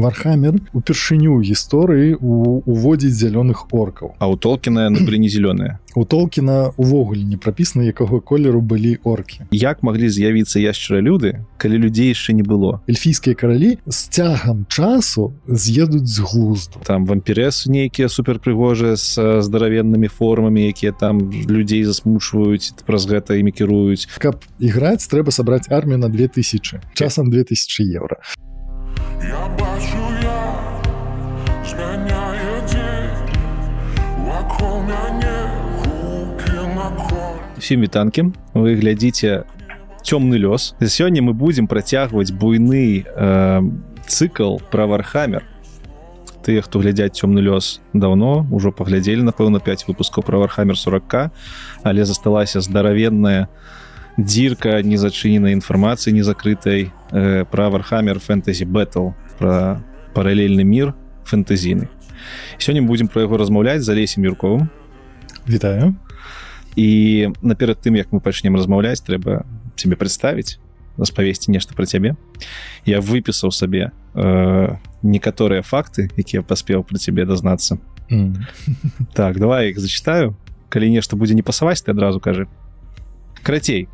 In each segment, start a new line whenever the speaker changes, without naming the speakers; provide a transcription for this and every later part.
вархамер упершыню гісторыі уводзіць зялёных оркаў
а у толкіна яны былі не зеленыя
у толкіна увогуле не прапісана якога колеру былі оркі
як маглі з'явіцца яшчэ люды калі людзей яшчэ не было эльфійскія каралі з цягам часу з'едуць з глузду там вампіресу нейкія суперпрыгожыя з здаравенными формамі якія там людзей засмучваюць праз гэта імі кіруюць каб іграць трэба сабраць армію на 2000 часам 2000 евроўра
Я бачу, я змяняю
дзень вакол мяне гукі на Фімі танкі вы глядзіце цёмны лёс. Сёння мы будзем працягваць буйны э, цыкл пра вархамер. Тыя, хто глядзяць цёмны лёс даўно ужо паглядзелі, напэўна 5 выпускаў пра вархамер 40, але засталася здаравенная, дзірка незачыненай інфармацыі незакрытай э, пра вархамер фэнтэзі бэтл пра паралельны мір фэнтэзійны сёння будзем пра яго размаўляць за лесе мірковым вітаю і наперад тым як мы пачнем размаўляць трэба цябе прадставіць распавесці нешта пра цябе я выпісаў сабе э, некаторыя факты якія паспеў пра цябе дазнацца mm. так давай іх зачитаю калі нешта будзе не пасаваць ты адразу кажы крацей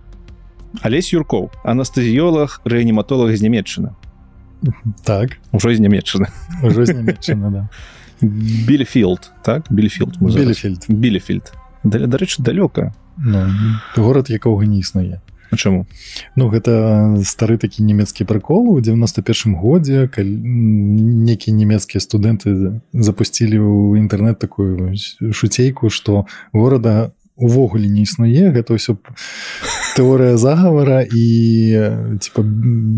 алесь юркоў анастазіолог рэаніматолог з нямметчына так ужо з нямметчына білфілд так білфілдфілд білфілд дарэчы далёка
ну, город якога не існуе чаму ну гэта стары такі нямецкі прыкол у 91 годзе некі нямецкія студэнты запусцілі ў інтэрнэт такую шуцейку што горада увогуле не існуе гэта ўсё тэорыя загавара і типа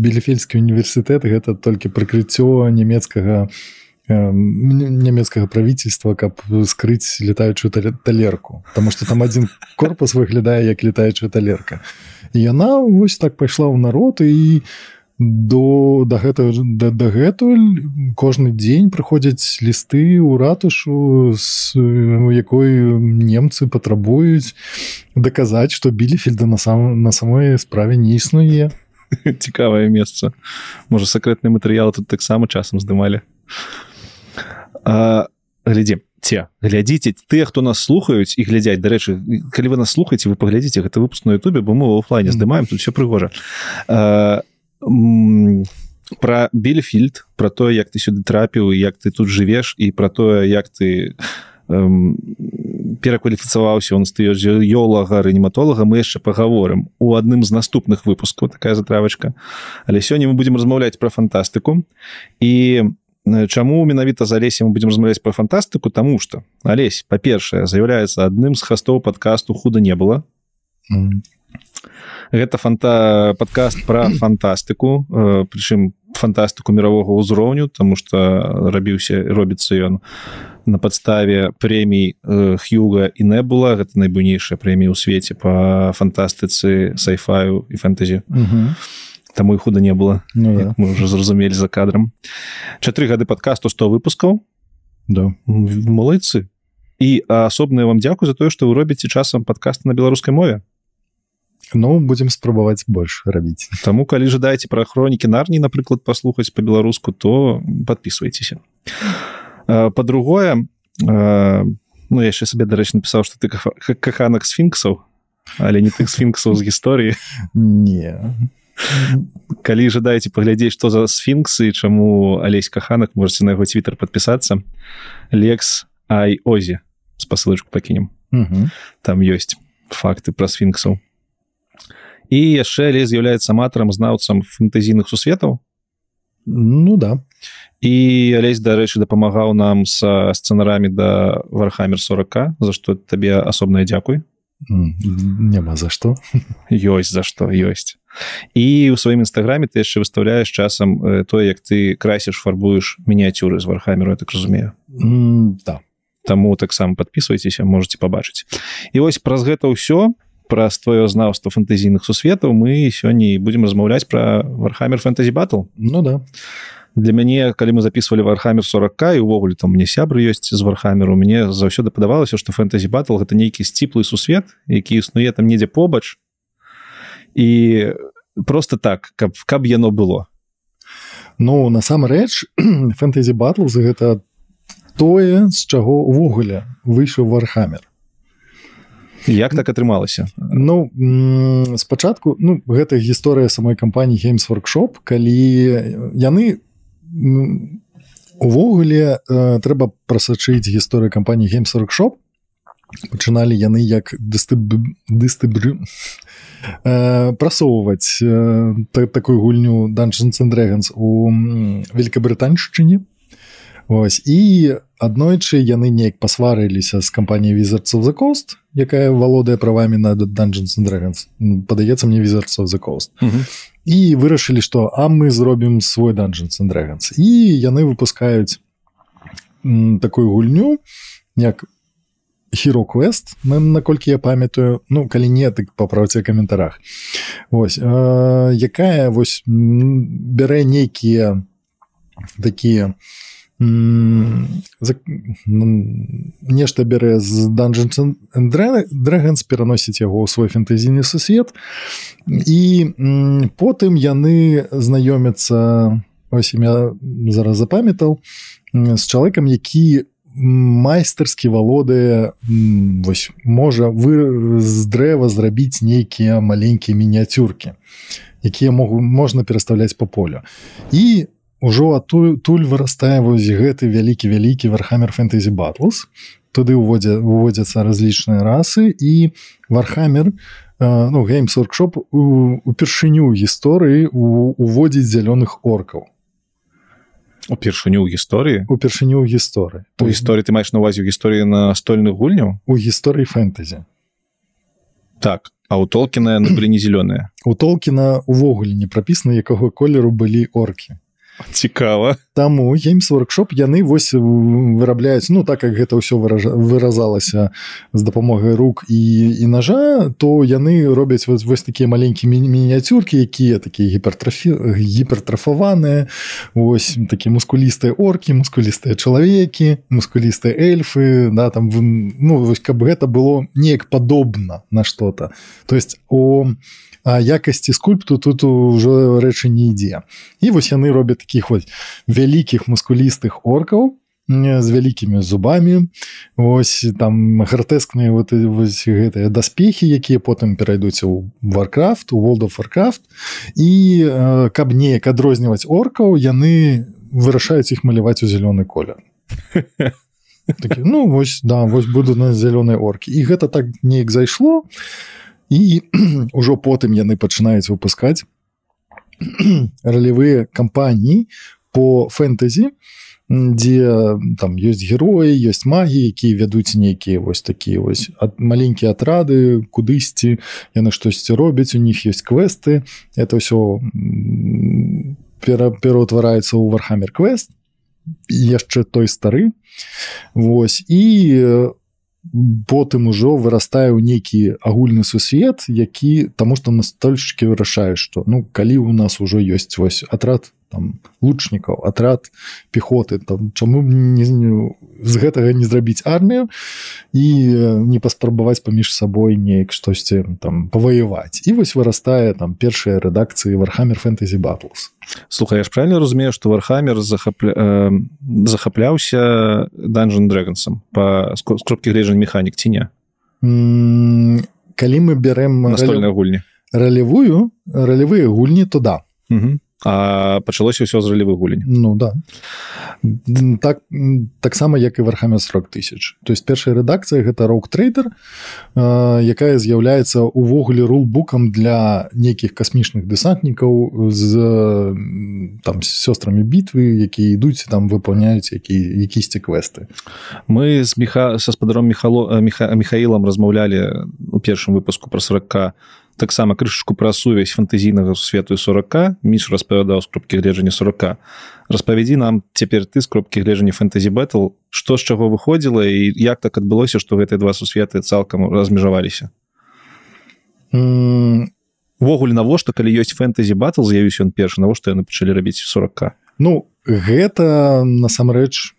беліфельскі універсітэт гэта толькі прыкрыццё нямецкага нямецкага правительства каб скрыць летаючую талерку потому что там один корпус выглядае як летаючая талерка і яна вось так пайшла ў народ і у до да гэтага да, дагэтуль кожны дзень прыходзяць лісты ў ратушу з якой немцы патрабуюць даказаць што біліфельда на сам на самой справе не існуе
цікавае месца можа сакрэтныя матэрыялы тут таксама часам здымалі глядзі те глядзіце тыя хто нас слухаюць і глядзяць дарэчы калі вы нас слухаеце вы паглядзіце гэты выпуск на Ютубе бо мы ў оффлайне здымаем тут все прыгожа а про Ббіфільд про тое як ты сюды трапіў як ты тут жывеш і про тое як ты перакваліфіцаваўся он стаёлага рэніматолага мы яшчэ паговорым у адным з наступных выпускаў такая затравочка але сёння мы будзем размаўляць пра фантастыку і э, чаму менавіта за лесем мы будзем размаўляць пра фантастыку таму што алесь па-першае з'яўляецца адным з хастоў падкасту худа не было гэта фанта подкаст про фантастыку э, прычым фантастыку мирового ўзроўню тому что рабіўся робіцца ён на подставе преміі хьюга э, і не было гэта найбуйнейшая прэмія ў свеце по фантастыцы сайфаю і фэнтэзі таму і худа не было ну, да. мы уже зразумелі за кадром чатыры гады подкасту 100 выпускаў да. малайцы і асобна вам дзякую за тое что вы робіце часам подкаст на беларускай мове Ну будзем спрабаваць больш рабіць. Таму калі жадаеце пра хронікі нарні, напрыклад, паслухаць па-беларуску, то подписывайтеся. Па-другое ну, я яшчэ сабе дарэч напісаў, што ты каханак сфінксаў, але не тых сфінксаў з гісторыі не. Калі жадаеце паглядзець, што за сфінксы, чаму алесь каханак можетеце на яго твиттер подпісацца Лекс Айозе спасылочку пакінем. Угу. там ёсць факты пра сфінксаў і яшчэ але з'яўляецца матрам знаўцам фэнтэзійных сусветаў ну да і алесь дарэчы дапамагаў нам с сцэнарамі да вархамер 40 за што табе асобнае дзякуй няма за што ёсць за што ёсць і ў сваім нстаграме ты яшчэ выставляеш часам э, тое як ты красіш фарбуеш мініяцюры з вархамеру так разумею
mm,
да. таму таксама подписывайтесь можете побачыць і вось праз гэта ўсё то праз твоё знаўства фантазійных сусветаў мы сёння і будзем размаўляць пра вархамер фэнтазі батл Ну да для мяне калі мы записывалі вархамер 40к і увогуле там мне сябры ёсць з вархамеру мне заўсёды падавалася што фэнтазі батл гэта нейкі сціплый сусвет які існуе там недзе побач і просто так каб каб яно было
Ну насамрэч фэнтазі батл за гэта тое з чаго увогуле выйшаў вархамер
як так атрымалася
ну спачатку ну гэта гісторыя самой кампаніі games workshop калі яны увогуле э, трэба прасачыць гісторыю кампаніі games workshop пачыналі яны як дыстыб дыстыбры э, прасоўваць так, такую гульню Dungeons and Dragons у Вкабрытаншчыне Вось і у аднойчы яны неяк пасварыліся з кампаніяй Wizards of the Coast якая валодае правамі на Dungeons and Dragons падаецца мне Wizards of the Coast mm -hmm. і вырашылі што а мы зробім свой Dungeons and Dragons і яны выпускаюць такую гульню як хиро квест наколькі я памятаю ну калі не так паправце каментарах Вось э, якая вось бярэ нейкія такія у Ну, нешта бярэ з дажанрэгенс пераносіць яго ў свой фэнтэзійны сусвет і потым яны знаёмяцца ось я зараз запамятаў з чалавекам які майстарскі валодае вось можа вы з дрэва зрабіць нейкія маленькія мініяцюркі якія могу можна перастаўляць по полю і у ўжо адтуль туль вырастае вось гэты вялікі вялікі вархамер фэнтэзі батлс туды ўводзе уводзяцца различныя расы і вархамер э, ну геймсоркшоп упершыню гісторыі уводзіць зялёных оркаў
упершыню ў гісторыі упершыню ў гісторыі у гісторыі ты маеш на увазе гісторыі настольных гульняў у гісторыі фэнтэзі так а у толкіна на блі не зеленая у толкіна
увогуле не прапісана якога колеру былі оркі
цікава
таму геймс воркшоп яны вось вырабляюць ну так як гэта ўсё выразалася з дапамогай рук і і ножа то яны робяць вось, вось такія маленькія мініяцюркі якія такія гіпертрафі гіпертрафаваныя ось такія мускулістыя оркі мускулістыя чалавекі мускулістыя эльфы да там ну вось каб гэта было неяк падобна на что-то то есть о у а якасці скульпту тут ўжо рэчы не ідзе і вось яны робяць таких вот вялікіх мускулістых оркаў з вялікімі зубами ось там гратэскныя вот э, гэтыя даспехі якія потым перайдуць у варcraft world of warcraft і э, каб неяк адрозніваць оркаў яны вырашаюць іх маляваць у зялёны колер так, ну вось да вось буду на зялёнай оркі і гэта так неяк зайшло а і ўжо потым яны пачынаюць выпускаць ролевыя кампаніі по фэнтэзі дзе там ёсць героі ёсць магі якія вядуць нейкія вось такія вось ад маленькія атрады кудысьці яны штосьці робяць у них ёсць квесты это ўсё пера, пераўтвараецца ў вархамер квест яшчэ той стары Вось і у потым ужо вырастае ў нейкі агульны сусвет які таму што настолькі вырашаю што ну калі у нас ужо ёсць вось атрад то там лучнікаў атрад пехоты там чаму не, не, з гэтага не зрабіць армію і не паспрабаваць паміж сабой неяк штосьці там паваяваць і вось вырастае там першыя
рэдакцыі вархамер фэнтэзі батлс слухаеш правильно разумею што вархамер захапля... захапляўся данжан дрэгансом па скрупкі грэжан механік ціня
калі мы бярем настольную гульні ралявую ралявыя гульні туда
то да а пачалося ўсё з ралівы гулень
Ну да так таксама як і вархаме 40 тысяч то есть першая рэдакцыя гэта рок трейдер якая з'яўляецца увогуле рулбукам для нейкіх касмічных дэсантнікаў з там сёстрамі бітвы якія ідуць там
выполняюць які якісьці квесты мы з міха са спадарром міхало міха, михаілам размаўлялі у першым выпуску про 40 таксама крышачку пра сувязь фантазійнага свету 40 між распавядаў скрупкі гледжання 40 распавядзі нам цяпер ты скрупкі гледжання фэнтэзі бэтл што з чаго выходзіла і як так адбылося што гэтыя два сусветы цалкам размежаваліся увогуле навошта калі ёсць фэнтэзі батл з'явіўся ён першы навошта яны пачалі рабіць 40
ну гэта насамрэч у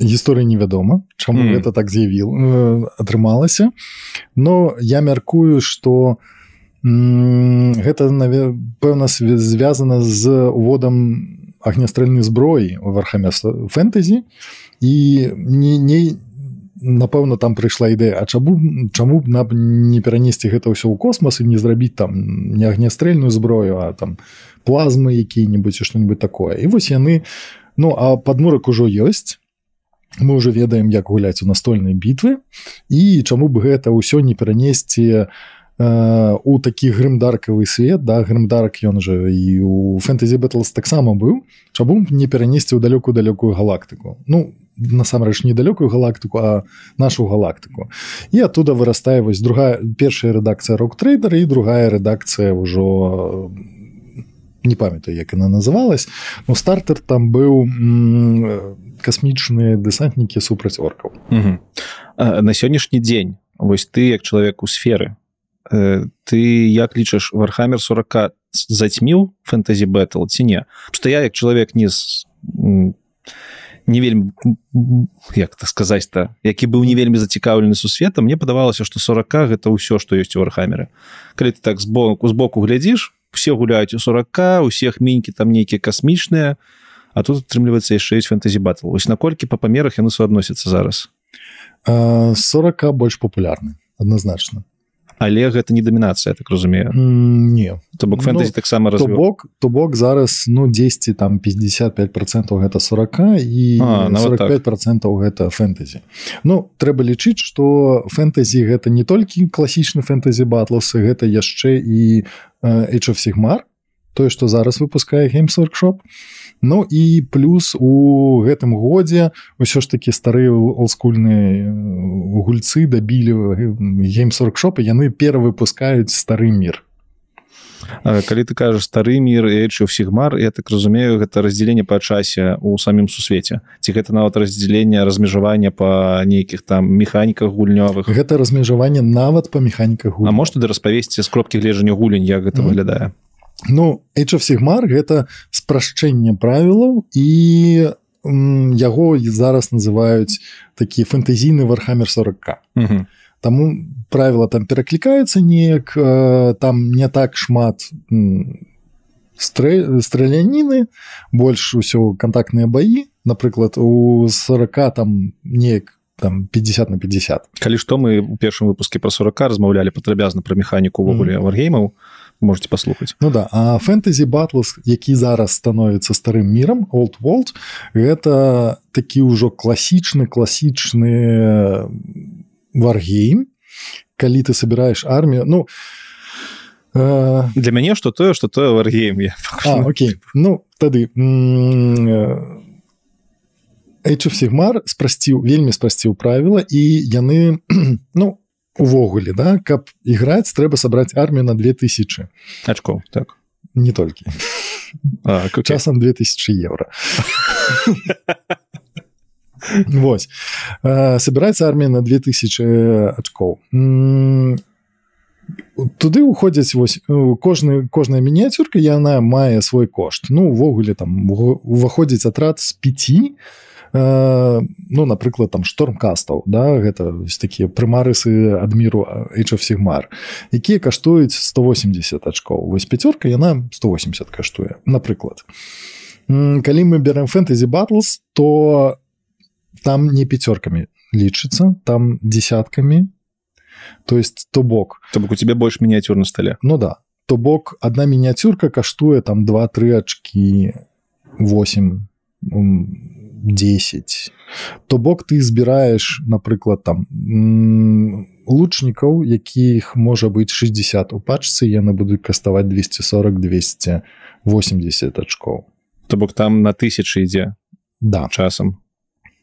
гісторыі невядома чаму mm.
гэта так з'явіла
э, атрымалася но я мяркую что гэта пэўна звязана з уводам агнястрэльнай зброі вархамяства фэнтэзі і не не напэўна там прыйшла ідэя А чаму чаму б нам не перанесці гэта ўсё ў космас і не зрабіць там не агнястрэльную зброю а там плазмы якія-небудзь і что-нибудь такое і вось яны ну а падмурак ужо ёсць мы уже ведаем як гуляць у настольнай бітвы і чаму бы гэта ўсё не перанесці на э, У такі грымдаркавы свет да грымдарк ён жа і у фэнтэзі бэтлас таксама быў чабу не перанесці ў далёкую далёкую галактыку Ну насамрэч недалёкую галактыку а нашу галактыку і оттуда вырастае вось другая першая рэдакцыя рок-трейдер і другая рэдакцыя ўжо не памятаю як яна называлась но стартер там быў там касмічныя дэсантнікі супраць оркаў
на сённяшні дзень вось ты як чалавек у сферы э, ты як лічаш вархамер 40 зацьміў фэнтэзі бэтл ці не што я як чалавек не з не вельмі як то так сказаць то які быў не вельмі зацікаўлены сусветам мне падавалася что 40 гэта ўсё што ёсць у архамеры калі ты так збоку збоку глядзіш все гуляюць у 40 у всех мінькі там нейкія касмічныя то а тут атрымліваецца яшчэ ёсць фэнтэзі батл вось наколькі па памерах яны суадносяцца зараз 40 э, больш популярны адназначна але гэта не дамінацыя так разумею не то бок фэнтэзі ну, таксама раз бок
то бок зараз ну 10 там 55 процентов гэта 40 і на 45 процентов так. гэта фэнтэзі Ну трэба лічыць что фэнтэзі гэта не толькі класічны фэнтэзі батлосы гэта яшчэ і э, age of сигмар тое что зараз выпускае games workshopкшоп Ну і плюс у гэтым годзе ўсё ж такі старыя олскульныя э, гульцы дабілі гейм э, workshopкшопы яны перавыпускаюць стары мір
а, калі ты кажаш стары мір у сігмар я так разумею гэта раздзяленне па часе у самім сусвеце ці гэта нават раздзяленне размежавання па нейкіх там механіках гульнёвых гэта размежаванне нават па механіках а можна да распавесці з кропкі гледжання гулень як гэта выглядае mm -hmm.
Ну Эчасігмар гэта спрашчэнне правілаў і яго зараз называюць такі фэнтэзійны вархамер 40к. Таму правіла там пераклікаецца неяк там не так шмат страляніны, больш усё кантактныя баі, напрыклад, у 40 там неяк там 50 на 50.
Калі што мы ў першым выпуске пра 40 размаўлялі падрабязна пра механіку ўвогуле варгеймаў, mm -hmm можете паслухаць
Ну да а фэнтэзі батлас які зараз становіцца старым мірам old world гэта такі ўжо класічны класічны варгейм э, калі ты сабіраеш армію ну э...
для мяне што тое што тое варгейм я Окей
ну тады э, ну сигмар спрасціў вельмі спрасціў правіла і яны ну увогуле да каб іграць трэба сабраць армію на 2000 очкоў так не толькі okay. Так, часам 2000 евро Вось сабіраецца армія на 2000 ачкоў туды уходзяць вось кожны кожная мініяцюрка яна мае свой кошт ну увогуле там уваходзіць атрад з 5 і э, ну напрыклад там штормкастаў да гэта такія прымарысы адміру эйчофсігмар якія каштуюць 180 ачкоў вось пятёрка яна 180 каштуе напрыклад калі мы бярем фэнтэзі battles то там не пятёркамі лічыцца там десятками
то есть то бок то бок у тебе больш мініяцюр на столе ну да
то бок одна мініяцюрка каштуе там два-тры ачки 8 10 то бок ты збіраеш напрыклад там лучнікаў якіх можа быць 60 у пачцы яны будуць каставаць
240 280 очкоў то бок там на тысячи ідзе да часам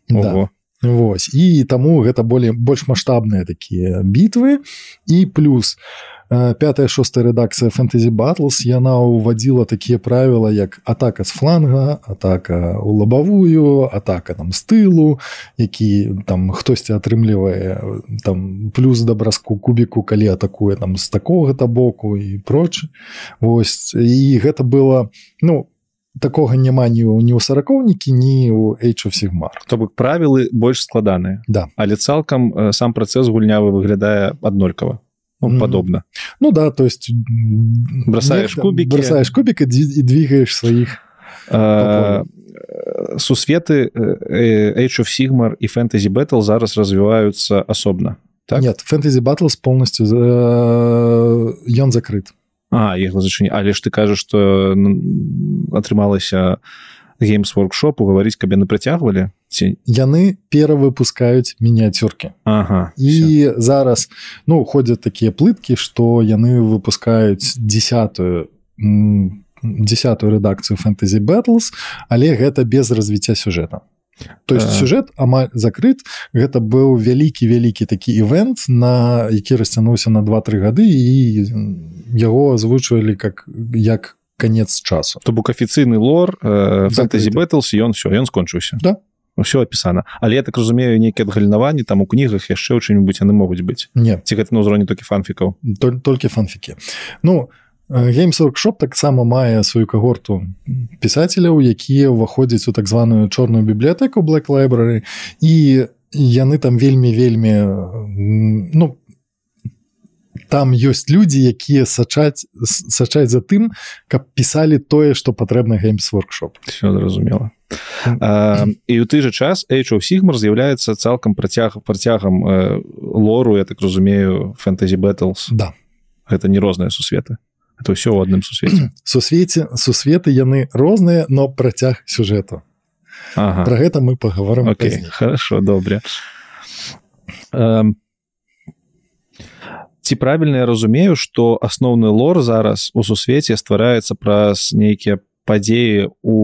да. Вось і таму гэта болей больш маштабныя такія бітвы і плюс у Э, пятая шостая рэдакцыя фэнтэзі Батлс яна ўвадзіла такія правіла як атака з фланга атака у лабавую атака там з тылу які там хтосьці атрымлівае э, там плюс дабраску кубіку калі атакуе там з такого-то боку і проч Вось і гэта было ну по такого няма ні ні ў саракоўнікі ні
ў эйчу сігмар то бок правілы больш складаныя да але цалкам э, сам працэс гульнявы выглядае аднолькава Вот подобно.
Ну да, то есть бросаешь кубики, бросаешь кубик и двигаешь своих.
Э, сусветы э, э, Age of Sigmar и Fantasy Battle зараз развиваются особо.
Так? Нет, Fantasy Battles полностью он закрыт.
А, я его зачем? А лишь ты кажешь, что отрымалось геймс воркшопу гаварыць каб яны працягвалі ці
яны перавыпускаюць мініяцюрки ага, і все. зараз ну ходят такія плыткі что яны выпускаюць десятую десятую рэдакцыю фэнтэзі battles але гэта без развіцця сюжэта То есть э. сюжэт амаль закрыт гэта быў вялікі вялікі такі івент на які расцянуўся на два-тры гады і яго азвучвалі как
як конец часу то бок афіцыйны лор э, фэнтэзі бэтлс ён все ён скончыўся да все опісана але я так разумею нейкіе адгальнаванні там у кнігах яшчэ ў чым-небудзь яны могуць быць не ці гэта на ўзроўні толькі фанфікаў толькі фанфікі
ну геймсоркшоп э, таксама мае сваю когорту пісацеляў якія ўваходзяць у так званую чорную бібліятэку black лайбры і яны там вельмі вельмі ну по там ёсць людзі якія сачаць сачаць за тым каб пісалі тое што патрэбна games workshop все зразумела
і у ты же час age сигмар з'яўляецца цалкам працяг працягам э, лору я так разумею фэнтэзі battles да это не розныя сусветы это ўсё ў адным сусвеце сусвеце сусветы яны розныя но працяг сюжэту ага. про
гэта мы паговорым okay.
хорошо добре а Um, ці правільна я разумею что асноўны лор зараз у сусвеце ствараецца праз нейкія падзеі у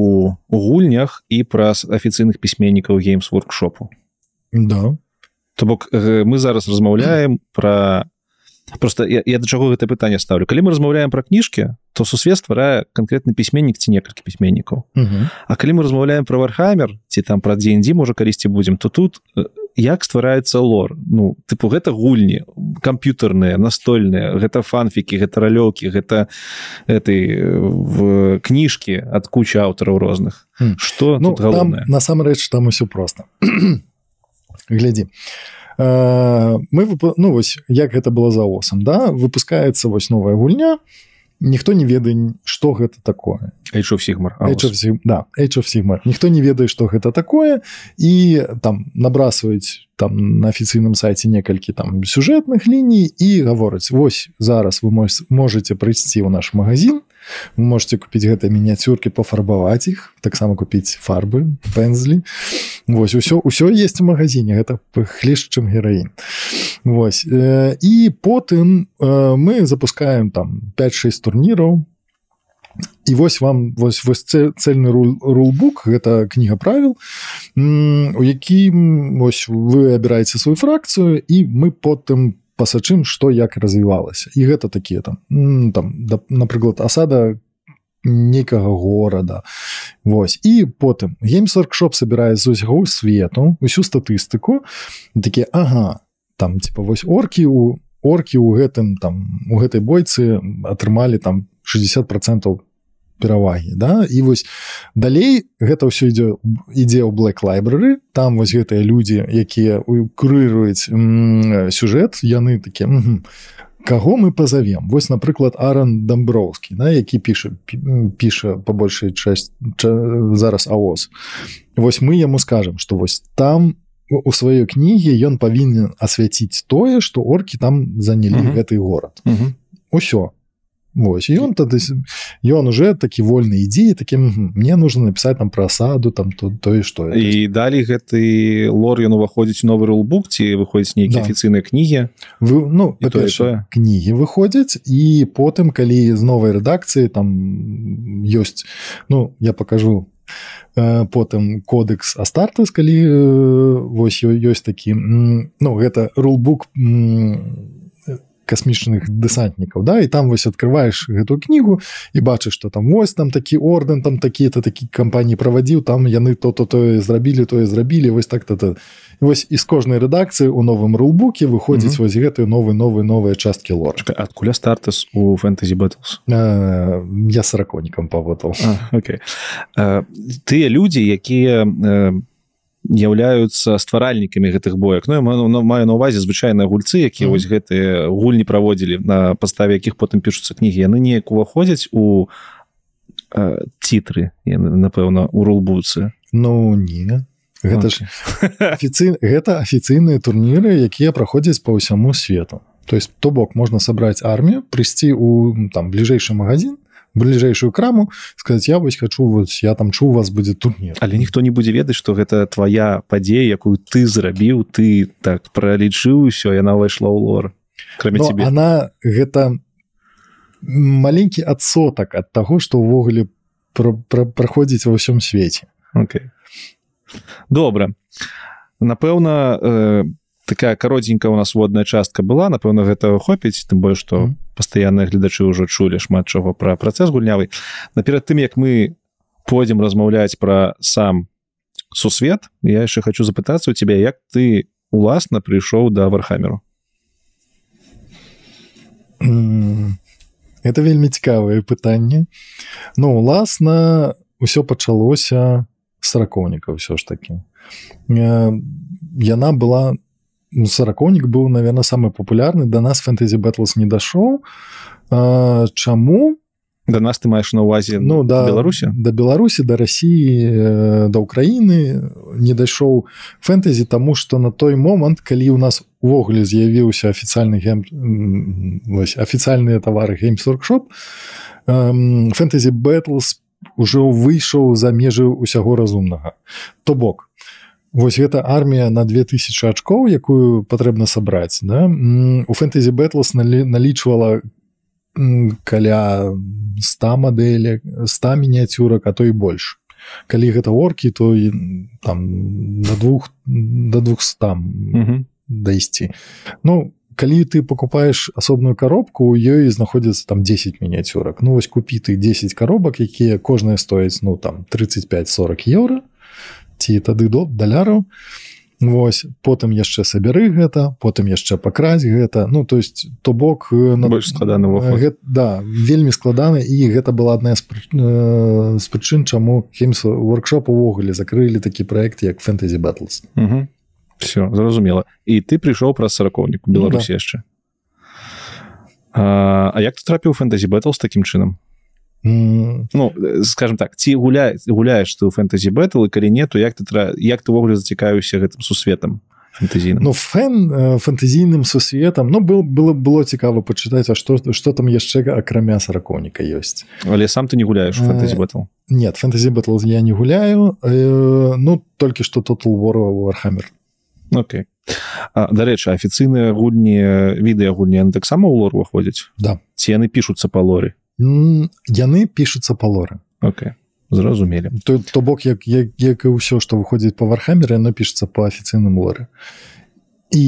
гульнях і праз афіцыйных пісьменнікаў геймс воркшопу да то бок э, мы зараз размаўляем про просто я, я да чаго гэта пытанне ставлю калі мы размаўляем пра кніжкі то сусвет стварае конкретны пісьменнік ці некалькі пісьменнікаў А калі мы размаўляем про вархаммер ці там пра дзеень дзі можа калісьці будзем то тут у э, як ствараецца лор ну тыпу гэта гульні камп'ютарныя настольныя гэта фанфікі гэта ралёкі гэта этой э, в кніжкі ад куча аўтараў розных что ну там,
насамрэч там усё просто глядзі э, мы ну вось як гэта было за осам да выпускаецца вось новая гульня а ніхто не ведае что гэта такое сигма да, ніхто не ведае что гэта такое і там набрасваюць там на афіцыйным сайце некалькі там сюжэтных ліній і гавораць восьось зараз вы мой можете прыйсці ў наш магазин на вы можете купіць гэтыя мініяцюркі пафарбаваць іх таксама купіць фарбы пензлі вось усё ўсё есть у магазине это хлеш чым героін восьось э, і потым э, мы запускаем там 5-6 турніраў і вось вам вось вось цельны рулбук гэта кніга правіл у якім вось вы абіраеце сваю фракцыю і мы потым по пасачым што як развівалася і гэта такія там там да, напрыклад асада некага горада Вось і потым геймсоркшоп сабірае з усяго свету усю статыстыку такі Ага там типа вось оркі у оркі у гэтым там у гэтай бойцы атрымалі там 60 процентов перавагі да і вось далей гэта ўсё ідзе ідзе ў black library там вось гэтыя людзі якія укрыруюць сюжэт яны такі кого мы пазовем вось напрыклад аран дамброўскі на які піша піша по большай часть зараз аос вось мы яму скажем что вось там у У сваёй кнігі ён павінен асвяціць тое, што оркі там занялі uh -huh. гэты горад. Усё. Uh -huh Вось, ён тады ён уже такі вольны ідзі таким мне нужно написать там про асаду там тут тое что
і далей гэты лор ён уваходзіць новы рулбук ці выходзіць нейкі да. афіцыйныя кнігі
вы ну то що... кнігі выходзяць і потым калі з новай рэдакцыі там ёсць ну я покажу э, потым кодекс астартас калі э, вось ёсць такі ну гэта рулбук у касмічных дэсантнікаў да і там вось открываеш гэтую кнігу і бачыш что там вось там такі ордэн там такія то такі кампаніі правадзіў там яны то то тое зрабілі тое зрабілі вось так то то вось і з кожнай рэдакцыі у новым рулбуке выходзіць mm -hmm. вось гэтую новы новыя новыя часткі ложка
адкуля стартас у фэнтэзі бэтлс
э, я сараконікам паводтал
okay. Э, тыя людзі якія э, являются стваральнікамі гэтых боек Ну, ну маю на увазе звычайныя гульцы якія mm -hmm. вось гэтыя гульні праводзілі на паставе якіх потым пішуцца кнігі яны неяк уваходзяць у э, цітры напэўна у рулбуцы Ну
не гэта okay. ж афіцы... гэта афіцыйныя турніры якія праходзяць по ўсяму свету то есть то бок можна сабраць армію прыйсці у там бліжэйшы магазин и бліжэйшую краму сказаць я вось хочу вот я там чу у вас будзе турнір
але ніхто не будзе ведаць что гэта твоя падзея якую ты зрабіў ты так пролічыў усё яна ўвайшла ў лор кроме тебе ну,
она гэта маленькі адсотак от таго что увогуле праходзіць ва ўсём свеце okay.
добра напэўна по э такая кароценькая у нас водная частка была напэўна гэтага хопіць тым больш што пастаянныя гледачы ўжо чулі шмат чаго пра працэс гульнявы наперад тым як мы пойдзем размаўляць пра сам сусвет я яшчэ хочу запытацца у цябе як ты уласна прыйшоў да вархамеру
это вельмі цікавыя пытанне Ну уласна ўсё пачалося саракоўніка ўсё ж такі яна была на Ну, сараконік быў наверное самы папулярны до нас фэнтэзі бэтлас не дашоў чаму
до нас ты маеш на увазе ну да беларусі
да беларусі да россии э, да украіны не дайшоў фэнтэзі тому что на той момант калі у нас увогуле з'явіўся офіцыяльны гем офіцыяльныя товары games workshop фэнтэзі бэтлс уже выйшаў за межы ўсяго разумнага то бок Вось гэта армія на 2000 ачкоў якую патрэбна сабраць да? у фэнтэзі бэтлас налічвала каля 100 мадэлі 100 мініяцюрак а то і больш калі гэта оркі то там на двух до 200 mm -hmm. дайсці Ну калі ты покупаешь асобную коробку у ёй знаходзіцца там 10 мініяцюрак ну вось купі ты 10 коробак якія кожная стоіць ну там 35-40 евроўра ці тады до даляраў Вось потым яшчэ сабяры гэта потым яшчэ пакрась гэта ну то есть то бок э, на больш складаны э, гэ, да вельмі складаны і гэта была адна з э, з прычын чаму хемс workshopшоп увогуле закрылі такі
проект як фэнтэзі battles угу. все зразумела і ты прыйшоў праз сараковнік беларусі ну, да. яшчэ А як трапіў фэнтэзі battles такім чынам Ну э, скажем так ці гуляй гуляеш ты ў фэнтэзі бэтл і калі нету як ты тра... як ты ввогуле зацікаюся гэтым сусветам фэнтэзійным
Ну фэн фэнтэзійным сусветам Ну был было было цікава пачытаць А што што там яшчэ акрамя сараконіка ёсць
але сам ты не гуляеш фэнтэзі бэтл
нет фэнтэзі бэтл я не гуляю э, ну
толькі што тут лвора вархамер Окей дарэчы афіцыйныя гульні відэа гульні таксама ў лор уваходзяць да ці яны пішуцца па лоры яны
пішуцца па лоры
Окей зразумелі
то, то бок як, як як і ўсё што выходзіць па вархамеры напішацца по афіцыйным лоры і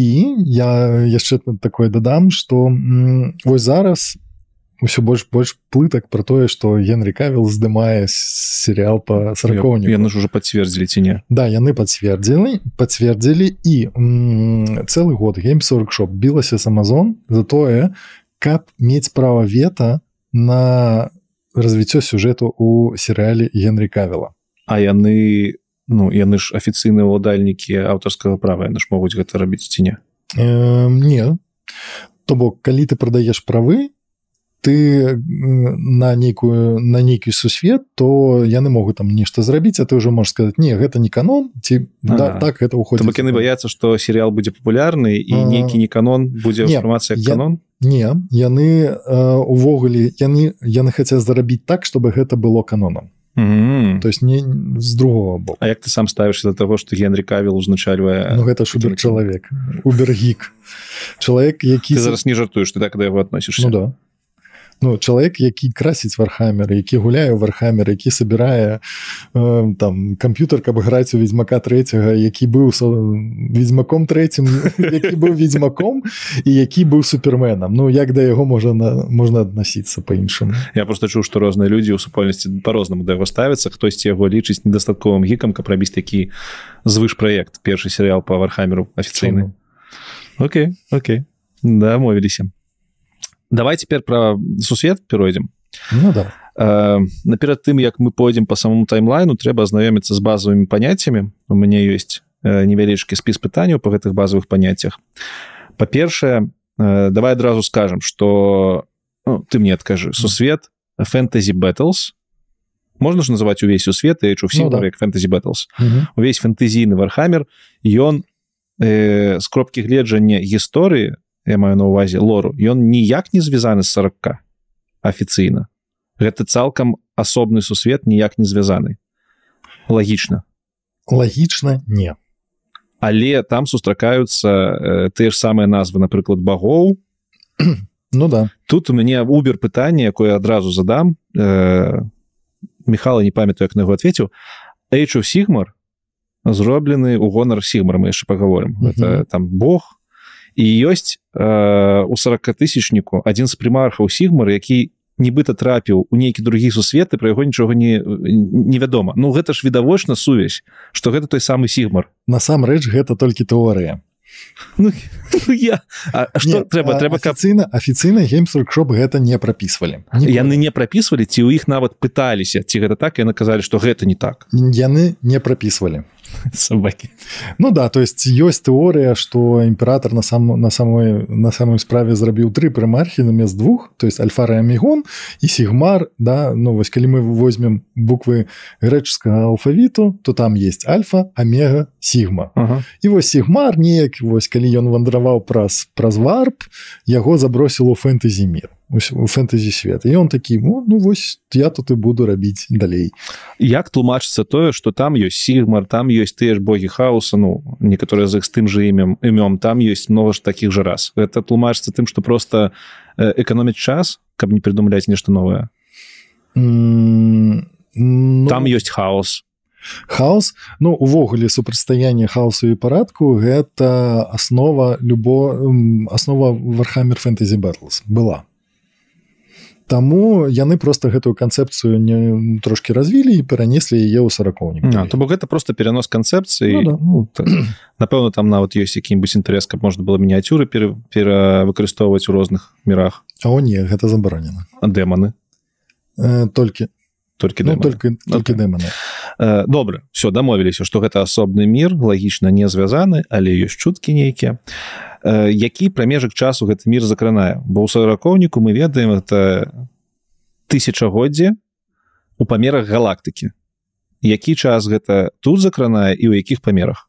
я яшчэ такое дадам что вось зараз усё больш больш плытак про тое что генри кавел здымае серыял по сракоўню
яны ж уже пацвердзілі ці не
да яны пацвердзілі пацвердзілі і цэлы год гейм 40 shop білася с амазон затое каб мець права вета на на развіццё сюжэту у серыяле генры кавела
а яны ну яны ж афіцыйныя ўладальнікі аўтарскага права яны ж могуць гэта рабіць ці не
э, не то бок калі ты продаешь правы то ты на нейкую на нейкі сусвет то яны могуць там нешта зрабіць а ты уже можешь сказать не гэта не канон
ці ага. да, так это уходит яны боятся что серіал будзе популярны і нейкі не канон будзе інфармацыя канон
не яны увогуле яны яны хаця зарабіць так чтобы гэта было каноном
Mm -hmm. то есть не з другого бок А як ты сам ставишь до того что генри кавел узначальвае
ну, гэта шубер чалавек убергік чалавек які ты зараз
не жартуеш ты так да его относишься ну, да
ну, чалавек які красіць вархаммер які гуляе вархаммер які сабірае э, там камп'ютар каб граць у ведзьмака трэцяга які быў ведзьмаком трэцім быў ведзьмаком і які быў суперменам Ну як да яго можна на можна адносіцца по-іншаму
я просто чуў што розныя людзі ў супольнасці по-рознаму да яго ставіцца хтосьці яго лічыць недастатковым гікам каб рабіць такі звыш проектект першы серыял по вархамеру афіцыйны Окей Окей дамовіліся да, давай цяпер пра сусвет перайдзем ну, да. э, наперад тым як мы пойдзем по самому таймлайну трэба азнаёміцца з базовымі паняццямі у мяне ёсць э, невялічкі спіс пытанняў па гэтых базовых паняццях па-першае э, давай адразу скажам что ну, ты мне адкажы сусвет фэнтэзі battles можно ж называть увесь у свет ячу всім ну, да. як фэнтэзі battles угу. увесь фэнтэзійны вархамер ён э, с кропкі гледжання гісторыі я маю на увазе лору ён ніяк не звязаны з сорокка афіцыйна гэта цалкам асобны сусвет ніяк не звязаны лагічна
лагічна не
але там сустракаюцца э, тыя ж самыя назвы напрыклад багоў ну да тут у мяне убер пытанне якое адразу задам э, михала не памятаю як на яго ответіў эйчу сигмар зроблены у гонар сигмар мы яшчэ паговорым mm -hmm. там бог у і ёсць э, у 40 тысячніку адзін з прымархаў сігмар які нібыта трапіў у нейкі другі сусветы пра яго нічога не невядома Ну гэта ж відавочна сувязь што гэта той самы сігмар
насамрэч гэта толькі тэорыя ну,
я
что трэба трэба кацына афіцыйна геймсшоп гэта не прапісвалі
яны не прапісвалі ці ў іх нават пыталіся ці гэта так я наказалі што гэта не так
яны
не прапісвалі собаки
Ну да то есть ёсць тэорыя что імператор на сам на самой на самой справе зрабіў тры прымархі намест двух то есть альфары амігон і сігмар да ну вось калі мы возьмем буквы грэчаскага алфавіту то там есть альфа омега сигма ага. і вось сігмар неяк вось калі ён вандраваў праз праз варп яго забросил у фэнтэзі мир у фэнтэзі свет і он такі ну, ну вось
я тут і буду рабіць далей як тлумачыцца тое что там ёсць сігмар там ёсць тыя ж боги хаоса ну некаторыя з іх з тым же імем імём там ёсць много ж таких же раз это тлумачыцца тым что просто эканоміць час каб не прыдумляць нешта новое
ну, там
ёсць хаос
хаос Ну увогуле супрацьстаяние хаосу і парадку гэта аснова любо аснова вархамер фэнтэзі Бэтлс была Таму яны просто гэтую канцэпцыю не трошки развілі і перанеслі яе ў сараконнік
то бок гэта просто перанос канцэпцыі ну, да, ну, так. напэўна там нават ёсць які-нибудь інтарэс каб можна было мініяцюры перавыкарыстоўваць у розных мірах А о не гэта забаранена а дэманы э, толькі только ну, только только дэманы добры все дамовіліся что гэта асобны мир лагічна не звязаны але ёсць чуткі нейкія а Э, які прамежак часу гэты мир закранае бо ў сараконніку мы ведаем это тысячагоддзе у памерах галактыкі які час гэта тут закранае і ў якіх памерах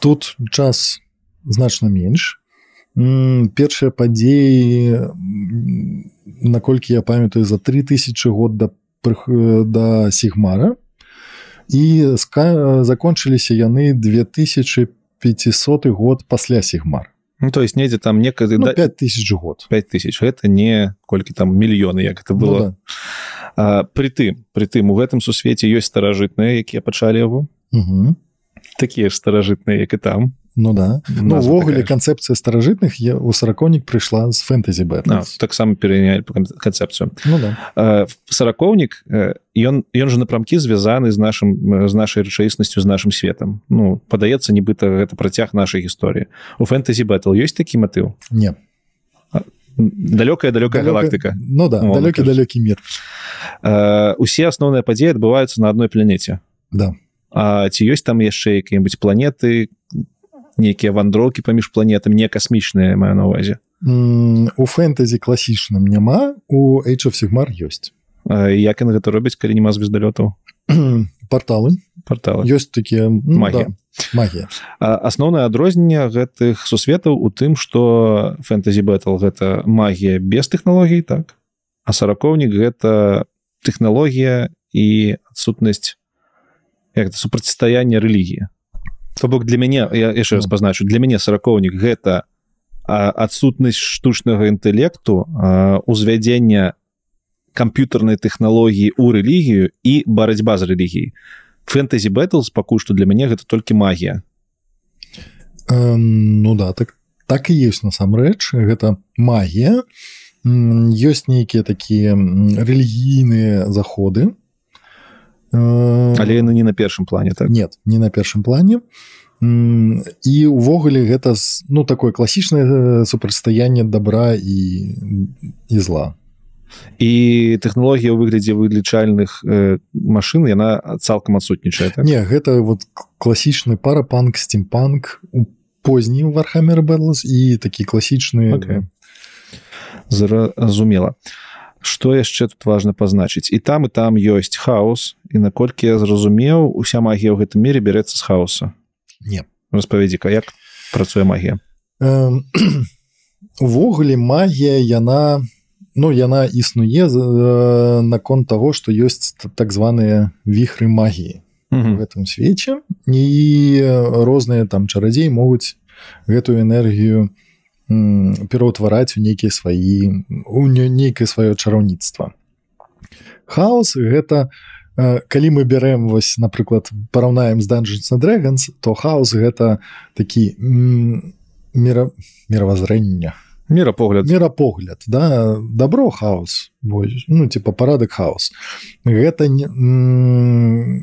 тут час значна менш першыя падзеі наколькі я памятаю за 3000 год да э, да сігмара і ска э, закончыліся яны 2005 500 год пасля сигмар
Ну, то есть недзе там некады ну, 5000 год 5000 это не колькі там мільёны як это ну было ну, да. притым притым у гэтым сусвеце ёсць старажытныя якія пачалі яго такія ж старажытныя як і там
Ну да увогуле ну, канцэпцыя старажытных я у сараконік прыйшла з фэнтэзі бэт
таксама перанялі канцэпцыю ну, да. саракоўнік ён э, ён жа напрамкі звязаны з нашим з э, нашай рэчаіснасцю з нашим светом Ну падаецца нібыта гэта працяг нашай гісторыі у фэнтэзі бэтл ёсць такі матыў не далёкая далёкая галактыка
Ну да далёкі далёкі мир
усе асноўныя падзеі адбываюцца на адной планеце да А ці ёсць там яшчэ якія-нибудь планеты нейкія вандроўкі паміж планетамі не касмічныя маю на увазе
у фэнтэзі класічным няма у эйчмар ёсць
як яны гэта робяць калі няма звездалётаў
порталы портал ёсць такія магія да. Магія
асноўнае адрозненне гэтых сусветаў у тым што фэнтэзі бэтл гэта магія без тэхналогій так а саракоўнік гэта тэхналогія і адсутнасць як супрацьстаяння рэлігія То бок для мяне я яшчэ раз пазначу для мяне сараконнік гэта адсутнасць штучнага інтэлекту узвядзення камп'ютарнай тэхналогіі ў рэлігію і барацьба з рэлігій фэнтэзі бэтлс пакуль што для мяне гэта толькі магія
э, ну да так так і ёсць насамрэч гэта магія ёсць нейкія такія рэлігійныя заходы у Э, але
яны не на першым плане так
нет не на першым плане і увогуле гэта ну такое класічнае э, супрацьстаянне добра і і зла
і тэхналогія ў выглядзе вылічальных э, машын яна цалкам адсутнічае так? не
гэта вот класічны парапанк стимпанк у познім вархамер бэлас і такі класічныя
okay. зразумела а што яшчэ тут важна пазначыць і там і там ёсць хаос і наколькі я зразумеў уся магія ў гэтым мире берецца з хаоса не распавядзі-ка як працуе магія
увогуле магія яна ну яна існуе наконт таго што ёсць так званыя віхры магіі в этом свеце і розныя там чарадзей могуць гэтую энергію у пераўтвараць у нейкія сваі у нейкае сваё чараўніцтва. Хаос гэта э, калі мы бярем вось напрыклад параўнаем з Dungeons на Dragons, то хаос гэта такі мера, мераваззрэння мерапогляд мерапогляд да добро хаос ну типа парадак хаос гэта не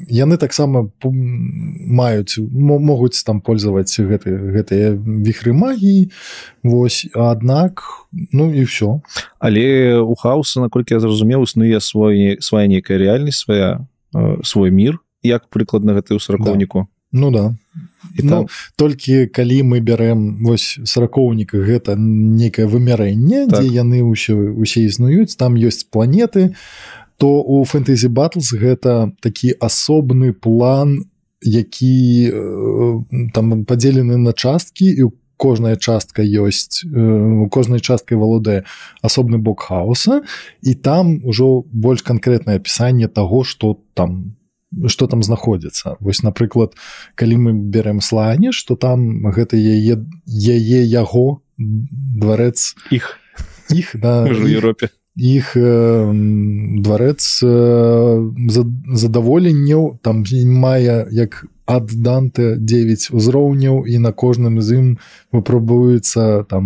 яны таксама маюць могуць там пользоваць гэты гэтыя вихры магіі Вось аднак ну і все
але у хаоса наколькі я зразумеў існуе свой свая нейкая реальнасць свая э, свой мир як прыкладна гэтыую сарковніку
да. ну да то і ну, там толькі калі мы бярем вось саракоўніка гэта некае вымярэнне так. дзе яны ўсё усе існуюць там ёсць планеты то у фэнтэзі battles гэта такі асобны план які э, там падзелены на часткі і у кожная частка ёсць э, у кожнай часткай валодае асобны бок хаоса і там ужо больш канкрэтнае апісанне таго што там што там знаходзіцца вось напрыклад калі мы бярем слане что там гэта яе яе яго дворец іх іх да, у Европе іх э, дворец э, задаволенняў там мае як ад данты 9 узроўняў і на кожным з ім выпрабуецца там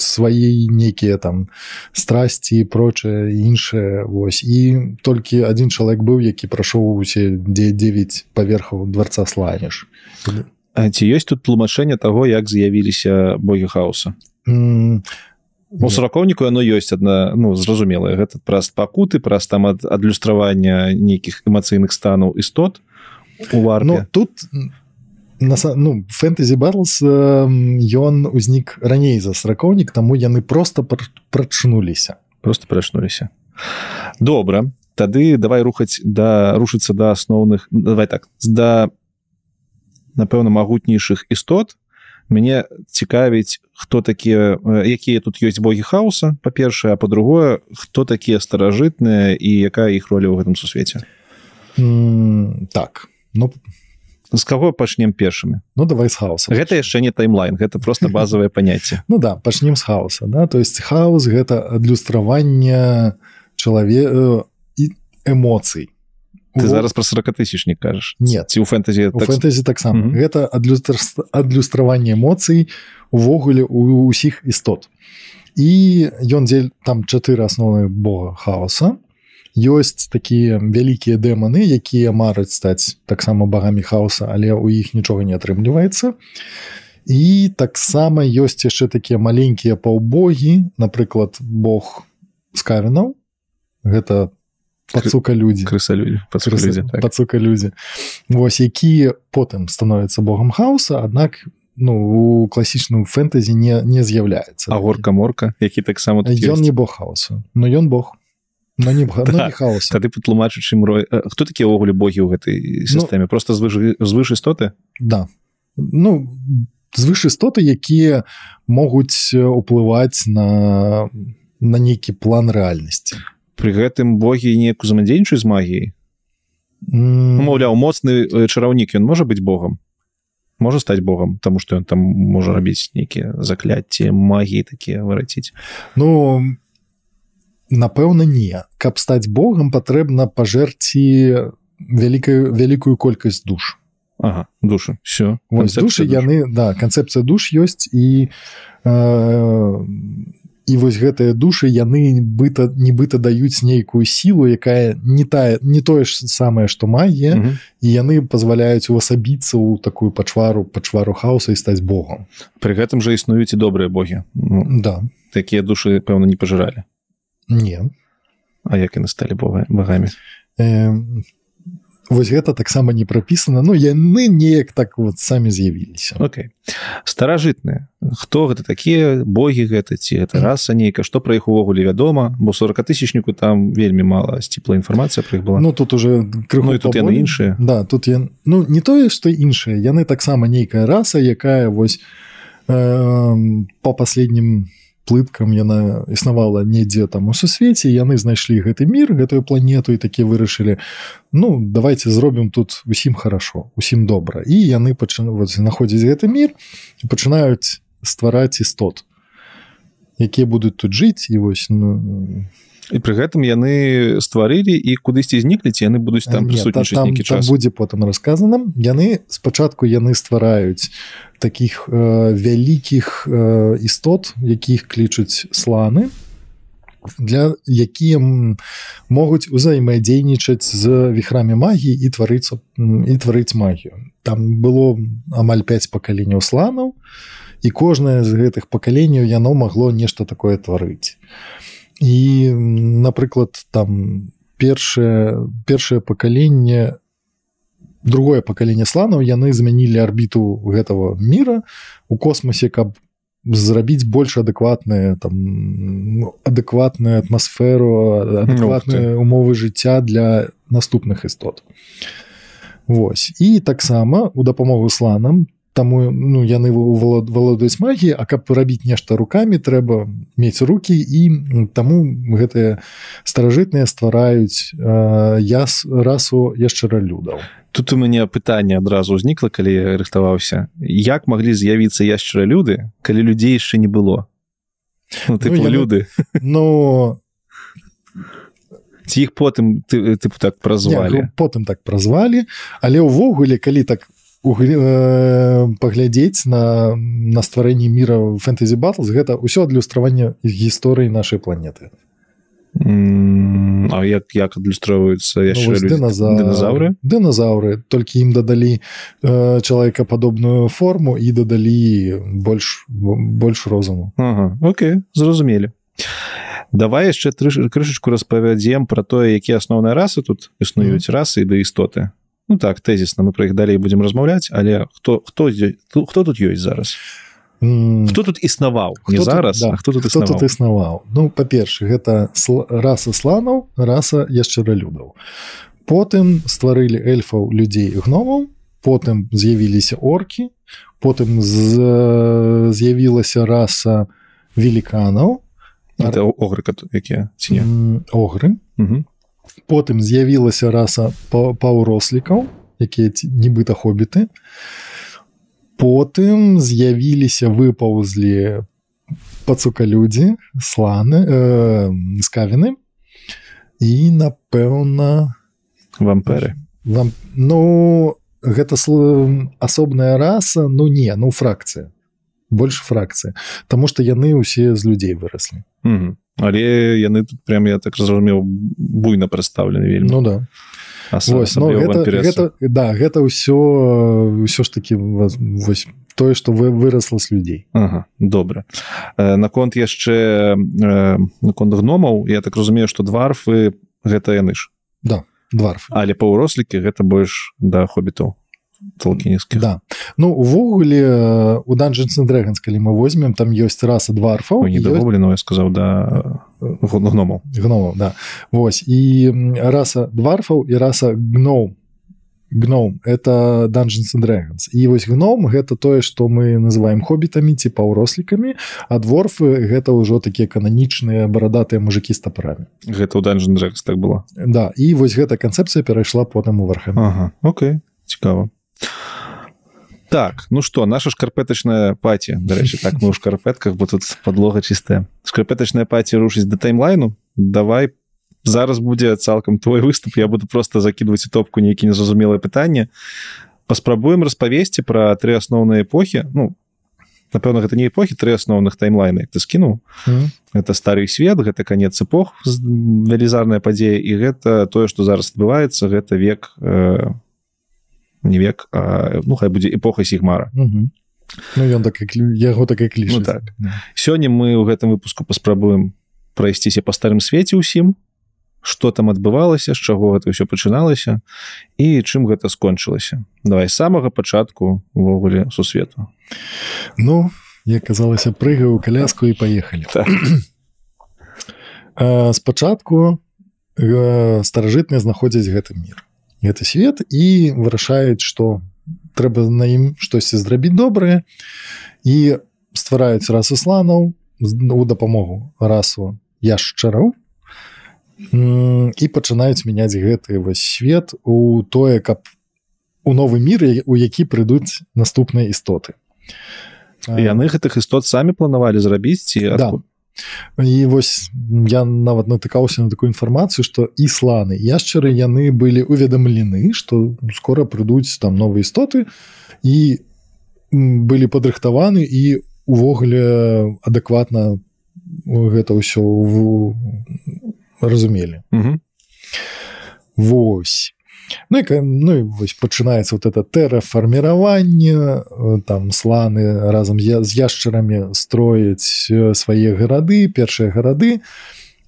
свае нейкія там страсці і прочае іншае вось і толькі один чалавек быў які прайшоў усе дзе 9 паверхаў дворца
сланеш ці ёсць тут тлумашэнне того як з'явіліся боги хаоса mm -hmm. У сураконніку яно ёсць адна ну зразумелая гэта праз пакуты праз там ад адлюстравання нейкіх эмацыйных станаў істот mm у ну, варпе. Ну,
тут ну, фэнтэзі Барлс ён узнік раней за сракоўнік таму яны просто прачнуліся просто прачнуліся
добра Тады давай рухаць да рушыцца да асноўных давай так да напэўна магутнейшых істот мяне цікавіць хто такія э, якія тут ёсць богі хаоса па-першае а по-другое хто такія старажытныя і якая іх роля ў гэтым сусвеце
mm,
так то Ну з каго пачнем першымі Ну давай з хаоса Гэта яшчэ не таймлайн гэта просто базовое паняцце Ну
да пачнем з хаоса да? то есть хаос гэта адлюстраванне чалавек э, і эмоцый
ты вот. зараз про 40 тысяч не кажаш нет ці у фэнтазі так... фэнтазі
таксама mm -hmm. гэта адлюстр адлюстраванне эмоцый увогуле у ўсіх істот і ён дзель там чатыры асноўныя бога хаоса ёсць такія вялікія дэманы якія мараць стаць таксама багамі хаоса але у іх нічога не атрымліваецца і таксама ёсць яшчэ такія маленькія паўбогі напрыклад Бог скавінаў гэта пацука людзі
крыса людзі
так. пацука людзі восьось якія потым становятся богом хаоса аднак у Ну у класічным фэнтэзі не не
з'яўляецца а горка морка які таксама ён
не бог хаосу но ён бог на не,
на так. не хаос тады патлумачу чым рой хто такі ўвогуле боги ў гэтай сістэме ну, просто звыш звыш істоты
да ну звыш істоты якія могуць уплываць на на нейкі план рэальнасці
при гэтым боги неяк узамадзейнічаюць з магіяй mm. маўляў ну, моцны чараўнік ён можа быць богом можа стаць богом тому что ён там можа рабіць нейкія закляцці магіі такія вараціць ну у напэўна не каб
стаць богом патрэбна пажэрці вялікаю вялікую колькасць душ
ага, душы все вось, душы душ.
яны да канцэпцыя душ ёсць і э, і вось гэтыя душы яны быта нібыта даюць нейкую сілу якая не тая не тое ж самае што мае і яны пазваляюць увасабіцца ў такую пачвару пачвару хаоса і стаць богом
при гэтым жа існуюць і добрыя боги ну, да такія душы пэўна не пажыралі не а як яны сталі бовыя багамі
э, вось гэта таксама не прапісана но ну, яны неяк так вот самі з'явіліся
Окей старажытныя хто гэта такія боги гэта ці гэта раса нейка што пра іх увогуле вядома бо 40 тысячніку там вельмі мала сціплая інфармацыя пры была Ну тут уже крыной ну, тут яны іншыя
да тут я ну не тое што іншае яны таксама нейкая раса якая вось э, по па последнім там плыткам яна існавала недзе там у сусвеце яны знайшлі гэты мир гэтую планету і такі вырашылі ну давайте зробім тут усім хорошо усім добра і яны пачынаюцьнаходзіць гэты мир пачынаюць ствараць істот якія будуць тут жыць і вось ну,
і пры гэтым яны стварылі і кудысьці зніклиці яны будуць там э, прысутнічаць час будзе
потым расказана яны спачатку яны ствараюць таких э, вялікіх э, істот якіх клічуць сланы для якія могуць узаемадзейнічаць з віхрамі магіі і тварыцца і тварыць магію там было амаль 5 пакаленняў сланаў і кожнае з гэтых пакаленняў яно магло нешта такое тварыць і напрыклад там першае першае пакаленне другое пакаленне сланаў яны змянілі арбіту гэтага мира у космосе каб зрабіць больш адэкватныя там ну, адэкватную атмасферу адэкватныя ну, умовы жыцця для наступных істот Вось і таксама у дапамогу сланам Таму ну яны валодаюць магі, а каб рабіць нешта руками трэба мець руки і ну, таму гэтыя старажытныя ствараюць э, я расу яшчэ ралюдаў.
Тут у мяне пытанне адразу ўзнікла, калі я рыхтаваўся. Як маглі з'явіцца яшчэ люды, калі людзей яшчэ не было ну, ты ну, люды
но
ну, ціх потым ты, ты так празвалі ну,
потым так празвалі але ўвогуле калі так Э, паглядзець на на стварэнні міра фэнтэзі батл гэта ўсё адлюстраванне гісторыі нашай планеты
А як як адлюстроўваюцца ну, яшчэзаўры
дыназаўры толькі ім дадалі э, чалавекападобную форму і дадалі больш больш розуму
Оке зразумелі давай яшчэ тры крышачку распавядзем пра тое якія асноўныя расы тут існуюць расы да істоты ну так тэзісна мы пра іх далей будзем размаўляць але хто хто хто, хто тут ёсць зараз кто тут існаваў не хто зараз тут, да, хто тут існаваў? тут
існаваў ну па-перша гэта сл... раса сланаў раса яшчэралюдаў потым стварылі эльфаў людзей гномаў потым з'явіліся оркі потым з... з'явілася раса великанаў
ограка якія ці
не огры потым з'явілася раса паўрослікаў якія нібыта хобіты потым з'явіліся выпаўзлі пацукалюдзі сланы э, скавіны і напэўна вамперы вам ну гэта асобная раса ну не ну фракцыя больш фракцыя Таму што
яны ўсе з людзей выраслі mm -hmm але яны тут прям я так зразумеў буйна прадстаўлены вельмі ну да Асо, вось, ну, гэта, гэта,
да гэта ўсё э, ўсё ж такі вось тое что вы вырасла з людзей ага,
добра э, наконт яшчэ э, наконт гномаў я так разумею что дварфы гэта яны ж да дварф але паўрослікі гэта больш да хобітаў толкінескі да
ну увогуле э, у Dungeons and dragons калі мы возьмем там ёсць раса
два арфа недаволлено ёсць... я сказаў да гному
э, гному да Вось і раса дварфаў і раса гноу гном это Dungeons and dragons і вось гном гэта тое што мы называем хобітамі ці паўрослікамі а дворфы гэта ўжо такія кананічныя барадатыя мужикі з тапарамі
гэта ў Dungeons and dragons так было
да і вось гэта канцэпцыя перайшла потым у вархам ага, Окей цікава
Так, ну што наша шкарпетачная паці дарэчы так мы ў шкарпетках бо тут падлога чыстая шкарпетачная паці рушыць да таймлайну давай зараз будзе цалкам твой выступ я буду просто закідваць топку нейкі незразумелае пытанне паспрабуем распавесці пра тры асноўныя эпохі ну напэўна гэта не эпохі тры асноўных таймлайна ты скінуў это старый свет гэта конец эпох велізарная падзея і гэта тое што зараз адбываецца гэта век у э не век а, ну хай будзе эпоха сігмара ну, ён так
яго так як
ну, так. сёння мы ў гэтым выпуску паспрабуем прайсціся па старым свеце ўсім что там адбывалася з чаго гэта ўсё пачыналася і чым гэта скончылася давай самага пачатку увогуле сусвету
ну як казалася прыгаю каляску і паехалі так. спачатку э, старажытныя знаходзяць гэты мір гэты свет і вырашаюць что трэба на ім штосьці зрабіць добрае і ствараюць раз ісланаў у дапамогу расу я шчараў і пачынаюць мяняць гэты вось свет у тое каб у новы міры у які прыйдуць наступныя істоты
яны гэтых істот самі планавалі зрабіць ці да,
і вось я нават натыкаўся на такую інфармацыю што і сланы яшчары яны былі уведамлены што скора прыйдуць там новыя істоты і былі падрыхтаваны і увогуле адэкватна гэта ўсё разумелі угу. Вось Ну і, ну, і вось пачынаецца вот это тэрафарміраванне э, там сланы разам з яшчарамі строяць э, свае гарады першыя гарады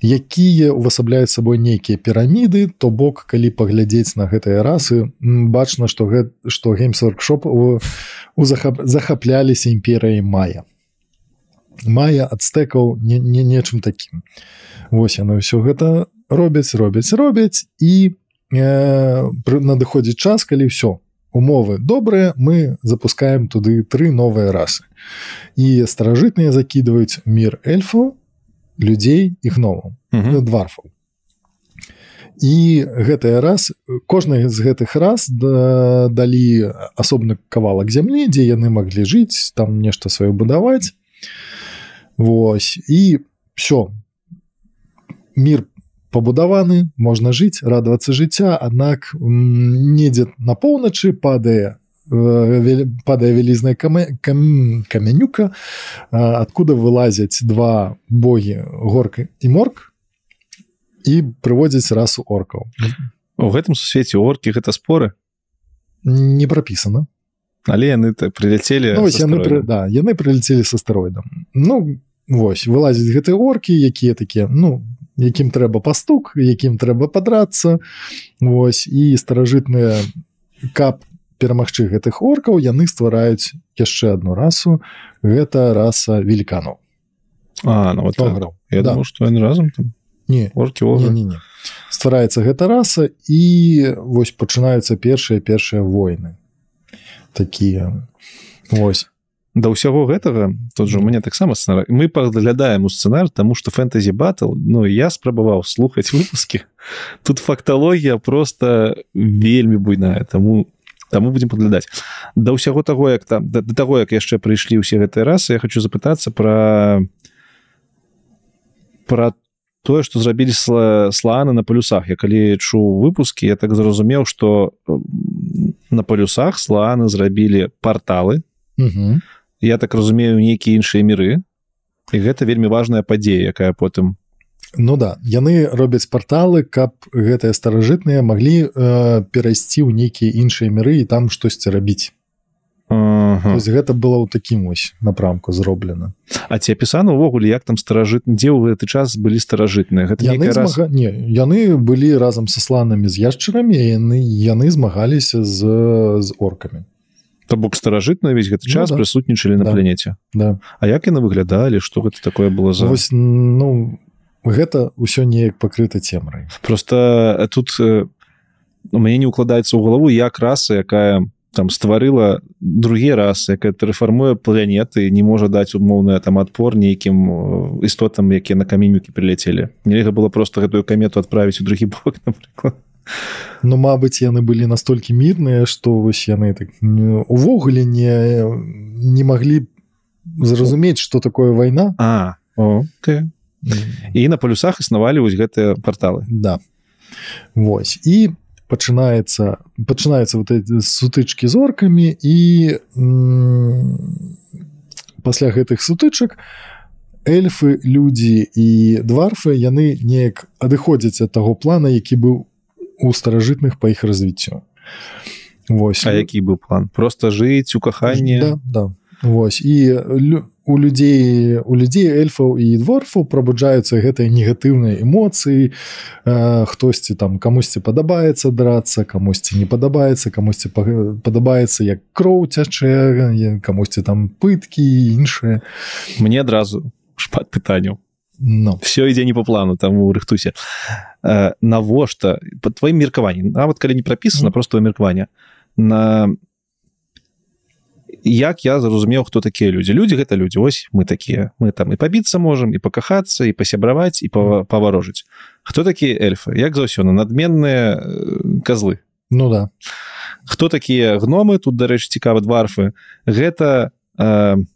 якія увасабляюць сабой нейкія піраміды то бок калі паглядзець на гэтыя расы бачна што гэ, што геймсоркшоп э, у захап, захапляліся імперыяй мая мая адстэкаў не, не, нечым такім Вось яно ўсё гэта робяць робяць робяць і по Э, надыходзіць час калі все умовы добрыя мы запускаем туды тры новыя расы і старажытныя закідваюць мир эльфу людзей і гнову ну, дварфу і гэтая раз кожны з гэтых раз да, далі асобны кавалак зямлі дзе яны маглі жыць там нешта сваё будаваць Вось і все мир по пабудаваны можна жыць радавацца жыцця аднак недзе на поўначы падае э, падае вялізная камянюка откуда вылазяць два боги горка і морг і прыводзяць расу
оркаў у гэтым сусвеце оркі гэта споры не прапісана але яны прыляцелі ну, яны, пры,
да, яны прыляцелі с астероідам ну вось вылазіць гэтыя оркі якія такія ну якім трэба пастук якім трэба падрацца Вось і старажытныя кап перамагчы гэтых оркаў яны ствараюць яшчэ одну расу гэта раса великану
ну, так. я да. думаю, што разам там не,
Орки, не, не, не. ствараецца гэта раса і вось пачынаюцца першыя першыя войны
такія Вось да ўсяго гэтага тут же у ну. меня таксама сценарий мы паглядаем у сцэнар тому что фэнтэзі батл Ну я спрабаваў слухаць выпуски тут факталогія просто вельмі буйная тому там будем паглядаць да ўсяго того як там до да, того як яшчэ прыйшлі ўсе гэтыя раз я хочу запытацца про про то Тое, што зрабілі сланы на палюсах я калі чуў выпускі я так зразумеў что на палюсах сланы зрабілі порталы я так разумею нейкія іншыя міры і гэта вельмі важная падзея якая потым
Ну да яны робяць парталы каб гэтыя старажытныя маглі э, перайсці ў нейкія іншыя міры і там штосьці рабіць uh -huh. Тось, гэта было ў такім вось напрамку зроблена
А ці апісана ўвогуле як там старажытны дзе ў гэты час былі старажытныя яны, раз... змага...
яны былі разам са сланамі з яшчарамі яны яны змагаліся з, з оркамі
То бок старажытна весь гэты ну час ну, да. прысутнічалі на да. планеце да. А як яны выглядалі что гэта такое было за Вось,
ну гэта ўсё неяк пакрыта цемрай
просто э, тут э, у мяне не укладаецца ў галаву як раса якая там стварыла другі раз якая рэфармуе планеты не можа даць умоўная там адпор нейкім э, істотам якія на каменюкі прилетели нельга было просто гэтую камету отправить у другі бок напрыклад
Ну мабыць яны былі настолькі мірныя што вось яны так ну, увогуле не не маглі зразумець что такое вайна
а О, okay. mm -hmm. і на полюсах існавалі вось гэтыя порталы да
Вось і пачынаецца пачынаецца вот эти сутычки зоркамі і пасля гэтых сутычак эльфы людзі і дварфы яны неяк адыходзяць ад таго плана які быў у у старажытных па іх развіццю
Вось а які быў план просто жыць у каханні да,
да. Вось і у людзей у людзей эльфаў і дворфу прабуджаюцца гэтыя негатыўныя эмоцыі э, хтосьці там камусьці падабаецца драцца камусьці не падабаецца камусьці падабаецца як кроў цячэ камусьці там пыткі іншыя
мне адразу шмат пытанняў но ну. все ідзе не по плану там рыхтуся э, навошта по твоим меркаванні нават калі не прапісана просто меркаванне на як я зразумеў хто такія людзі людзі гэта людзі ось мы такія мы там і пабіцца можам і пакахацца і пасябраваць і паварожыць хто такія эльфы як заўсёды ну, надменныя э, козлы ну да хто такія гномы тут дарэчы цікавы дварфы гэта у э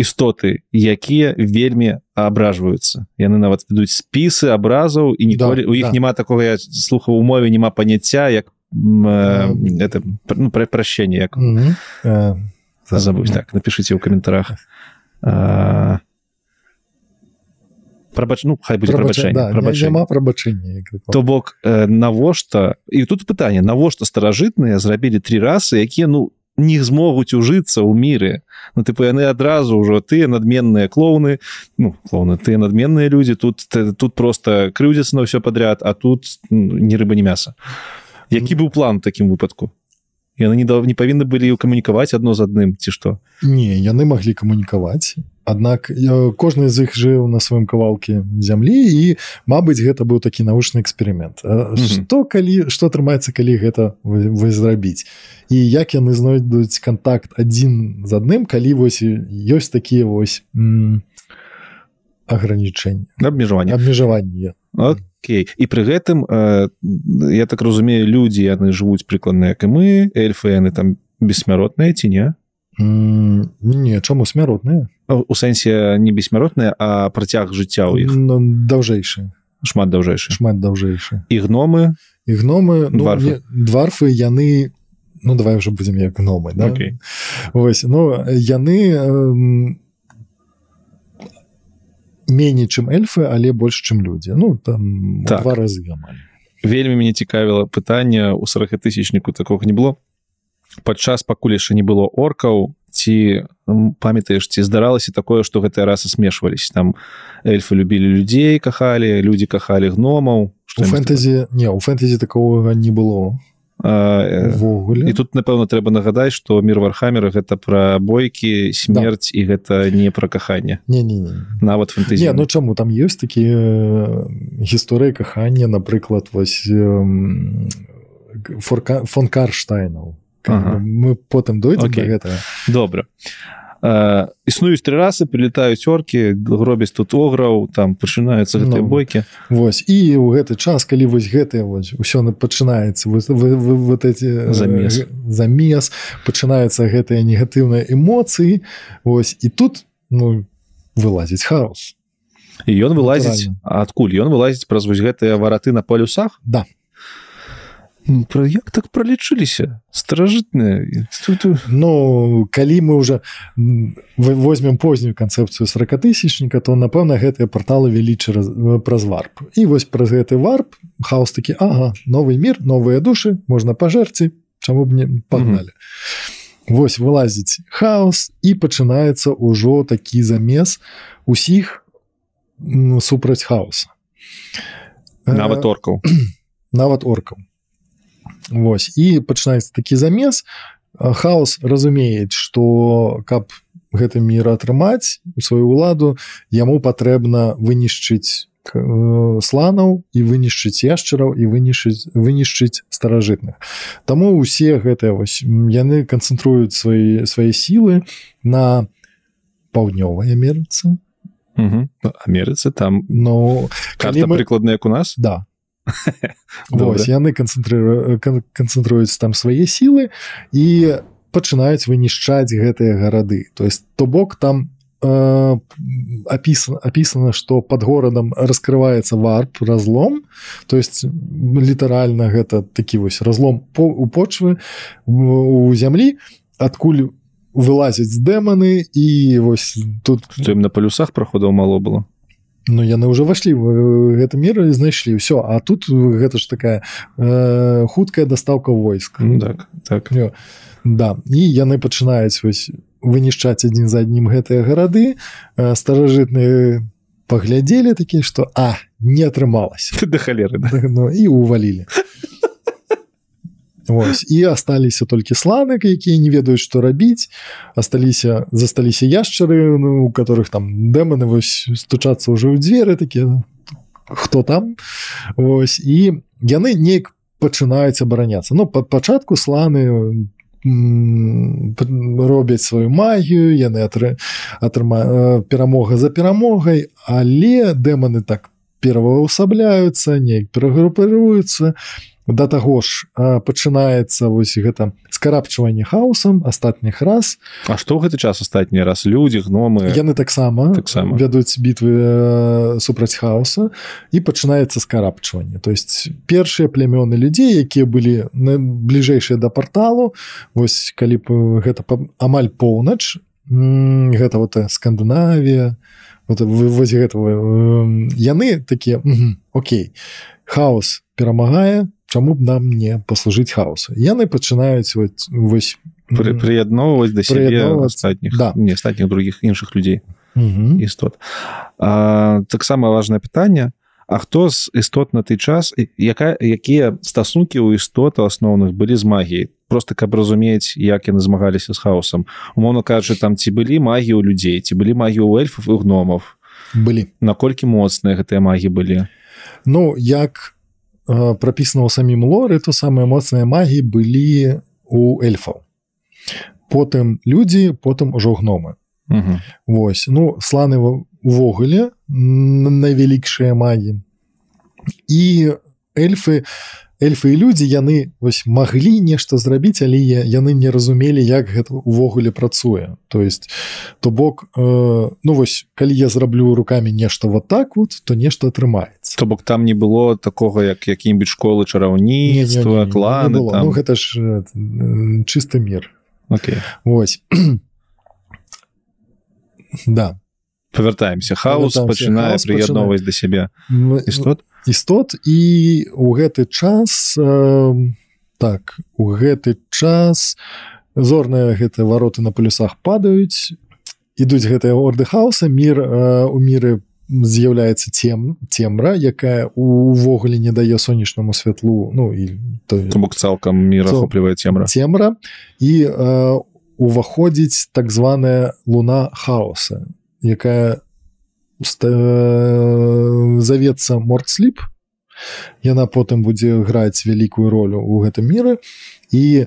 істоты якія вельмі абражваюцца яны нават ведуць спісы абразаў і ніколі да, у іх да. няма такого я слухаў у мове няма паняцця як э, mm -hmm. это ну, прощение як mm -hmm. Э, uh, забудь mm -hmm. так напишите ў каментарах э. а прабачну хай будзе прабачэнне то бок э, навошта і тут пытанне навошта старажытныя зрабілі три расы якія ну не змогуць ужыцца ў міры Ну тыпу яны адразу ўжо тыя надменныя клоуны ну, клоны тыя надменныя людзі тут тут просто крыўдзіцца на ўсё падряд а тут ну, ні рыба не мяса які быў план такім выпадку яны не, да, не павінны былі камунікаваць адно з адным ці што
не яны маглі камунікаваць аднак э, кожны з іх жыў на сваім кавалке зямлі і мабыць гэта быў такі навучны эксперымент э, что mm -hmm. калі что атрымаецца калі гэта вы зрабіць і як яны знойдуць контакт адзін з адным калі вось ёсць такія вось ограничэнні
абмежаванне абмежаванне Okay. і пры гэтым э, я так разумею людзі яны жывуць прыкладна як і мы эльфы яны там бессмяротныя ці не
mm,
не чаму смяротныя у сэнсе не бессмяротныя а працяг жыцця ў іх no, ну, даўжэйшы шмат даўжэйшы шмат
даўжэйшы і гномы і гномы ну, дварфы. Не, дварфы яны ну давай уже будзем як гномы да? okay. Вось, ну яны не э, меней чым эльфы але больш чым людзі ну там так. два разы
вельмі мяне цікавіла пытанне у 40 тысячніку такого не было падчас пакуль яшчэ не было оркаў ці памятаеш ці здаралася такое што гэтыя раз смешваліся там эльфы любілі людзей кахалі людзі кахалі гномаў
фэнтэзі не у фэнтэзі такога не было у Увогуле. І
тут, напэўна, трэба нагадаць, што мір Вархамера гэта пра бойкі, смерць да. і гэта не пра каханне. Нават фантазія. Ну
чаму там ёсць такі гісторыі кахання, напрыклад, фон Карштайнаў. Ага. мы потым дойдзе okay. гэта
добра Э, існуюць тры разы прилетаюць оркі гробяць тут ограў там пачынаюцца гэтыя ну, бойкі восьось і
ў гэты час калі вось гэтыя вось усё пачынаецца вот эти замес замес пачынаецца гэтыя негатыўныя эмоцыі Вось і тут ну,
вылазіць хаос і ён вылазіць адкуль ён вылазіць праз вось гэтыя вараты на полюсах да то Пра як так пролічыліся старажытныя
Ну калі мы уже вы возьмем познюю канцэпцыю сорокатысячніка то напэўна гэтыя порталы вялічы э, праз варп і вось праз гэты варп хаос такі Ага новый мир новыя душы можна пажэрці чаму б не пагналі Вось вылазіць хаос і пачынаецца ўжо такі замес усіх супраць хаоса
нават э, оркаў
нават оркам Вось і пачынаецца такі замес э, хаос разумеет что каб гэта мир атрымаць у сваю ўладу яму патрэбна вынішчыць э, сланаў і вынішчыць яшчараў і вынішчыць вынішчыць старажытных Таму усе гэтыя вось яны канцэнтруюць свае свае сілы на паўднёвай амерыцы
ну, Амерыцы там но ну, калі прыкладна як у нас да Вось
яны канцэнтруюць там свае сілы і пачынаюць вынішчаць гэтыя гарады. То есть то бок там апісана, што под горадам раскрываецца варп разлом. То есть літаральна гэта такі вось разлом у почвы у зямлі, адкуль вылазяць дэманы і вось тут на
палюсах праходаў мало было.
Ну яны ўжо вайшлі в э, гэты мір і знайшлі ўсё А тут гэта ж такая э, хуткая дастаўка войск ну, так так Ё. да і яны пачынаюць вось вынішчаць адзін за аднім гэтыя гарады э, старажытныя паглядзелі такія што а не атрымалася да халеры да? Ну, і увалілі а Вось. і асталіся толькі сланы якія не ведаюць што рабіць асталіся э, засталіся яшчары ну, у которых там дэманы вось стучацца ўжо ў дзверы такія хто там Вось і яны неяк пачынаюць абараняцца но ну, пад пачатку сланы там робяць сваю магію яны атры атрыма э, перамога за перамогай але дэманы так пераваўсабляюцца неяк перагрупаруюцца да таго ж пачынаецца вось гэта скарабчванне
хаосам астатніх раз А што гэты час астатні раз людзі гномы яны
таксама таксама вядуць бітвы супраць хаоса і пачынаецца скарабчванне то есть першыя плямёны людзей якія былі бліжэйшыя да парталу вось калі б э, гэта амаль поўнач гэта вот э, скандынавія вот э, вось гэтага яны такія Окей хаос перамагае то чаму б нам не паслужыць хаоса яны пачынаюць вот, вось
прыядноўваць да астатніх да. не астатніх других іншых людзей істот таксама важное пытанне А хто з істот на той час якая якія стасункі ў істоту асноўных былі з магіяй просто каб разумець як яны змагаліся з хаосам умоўно кажучы там ці былі магі ў людзей ці былі магі ў эльфов і гномов былі наколькі моцныя гэтыя магі былі Ну як у
прапісана ў самім лоры то самыя моцныя магі былі у эльфаў потым людзі потым ужо гномы Вось ну сланы увогуле найвялікшыя магі і эльфы эльфы і людзі яны вось маглі нешта зрабіць але яны не разумелі як гэта увогуле працуе то есть то бок э, ну вось калі я зраблю руками нешта вот так вот то нешта атрымаецца
то бок там не было такога як які-нибудь школы чараўніцтва клан ну, гэта
ж э, чысты мир okay. ось да
павяртаемся хаос пачынае прыядноваць да сябе істот
істот і у гэты час э, так у гэты час зорныя гэтыя вароты на полюсах падаюць ідуць гэтыя орды хаоса мир э, у міры по з'яўляецца тем цемра якая увогуле не дае сонечнаму святлу ну і
то бок цалкам мірахоплівае цемра цемра і
э, уваходзіць так званая луна хаоса якая ста... завецца мордслі яна потым будзе граць вялікую ролю ў гэтым міры і э,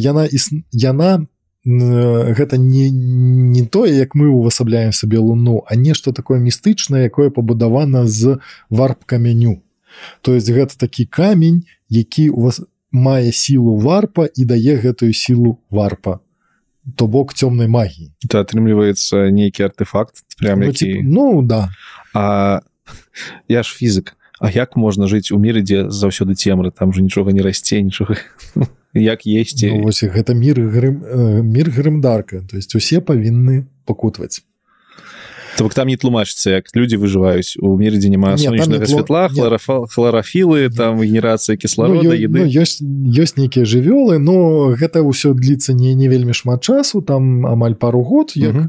яна іс... яна у Э, гэта не не тое як мы увасабляем сабе луну а нешта такое містычнае якое пабудавана з варп каменю то есть гэта такі камень які у вас мае сілу варпа і дае гэтую сілу варпа то бок цёмнай
магіі это атрымліваецца нейкі артефакт прям ну, які... ну да а я ж фізік А як можна жыць у міры дзе заўсёды цемры там же нічога не расце нічога не як есці ну, ось гэта мір
грым э, мир грымдарка то есть усе павінны
пакутваць Так, там не тлумачыцца як люди выжываюць у мире дзе няма святла хлорафілы там генерацыя кіслароды ну, ну, ёсць
ёсць нейкія жывёлы но гэта ўсё длится не не вельмі шмат часу там амаль пару год як, э,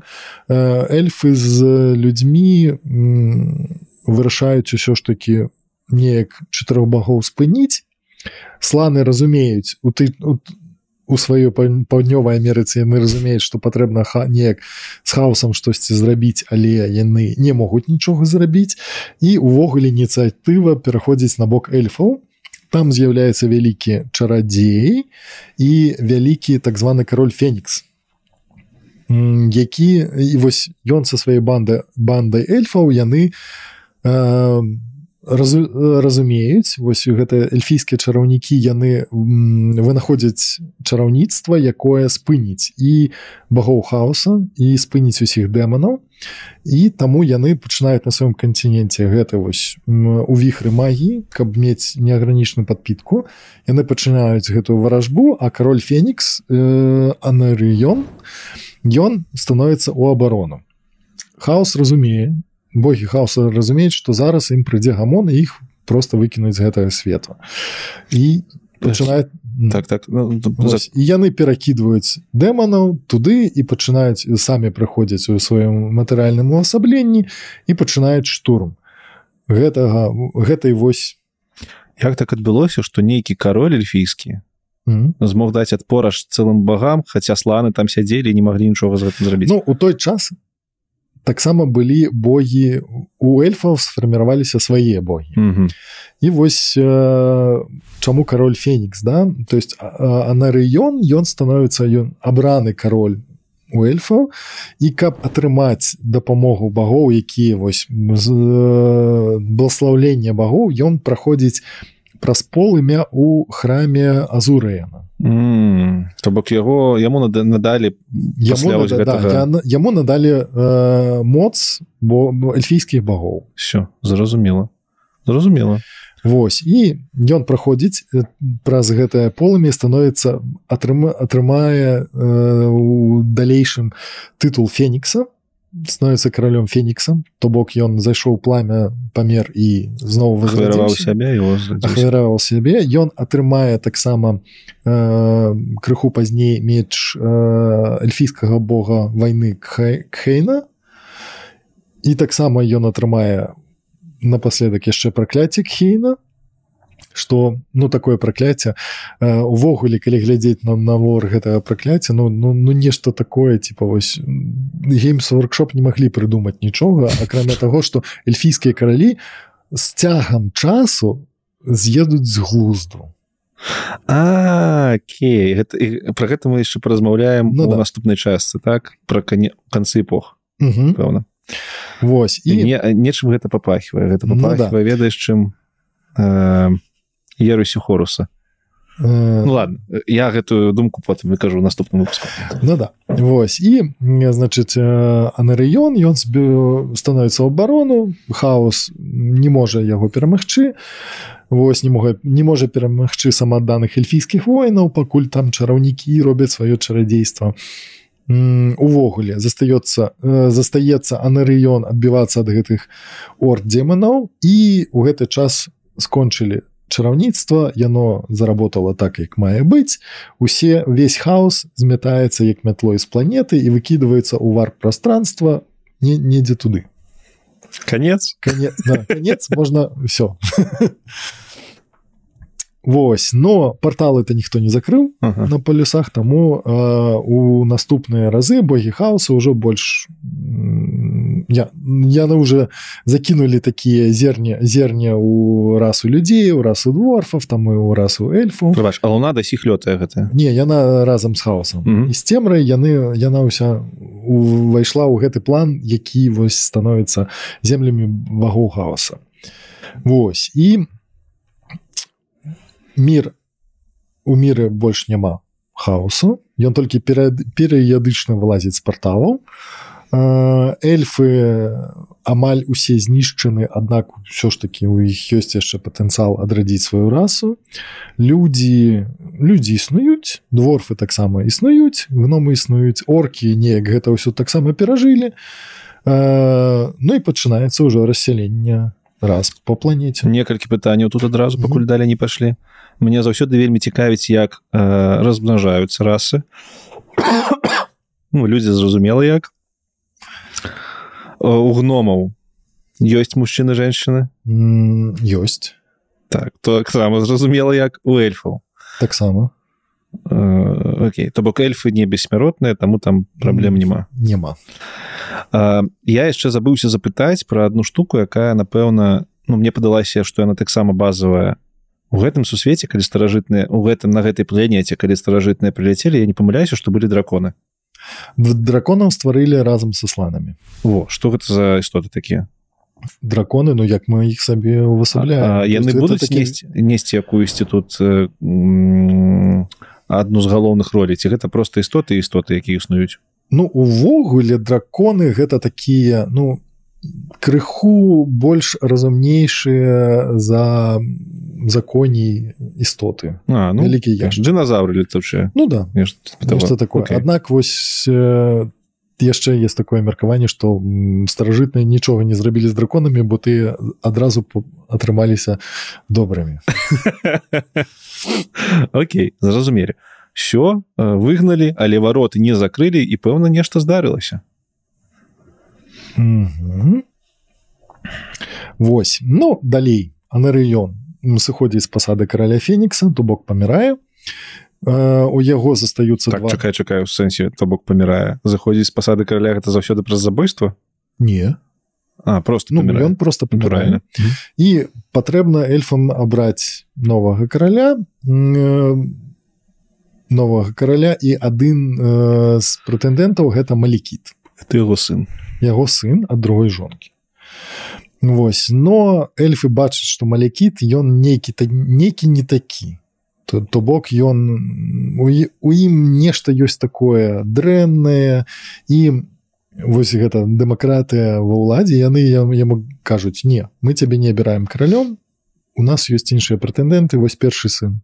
эльфы з людьми вырашаюць усё ж таки неяк чатырох багоў спыніць сланы разумеюць у ты у, у сваёй паўднёвай Амерыцы яны разумеюць што патрэбна ха неяк з хаосам штосьці зрабіць але яны не могуць нічога зрабіць і увогуле ініцыятыва пераходзіць на бок эльфаў там з'яўляецца вялікі чарадзей і вялікі так званы кароль Фенікс які і вось ён са свае банды бандай эльфаў яны у э, раз, разумеюць вось гэта эльфійскія чараўнікі яны вынаходзяць чараўніцтва якое спыніць і багоў хаоса і спыніць усіх дэманаў і таму яны пачынаюць на сваём кантыненце гэта вось у віхры магіі каб мець неагранічную падпітку яны пачынаюць гэтую варажбу а кароль фенікс э, анарыён ён становіцца у абарону хаос разумее боги хаоса разумеюць што зараз ім прыйдзе гамон і іх просто выкінуць гэтае свету і пачынает
так так, так. Ну, ну,
і яны перакідваюць дэманаў туды і пачынаюць самі прыходзяць у сваім матэрыяльным увасабленні і пачынаюць штурм
гэтага гэтай вось як так адбылося што нейкі кароль эльфійскі змог даць адпораж цэлым багам хаця сланы там сядзелі не маглі нічога зрабіць ну, у той час таксама
былі боги у эльфаў сфарміраваліся свае боги mm -hmm. і вось э, чаму король феникс да то есть анарыён ён становится ён абраны король у эльфаў і каб атрымаць дапамогу богоў якія вось э, бласлаўленне богоў ён праходзіць на праз полымя у храме азурена
то бок яго яму надалі яму
надалі э, моц бо эльфійскіх багоў все зразумела зразумела Вось і ён праходзіць э, праз гэтае полымя становіцца атрыма атрымае э, у далейшым тытул фенікса становится королем Феніксам то бок ён зайшоў пламя памер і зноў выграваў сябе ахвяраваў сябе ён атрымае таксама э, крыху пазней меч э, эльфійскага бога войны кхейна і таксама ён атрымае напоследак яшчэ пракляцік хейна то что ну такое проклятие э, увогуле калі глядзець на навор гэтага прокляця ну ну, ну нешта такое типа вось games workshop не могли прыдумать нічога акрамя того что эльфійскія каралі с цягам часу з'едуць з глузду
а окей гэта, про гэта мы яшчэ празмаўляем ну, да. наступнай частцы так про кане канцы эпох пэўна Вось і не, нечым гэта папахвае гэта ну, да. ведаеш чым а... Э, ерусю хоруса э... ладно я гэтую думку потым выкажу наступным
ну, да. Вось і значыць э, анарыён ён сбе становіцца ў абарону хаос не можа яго перамагчы Вось не можа, не можа перамагчы самаданных эльфійскіх воінаў пакуль там чараўнікі робяць сваё чарадзейства увогуле застаецца э, застаецца анарыён адбівацца ад гэтых ор демонаў і у гэты час скончылі чараўніцтва яно заработало так як мае быць усе весь хаос змятаецца як мятло з планеты і выкидывается у вар пространства не недзе туды конец конец, да, конец можно все Вось но порталы это ніхто не закрыл ага. на полюсах тому э, у наступныя разы боги хаоса уже больш не я, я ну, уже закинули такие зерни, зерни у расу людей, у расу дворфов, там и у расу эльфов.
Прибач, а луна до сих лета это?
Не, я на разом с хаосом. Угу. И с темрой я, я на уся у, вошла у гэты план, який вот становится землями богов хаоса. Вось. И мир у мира больше нема хаосу. Ён толькі перыядычна вылазіць з парталаў. Э, эльфы э, амаль усе знішчаны аднак ўсё ж таки у іх ёсць яшчэ патэнцыял адрадзіць сваю расу людзі людзі існуюць дворфы таксама існуюць гномы існуюць оркі неяк гэта ўсё таксама перажылі э, ну і пачынаецца ўжо рассяленне
раз по планеце некалькі пытанняў тут адразу пакуль далі не пайшлі мне заўсёды вельмі цікавіць як э, размнажаюцца расы ну людзі зразумела як у гномаў ёсць мужчыны жанчыны ёсць так таксама зразумела як у эльфаў таксама Окей то бок эльфы не бессмяротныя таму там праблем няма няма я яшчэ забыўся запытаць пра одну штуку якая напэўна ну мне падалася што яна таксама базовая у гэтым сусвеце калі старажытныя у гэтым на гэтай планеце калі старажытныя прыляцелі я не памыляюся што былі драконы
драконаў стварылі разам са сланамі
во что гэта за істоты такія
драконы но ну, як мы іх сабе увасабля яны будуць несці
такі... несці якуюсьці тут э, одну з галоўных роліці гэта просто істоты істоты якія існуюць
ну увогуле драконы гэта такія ну крыху больш разумнейшыя за не законі
істоты ну, вялікі дыназаўры летавшы Ну да нешта такое okay.
аднак вось яшчэ есть такое меркаванне што старажытныя нічога не зрабілі з драконамі бо ты адразу атрымаліся добрымі
Окей okay, зразумелі все выгналі але вароты не закрылі і пэўна нешта здарылася
mm -hmm. Вось ну далей анарыён сыходзіць з пасады караля фенікса то бок памірае у яго застаюцца так, два... чакай чакаю
у сэнсе то бок памірае заходзіць з пасады караля гэта заўсёды праз забойства
не а просто ну мільён просто натуральна і патрэбна эльфам абраць новага караля новага караля і адзін э, з прэтэндэнтаў гэта малікіт ты яго сын яго сын ад другой жонкі а Вось но эльфы бачаць, што малякіт ён нейкі нейкі не такі. То, то бок ён у ім нешта ёсць такое дрэннае і вось гэта дэмакратыя ва ўладзе яны яму кажуць не мы цябе не абіраем каралём у нас ёсць іншыя прэтэндэнты вось першы сын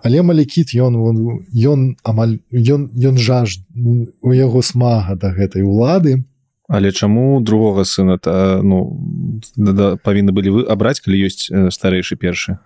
але малякіт ён ён, ён амаль ён ён жаж у яго смага да гэтай улады то
але чаму другога сына та ну да, да, павінны былі вы абраць калі ёсць э, старэйшы першы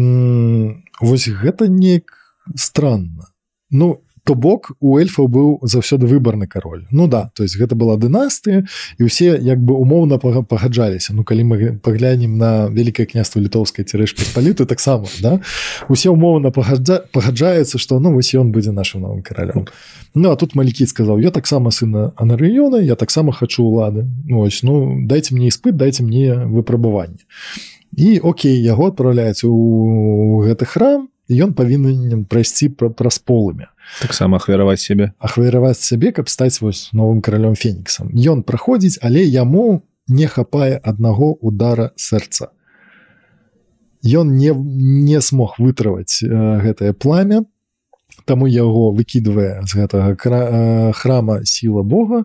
mm, восьось гэта неяк странно ну то бок у эльфаў быў заўсёды выбарны кароль Ну да то есть гэта была дынастыя і ўсе як бы умоўна пагаджаліся Ну калі мы паглянем на великкае княство літоўскай церэшкі паліты таксама да усе умоўна пагадза пагаджаецца што ну вось ён будзе нашим новым каралём Ну а тут малікі сказаў я таксама сына анарыёна я таксама хачу улады ось ну, ну дайте мне іспыт дайте мне выпрабаванне і Окей яго адправляюць у гэты храм ён павінен прайсці пра праз полымя
таксама ахвяраваць
сябе ахвяраваць сябе каб стаць вось новым каралём феніксам ён праходзіць але яму не хапае аднаго удара сэрца ён не не смог вытрываць э, гэтае пламя таму яго выкідывае з гэтага кра... Э, храма сіла Бога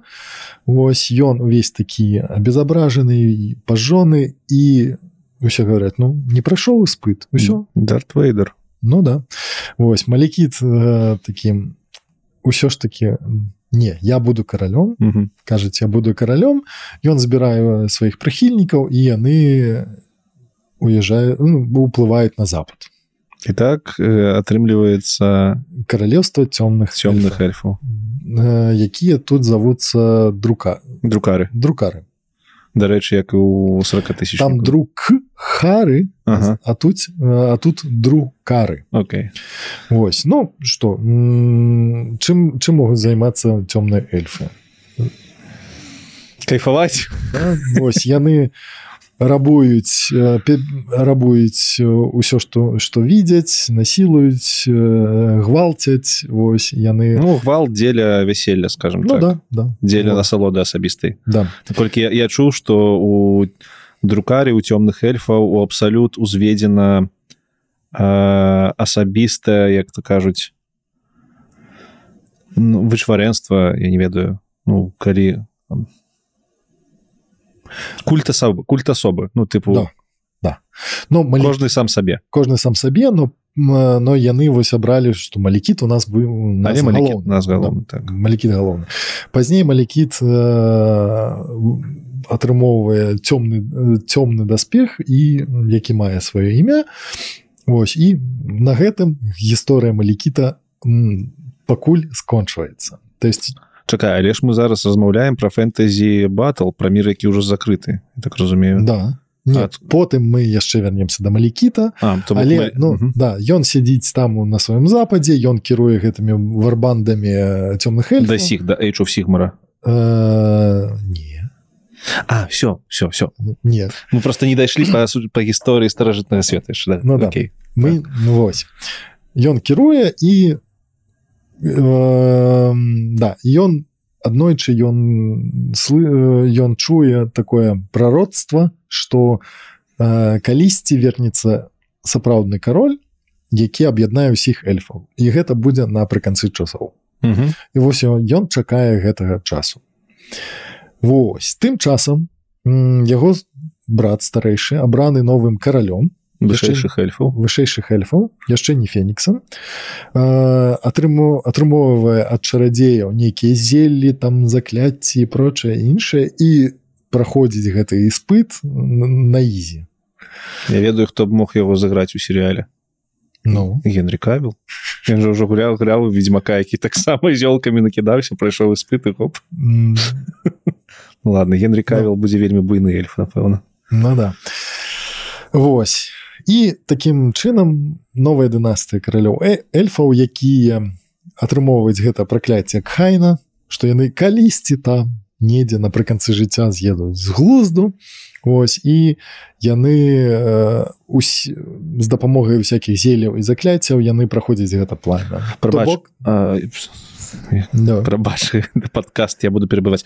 Вось ён увесь такі безабражаны пажоны і усе говорят ну не прайшоў іспыт усё дарт вейдер Ну да Вось малекіт э, такім усё ж таки не я буду каралём кажуць я буду каралём ён збіраю сваіх прыхільнікаў і яны уязджаю ну, уплываюць на запад так э, атрымліваецца каралевства цёмных цёмных эльфаў э, якія тут завуцца друка друкары друкары
Да речі, як у 40 тисяч. Там друг
хари, ага. а, тут, а тут друг кари. Окей. Ось. Ну, що, чим, чим можуть займатися темні ельфи? Кайфувати? Ось, яни. Не рабуюць э, рабуюць ўсё э, што што відзяць насілуюць э, гвалцяць Вось яны ну,
гвал дзеля вяселля скажем ну, так. да, да. дзеля вот. насалоды асабістай да толькі я, я чуў што у друкары у цёмных эльфаў у абсалют узведзена э, асабістая як-то кажуць вычварэнства я не ведаю ну калі там культ асаб культ асобы ну тыпу да, да. но мы кожны сам сабе кожны
сам сабе но но яны вось абралі што малікіт у нас быў нас малікіт галоўны да, так. пазней малікіт э, атрымоўвае цёмны цёмны э, даспех і які мае сваё імя Вось і на гэтым гісторыя малікіта пакуль скончваецца
то есть Чакай, але ж мы зараз размаўляем пра фэнтэзі батл пра мір які ўжо закрыты так разумею да Нет, От...
потым мы яшчэ вернемся да малікіта
там але, мы...
ну uh -huh. да ён сядзіць там на сваім западзе ён кіруе гэтымі варбандамі
цёмных эль дасіх да эйчу сігмара э -э не А все все все нет мы просто не дайшлі па, па гісторыі старажытнага света да? ну, да.
мы так. ну, вось ён кіруе і да ён аднойчы ён э, ён чуе такое прародство что э, калісьці вернется сапраўдны кароль які аб'яднае ўсіх эльфаў і гэта будзе напрыканцы часоў і вось ён чакае гэтага часу Вось тым часам яго брат старэйшы абраны новым каралём вышэйшых эльфаў вышэйшых эльфаў яшчэ не феніксам атрыму атрымоўвае ад чарадзеяў нейкія зеллі там закляцці прочае іншае і праходзіць гэты іспыт на ізі
Я ведаю хто б мог яго заграць у серыяле Ну генри кабел же ўжо гуляў гуляў ведьзьмака які таксама зёлкамі накідаўся прайшоў іспыты хоп ну ладно генри кабел будзе вельмі буйны эльф напэўна Ну да Вось і таким
чынам новая дынастыя каралёў э, эльфаў якія атрымоўваюць гэта пракляцце як хайна што яны калісьці там недзе напрыканцы жыцця з'еду з глузду ось і яны э, с... з дапамогай всякихх зеляў і закляццяў яны праходзяць гэта плана бок...
э, прабачы падкаст я буду перабываць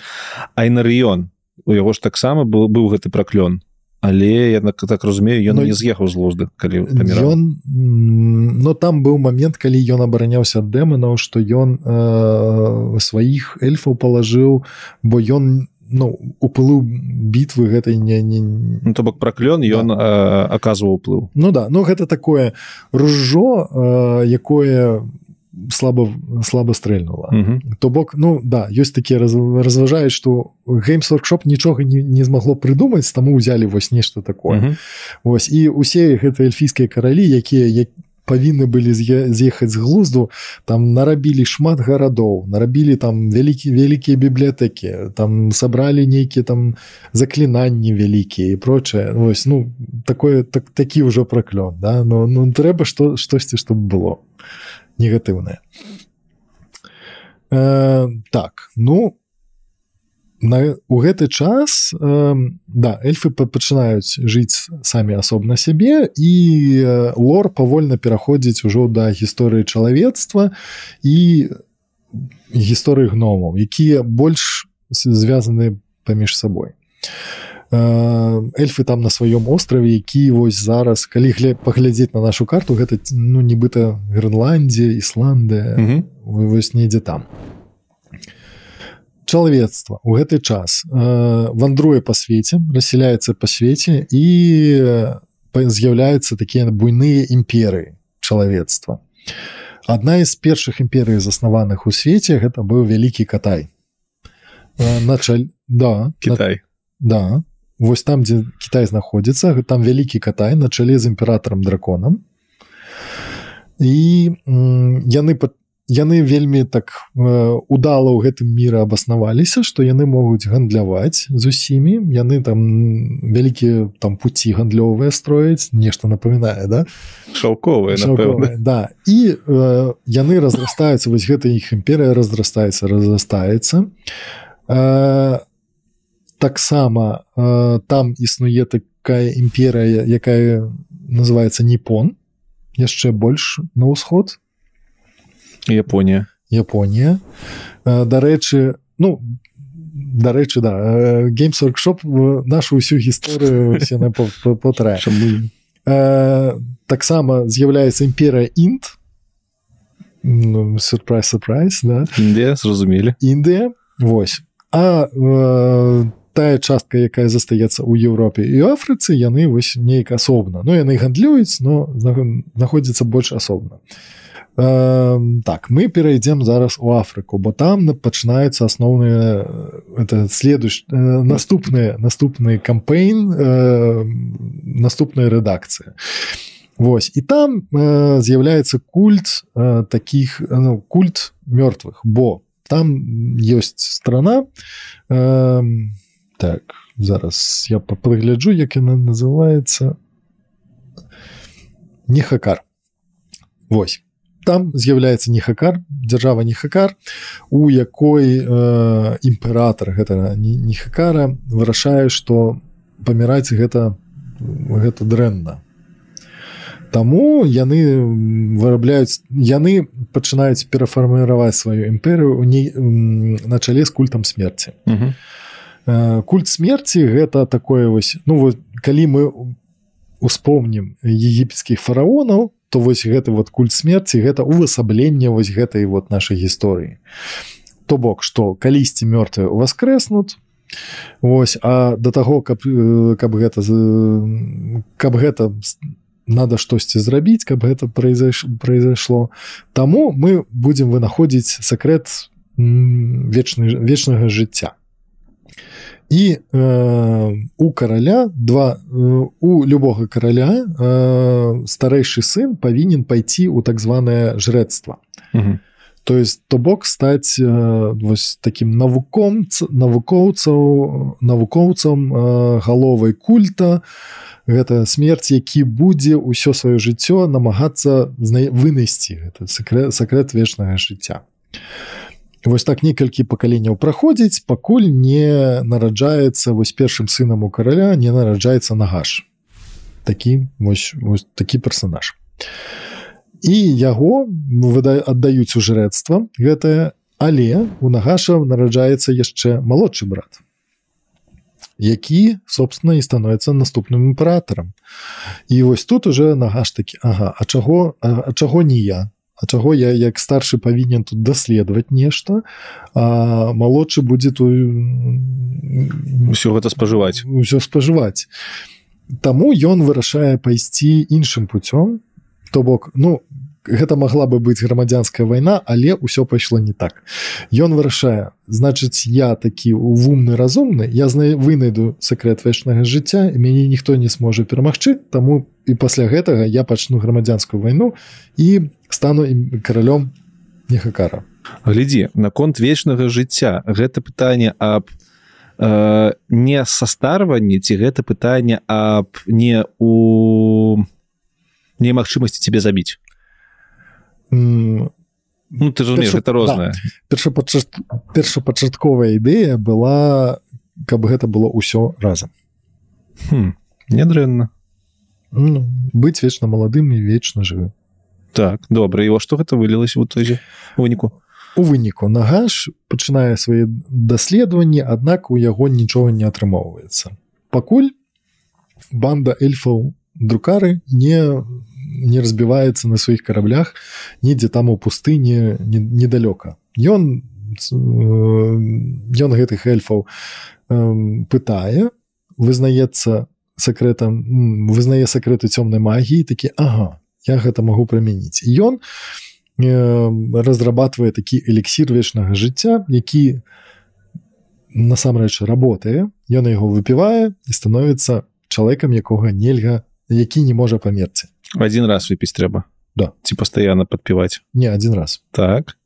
айнарыён у яго ж таксама быў быў гэты праклён у але я так разумею ён ну, не з'ехаў з лозды калі ён
но ну, там быў момент калі ён абараняўся ад дэманаў что ён э, сваіх эльфаў палажыў бо ён не Ну, у пылу бітвы гэтай не, не...
Ну, то бок праклён ён да. Э, аказваў уплыў
Ну да ну гэта такое ружо э, якое слабо слабо стрельнула uh -huh. то бок ну да ёсць такія разважаюць что games workshop нічога не, не змагло прыдумаць таму ўзялі вось нешта такое uh -huh. ось і усе гэты эльфійскія каралі якія як павінны былі з'ехаць з глузду там нарабілі шмат гарадоў нарабілі там вялікі вялікія бібліятэкі там сабралі нейкія там заклінанні вялікія і прочае вось ну такое так такі ўжо праклён да ну ну трэба што штосьці чтобы было а негатыўная э, так ну у гэты час э, да эльфы пачынаюць жыць самі асобна сябе і э, лор павольна пераходзіць ужо да гісторыі чалавецтва і гісторыі гномаў якія больш звязаны паміж сабой у Э, эльфы там на сваём острове які вось зараз калі гле паглядзець на нашу карту гэта ну нібыта Грэнландія Ісландыя вось недзе там чалавецтва у гэты час э, вандруе па свеце расселяецца па свеце і з'яўляюцца э, такія буйныя імперыі чалавецтва адна з першых імперый заснаваных у свеце гэта быў вялікі катай э, началь да Китай на... да на вось там дзе Кітай знаходзіцца там вялікі катай на чале з імператорам драконам і яны пад яны вельмі так э, удала ў гэтым міры абаснаваліся што яны могуць гандляваць з усімі яны там вялікія там пуці гандлёвыя строяць нешта напамінае да
шалковыя
да і э, яны разрастаюцца вось гэта іх імперыя разрастаецца разрастаецца а э, таксама э, там існуе такая імперыя якая называется непон яшчэ больш на ўсход Японія Японія э, дарэчы ну там Дарэчы да геймсоркшоп э, нашу ўсю гісторыю э, таксама з'яўляецца імперыя інт ну, сюрпрайсрайс зразумелі Індыя Вось а э, тая частка якая застаецца ў Еўропе і афрыцы яны вось неяк асобна но ну, яны гандлююць но знаходзіцца больш асобна э, так мы перайдзем зараз у Афрыку бо там пачынаецца асноўныя э, это следуш э, наступныя наступны кампейн э, наступная рэдакцыя Вось і там э, з'яўляецца культ э, таких ну, культ мёртвых бо там ёсць страна там э, так зараз я попрыгляджу як яна называется не хакар Вось там з'яўляецца не хакар дзяржава не хакар у якой э, імператор гэтага не хакара вырашае что паміраць гэта гэта дрэнна Таму яны вырабляюць яны пачынаюць перафармаваць сваю імперыю не на чале з культам смерти. Uh -huh. Э, культ смерти гэта такое вось ну вот калі мы успомнім егіпецкіх фараонаў то вось гэты вот культ смерти гэта увасабленне вось гэтай вот нашай гісторыі то бок что калісьці мёртвыя у вас крэснут Вось а до таго каб э, каб гэта каб гэта надо штосьці зрабіць каб гэта произойшло таму мы будемм вынаходзіць сакрэт вечны вечнага жыцця то і э, у караля два у любога караля э, старэйшы сын павінен пайці ў так званое жрэцтва то есть то бок стаць э, вось таким навуком навукоўцаў навукоўцам э, галовай культа гэта смерть які будзе ўсё сваё жыццё намагацца вынайсці гэта сакрэт сакрэт вечнага жыцця а І вось так некалькі пакаленняў праходзіць пакуль не нараджаецца вось першым сынам у караля не нараджаецца нагаш такі вось, вось такі персонаж і яго аддаюць у жрэцтва гэтае але у нагаша нараджаецца яшчэ малодшы брат які собственно і становіцца наступным імператорам і вось тут уже нагаш такі Ага а чаго а, а чаго не я то А чаго я як старшы павінен тут даследаваць нешта малодшы будзе то ўсё
гэта спажываць ўсё
спажываць Таму ён вырашае пайсці іншым путём то бок ну гэта могла бы быць грамадзянская вайна але ўсё пайшло не так Ён вырашае значыць я такі вумны разумны я зна вынайду сакрэт вечнага жыцця мяне ніхто не сможа перамагчы таму і пасля гэтага я пачну грамадзянскую вайну і по стану ім каралём нехакара
глядзі наконт вечнага жыцця гэта пытанне аб э, не састарванні ці гэта пытанне аб не у немагчымасці цябе забіць
ну, ты разумеш Першу... это розна да. першапачат першапачатковая ідэя была каб гэта было ўсё разам недрэнна ну, быць вечна маладым і вечна
жывым так добра і во што гэта вылілася у тойзе выніку у выніку нагаш
пачынае свае даследаванні аднак у яго нічога не атрымоўваецца пакуль банда эльфаў друкары не не разбіваецца на сваіх караблях недзе там у пустыні недалёка ён ён гэтых эльфаў пытае вызнаецца сакрэтам вызнае сакрэты цёмнай магіі такі ага я гэта магу прымяніць ён э, разрабатывае такі эліксір вечнага жыцця які насамрэч работае ён яго выпівае і становіцца чалавекам якога нельга які не можа памерці
один раз выпіць трэба да ці пастаянна падпіваць не один раз так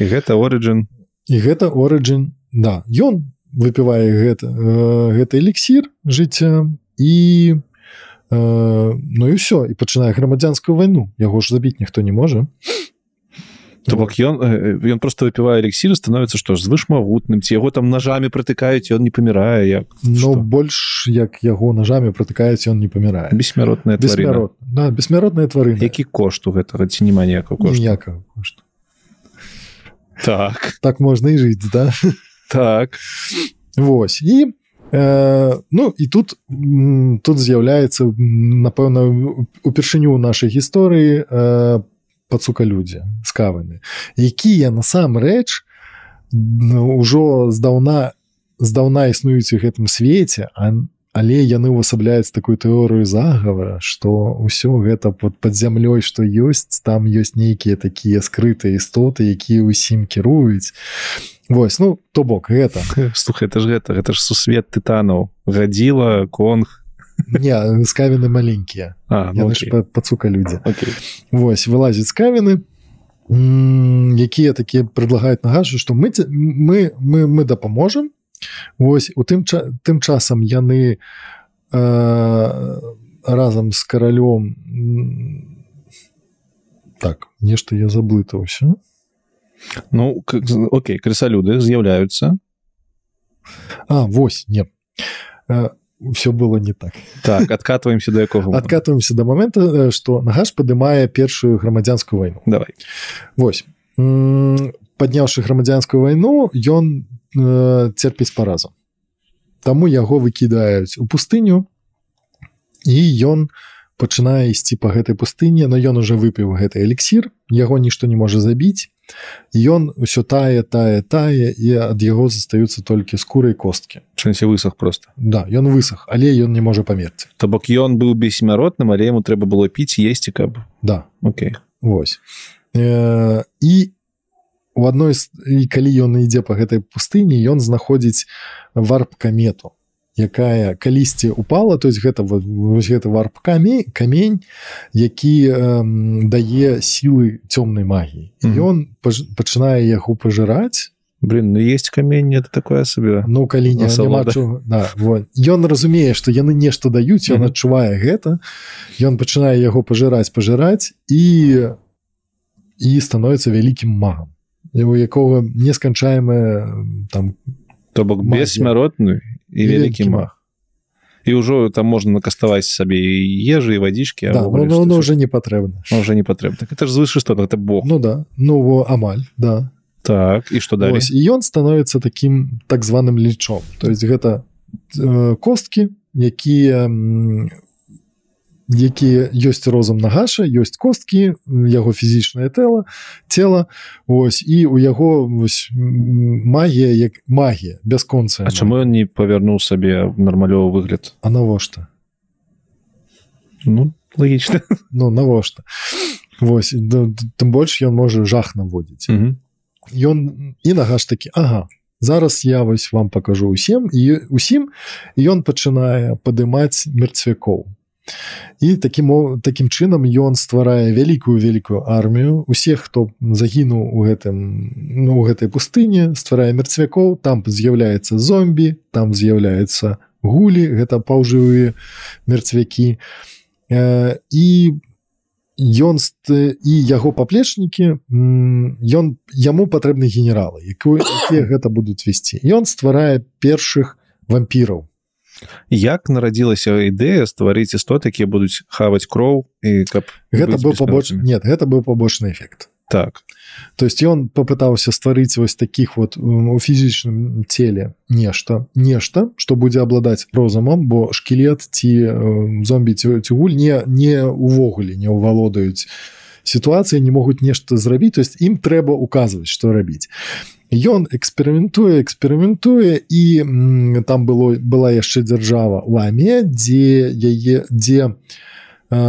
і гэта ориджин
і гэта ориджин да ён выпівае гэта э, гэта эліксір жыцця і у э, ну і ўсё і пачынае грамадзянскую вайну яго ж забіць ніхто не можа
то бок ён ён просто выпівае эліксір становіцца што звышмагутным ці яго там нажамі пратыкаюць ён не памірае як ну што? больш
як яго нажамі пратыкаюць ён не памірае бессмяротная бессмярот
да, бессмяротная твары які кошт у гэтага ці няма ніякаго ніякага кошту так так
можна і жыць да так восьось і Э, ну і тут тут з'яўляецца напэўна упершыню нашай гісторыі э, пацука людзі скавыны якія насамрэч ну, ўжо здаўна здаўна існуюць у гэтым свеце а не Але яны ўвасабляюць такую тэорыю загавара, што ўсё гэта пад, пад зямлёй, што ёсць, там ёсць нейкія такія скрытыя істоты, якія ўсім кіруюць.
Вось ну то бок гэта слухай это ж гэта гэта ж сусвет тытанаў гадзіла конг
не скавіны маленькія
ну, пацука людзі
Вось вылазіць скавіны якія такія предлагаюць нагажу што мы мы мы мы дапаможам Вось у тым тым часам яны э, разам з каралём так нешта я заблытаўся
Ну Окей крысалюды з'яўляюцца
А вось не э, все было не так
так откатываемся до якого
откатываемся до момента что э, нагаш падымае першую грамадзянскую войну давай Вось подняўшы грамадзянскую войну ён церпіць паразу Таму яго выкідаюць у пустыню і ён пачынае ісці по гэтай пустыне но ён уже выпіў гэты эліксир яго нішто не можа забіць ён усё тае тае тае і ад яго застаюцца толькі скурай косткі
чынся высах просто
да ён высах але ён не можа памерці
То бок ён быў бессмяротным але яму трэба было піць есці каб да Окей.
Вось і у адной з... калі ён ідзе по гэтай пустыні ён знаходзіць варп камету якая калісьці упала то есть гэта вось гэта варп камень камень які э, дае сілы цёмнай магіі ён паж... пачынае яго пажыраць
блин ну есть камень это такое сабе ну калі не чу...
да, ён разумее что яны нешта даюць ён адчувае гэта ён пачынае яго пажыраць пажыраць і і становіцца вялікім магам у якога несканчаемая там
то бок бессмяротны і вялікі мах і ўжо там можна накаставаць сабе і ежы і вадзічкі да, ну, ну,
ну, уже не патрэбна уже
не патрэбна так, это ж звыш что это бог
ну да ну во, амаль да
так і что да
ён становится таким так званым лічом то есть гэта э, косткі якія у якія ёсць розам на гаша ёсць косткі яго фізічнае тело цела ось і у яго вось, магія як магія бясконца А чаму
ён не павярнуў сабе нармалёвы выгляд А навошта
ну, логічна Ну навошта Вось да, тым больш ён можа жах наводіць ён і нагаш такі Ага зараз я вось вам покажу усім і усім ён пачынае падымаць мерцвякоў і таким таким чынам ён стварае вялікую вялікую армію усе хто загінуў у гэтым ну, у гэтай пустыне стварае мерцвякоў там з'яўляецца зомбі там з'яўляецца гулі гэта паўжывыя мерцвякі э, і ён і яго паплечнікі ён яму патрэбны генералы якую гэта будуць весці ён стварае першых вампіраў у
як нарадзілася ідэя стварыць істот якія будуць хаваць кроў і каб гэта быў побоч
нет гэта быў побочны эфект так то есть ён попытаўся стварыць вось таких вот у фізічным целе нешта нешта что будзе обладаць розамом бо шкілет ці зомбі гуль не не увогуле не ўвалодаюць сітуацыі не могуць нешта зрабіць то есть ім трэба указваць что рабіць ён эксперыментуе эксперыментуе і там было была яшчэ дзяржава у аме дзе яе дзе э,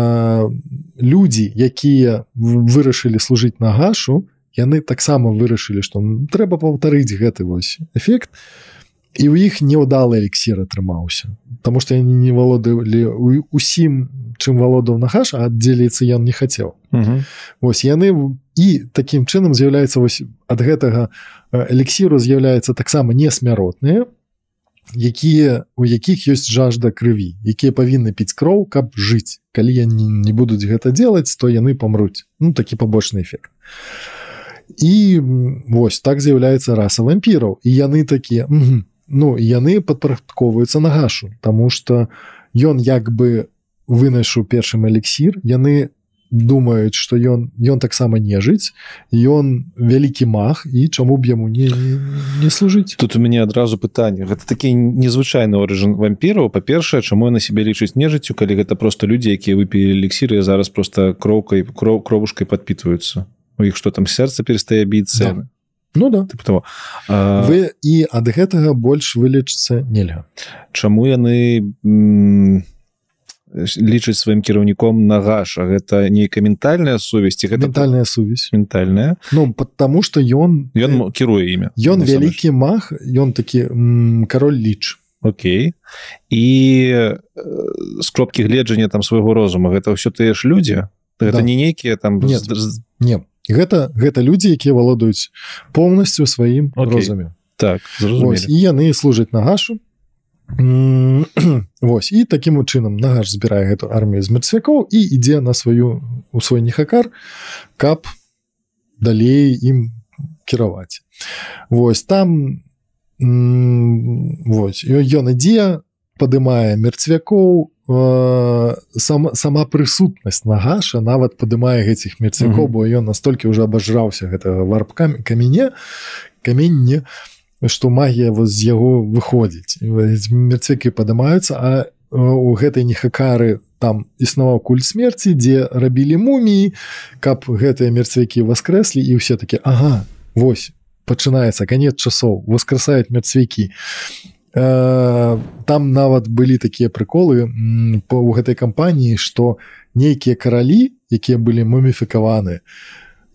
людзі якія вырашылі служыць на гашу яны таксама вырашылі што трэба паўтарыць гэты вось эфект і у іх неўдалы эліксер атрымаўся Таму што яны не валодалі усім чым валодаў на гаш аддзеліцца ён не хацеў Вось яны і такім чынам з'яўляецца вось ад гэтага у Э, эліксіру з'яўляецца таксама несмяротныя якія у якіх ёсць жажда крыві якія павінны піць кроў каб жыць калі яні не будуць гэта делать то яны памруць ну такі побочны эфект і вось так з'яўляецца раса вампіраў і яны такія ну яны падпарадковваюцца на гашу тому что ён як бы вынайшу першым эліксір яны думаюць что ён ён таксама не жыць ён вялікі мах і чаму б яму не
не служыць тут у мяне адразу пытанне гэта такі незвычайны орыжан вампіраў па-першае чаму я на себе лічыць нежыццю калі гэта просто людзі якія выпілі эліксіры зараз просто кроўкай кроў кровушкай подпитваюцца у іх что там сэрца перестае біцца да. Ну да ты того а... вы
і ад гэтага больш вылечыцца
нельга Чаму яны не Э, лічыць сваім кіраўніком на гаша гэта нейка ментальная сувязь гэта ментальная сувязь ментальная Ну потому что ён ён э, кіруе імя ён вялікі
мах ён такі король ліч
Окей і скропкі э, гледжання там свайго розума гэта ўсё тыя ж людзі гэта да. не нейкія там не
не гэта гэта людзі якія валодаюць поўнасцю сваім розуме
так Ось,
і яны служаць на гашу Вось і таким чынам нагаж збірае эту армію з мерцвякоў і ідзе на сваю у свой нехакар каб далей ім кіраваць Вось там Вось ён ідзе падымае мерцвякоў э, сам, сама прысутнасць нагаша нават падымае гэтых мерцвякоў бо ён настолькі ўжо абажраўся гэтага варпкамі камяне каменне, каменне што магія вас з яго выходзіць мерцвекі падымаюцца а у гэтай нехакары там існаваў культ смерці дзе рабілі муміі каб гэтыя мерцвекі воскреслі і ўсе такі Ага восьось пачынаецца конец часоў воскрасаюць мерцвекі э, там нават былі такія прыколы по у гэтай кампаніі што нейкія каралі якія былі муміфікаваны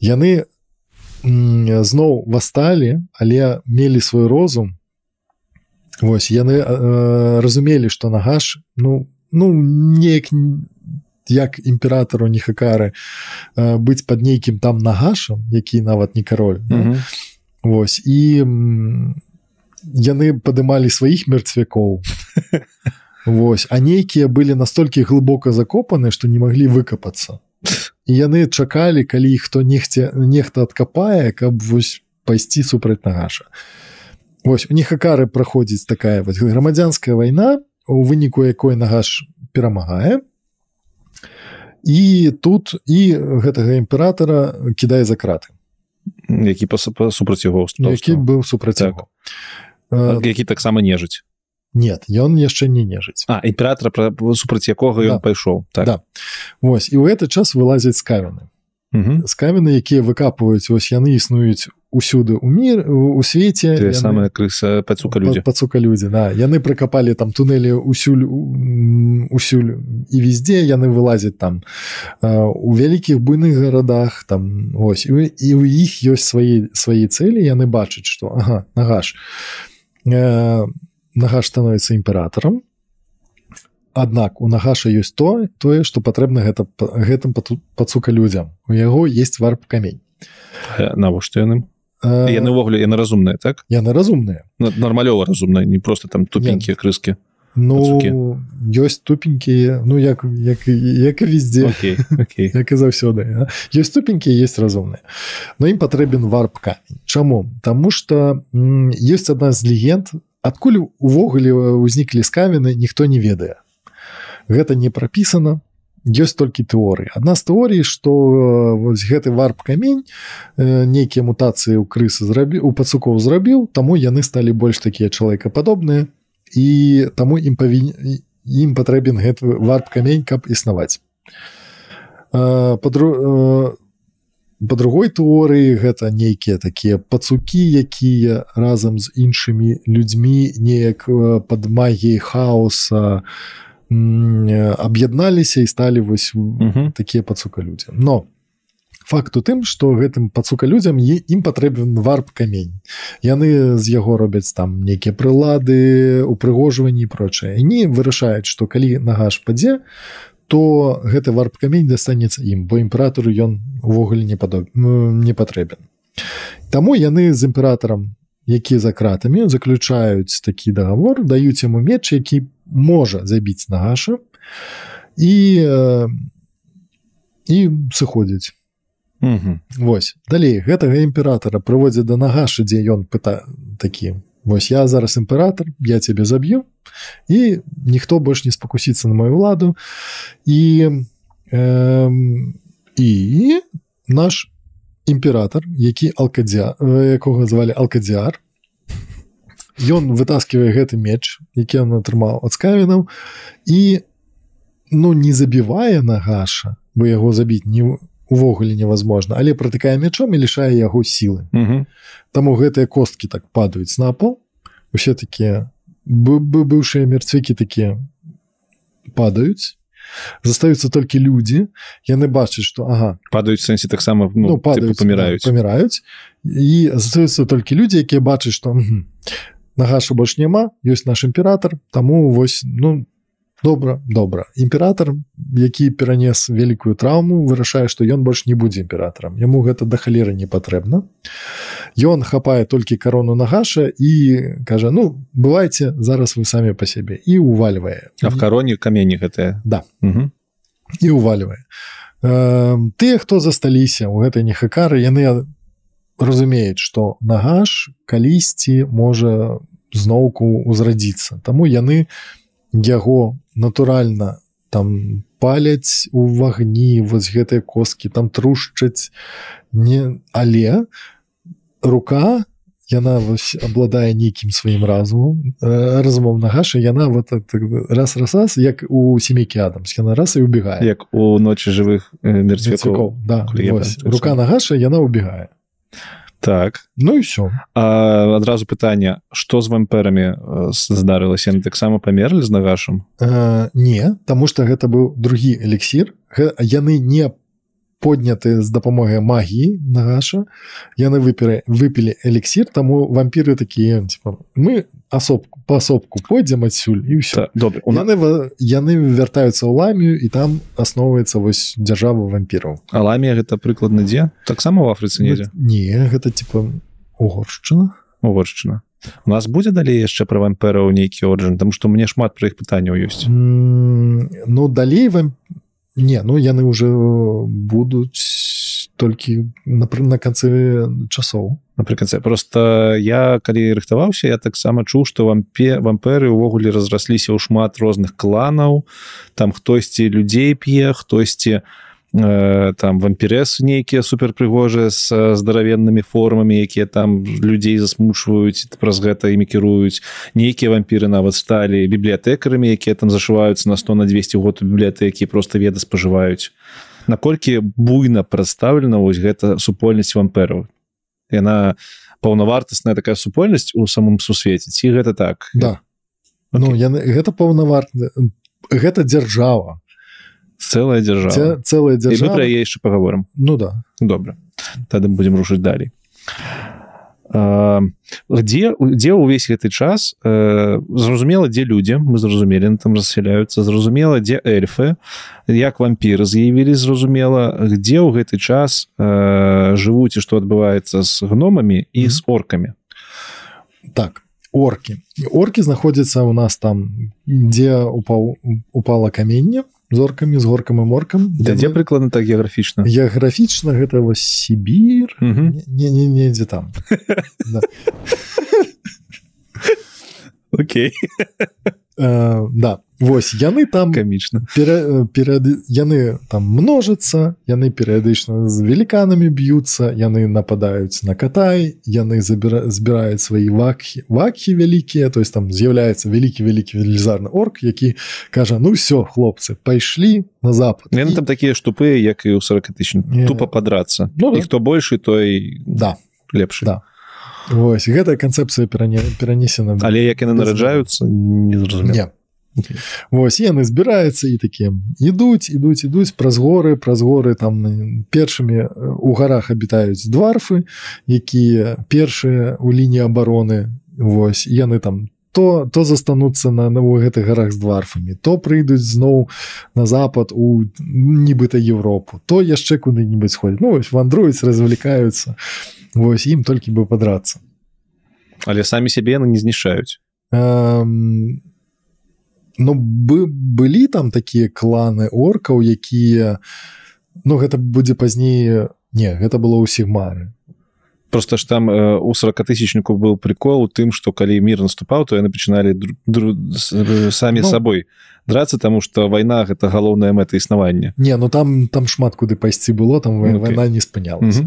яны там зноў восстали але мелі свой розум Вось яны э, разумелі что нагаш ну ну неяк як імператору не хакары э, быць под нейкім там нагашам які нават не король mm -hmm. Вось і яны падымалі сваіх мерцвякоў Вось а нейкія былі настолькі глыбока закопаны што не маглі выкапацца яны чакалі калі хто нехце нехта адкапае каб вось пайсці супраць нагаша вось у них акары праходзіць такая вось грамадзянская вайна у выніку якой нагаш перамагае і тут і гэтага імператара кідае за краты
які па супраць яго які быў супраць так. які таксама нежыць нет
ён яшчэ не нежыць
а імператора супраць якога ён да. пайшоў так да.
восьось і ў гэты час вылазяць скавіны скавіны якія выкапваюць вось яны існуюць усюды у мір у свеце яны... самая
крыса пацука людзі
пацука людзі на да. яны прыкапалі там туннелі усюль усюль і везде яны вылазяць там у вялікіх буйных гарадах там ось і у іх ёсць свае свае цэлі яны бачаць что ага, нагаш там нагаш становіцца імператором Аднак у нагаша ёсць то тое што патрэбна гэта гэтым пацука людзям у яго есть варп камень
навошта яны яны ўвогуле яны разумныя так
яны разумныя
нармалёва разумныя не просто там тупенькія крыски Ну пацукі.
ёсць тупенькія ну як як як і везде okay, okay. як і заўсёды ёсць тупенькія есть разумныя но ім патрэбен варпка чаму Таму что ёсць адна з легенд адкуль увогуле ўзніклі з каменны ніхто не ведае гэта не прапісана ёсць толькі тэорыі адна з тэорій што вось гэты варп камень нейкія мутацыі ў крысы зрабі у пацукоў зрабіў таму яны сталі больш такія чалавекападобныя і таму ім павінен ім патрэбен гэты варп камень каб існаваць по-друг по другой тэорыі гэта нейкія такія пацукі якія разам з іншымі людзьмі неяк э, под магіяй хаоса э, аб'ядналіся і сталі вось такія пацука людзя но факту тым что гэтым пацука людзям і ім патрэбен варп камень яны з яго робяць там нейкія прылады упрыгожванні прочае не вырашаюць что калі нагаш падзе то то гэты варп камень дастанецца ім бо імператору ён увогуле не падоб ну, не патрэбен Таму яны з імператорам які за кратамі заключаюць такі дагавор даюць яму меч які можа забіць наша і і сыходзіць Угу. Вось далей гэтага імператара прыводзя да нагашы, дзе ён пыта такі Вось я зараз імператор, я цябе заб'ю і ніхто больш не спакусіцца на маю ўладу і э, і наш імператор, які алкадзя э, якога звалі алкадзіар, Ён вытаскивае гэты меч, які ён атрымаў ад скавінаў і ну не забівае нагаша, бо яго забіць не увогуле невозможно але протыкае мячом і лішае яго сілы mm -hmm. Таму гэтыя косткі так падаюць на пол усе такі бы бывшыя мерцвікі такія падаюць застаюцца толькі людзі яны бачаць что ага, падаюць сэнсе таксама ну, ну, падаюць паміраюць паміраюць і застаюцца толькі людзі якія бачаць что нагашу больш няма ёсць наш імператор таму вось ну там добра добра імператор які перанес вялікую траўму вырашае што ён больш не будзе імператорам яму гэта да халеры не патрэбна ён хапае толькі карону нагаша і кажа ну бывайце зараз вы самі па сябе і увальвае а в
кароне камені гэтая да угу.
і увальвае тыя хто засталіся у гэтай нехакары яны разумеюць что нагаш калісьці можа зноўку ўзрадзіцца Таму яны не яго натуральна там паляць у вагні вось гэтыя коскі там трушчаць не але рука яна вось обладае нейкім сваім разумом э, размом нагаша яна вот так, раз раз раз як у семейкі адамс яна раз і убегае
як у ночы жывых э, мерцвяков
да, рука нагаша яна убегае а
так ну і все а, адразу пытанне что з вампперамі э, здарылася яны таксама памерлі з нагашым
э, не тому что гэта быў другі эліксир яны не Подняти з допомоги магії Нагаша, я не випіре, випілі еліксір, тому вампіри такі, типу, ми особку, по особку пойдемо отсюль, і все. Та, добре. У мене я не вертаються у ламію, і там основується ось держава вампіров.
А ламія гэта прикладно дзе? Так само в Африці не
Ні, гэта типу Угорщина.
Угорщина. У нас будзе далей яшчэ пра вампіраў нейкі ордэн, таму што мне шмат пра іх пытанняў ёсць.
Mm, ну далей вам вамп... Не, ну яны ўжо будуць толькі на, э, на канцы часоў.
Напрыканцы просто я калі рыхтаваўся, я таксама чуў, што вампе, вампіры ўвогуле разрасліся ў шмат розных кланаў, там хтосьці людзей п'е, хтосьці, ці Э, там вампіресы нейкія супер прыгожыя з э, здаравенными формамі якія там людзей засмушваюць праз гэта імі кіруюць нейкія вампіры нават сталі бібліятэкарамі якія там зашываюцца на 100 на 200 год бібліятэкі просто веда спажываюць наколькі буйна прадстаўлена вось гэта супольнасць вампераў яна паўнавартасная такая супольнасць у самом сусвеце ці гэта так да
okay. ну я гэта паўнаварт
гэта дзяржава целая держава Ця, целая держава. про яшчэ e поговорам ну да добра тады будем рушыць далей где дзе ўвесь гэты час э, зразумела дзе людзі мы зразумелі там расселяюцца зразумела дзе эльфы як вампіры з'явілі зразумела где ў гэты час э, жывуць і што адбываецца з гномамі і з оркамі
так орки орки знаходзяцца у нас там дзе упал упала каменне у зоркамі з горкам і моркам дзе, дзе
прыкладна так геаграфічна
геаграфічна гэта вас Сібір не недзе там Окей э, да Вось яны там камічна пера, э, пера, яны там множацца яны перыядычна з веліканамі б'юцца яны нападаюць на катай яны забіра, збіраюць свае вакхі вакхі вялікія то есть там з'яўляецца вялікі вялікі велізарны орг які кажа ну все хлопцы пайшлі на запад
яны і... там такія штупыя як і ў 40 тысяч Не... тупо падрацца ну, і да. хто большы той да лепш да
Вось, гэтая канцэпцыя перане, перанесена але як яны
нараджаюцца незразумела Не.
Вось яны збіраюцца і такім ідуць ідуць ідуць праз горы праз горы там першымі у гарах абітаюць дварфы якія першыя у лініі обороны Вось яны там то то застануцца на наву гэтых гарах з дварфамі то прыйдуць зноў на запад у нібыта Европу то яшчэ куды-нибудь сход ну, вандруюць развлекаюцца Вось ім толькі бы падрацца
Але самі сябе яны не знішаюць
а, Ну бы былі там такія кланы оркаў, якія ну, гэта будзе пазней не гэта было ў сігмары.
Просто ж там э, у сорокатысячніку быў прикол у тым, што калі мир наступаў, то яны пачыналі э, самі ну, сабой драцца таму што вайна гэта галоўная мэта існавання.
Не ну там там шмат куды пайсці было там вай, okay. Ну, вайна не спынялась.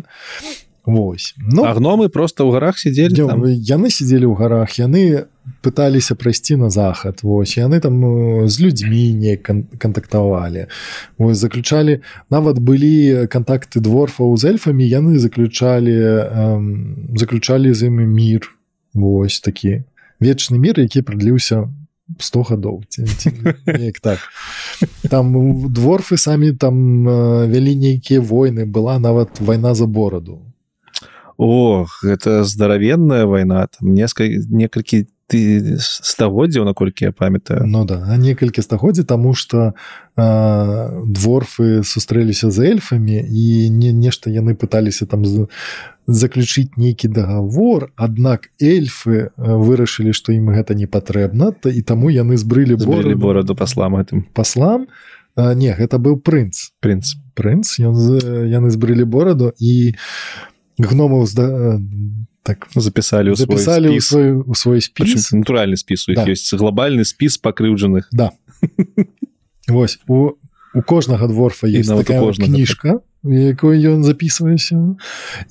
Вось ну,
а гномы просто ў гарах сидзелі
яны сидзелі ў гарах яны пытались пройти на заход вось яны там э, с людьми не контактовали заключали нават были контакты дворфа з эльфами яны заключали э, заключали з ими мир Вось такі вечны мир які продліўся 100 гадоў так там дворфы самі там э, вялі нейкія войны была нават вайна за бораду
Ох это здаравенная вайна там несколько некалькі ты стагоддзяў наколькі я памятаю
Ну да некалькі стагоддзя тому что э, дворфы сустрэліся за эльфамі і не нешта яны пыталіся там за заключить нейкі договор Аднак эльфы э, вырашылі что ім гэта не патрэбна то і таму яны збрылі болей
бораду паслам
гэтым паслам а, не гэта быў прынц прынц прынц ён яны збрылі бораду і гномаў да, так
записали у записали свой список. У свой, у свой список. Причем, натуральный список. Да. Есть глобальный список покрывженных.
Да. Вось, у, у кожнага дворфа есть на такая кожнага, так. книжка, так. якой ён записываюся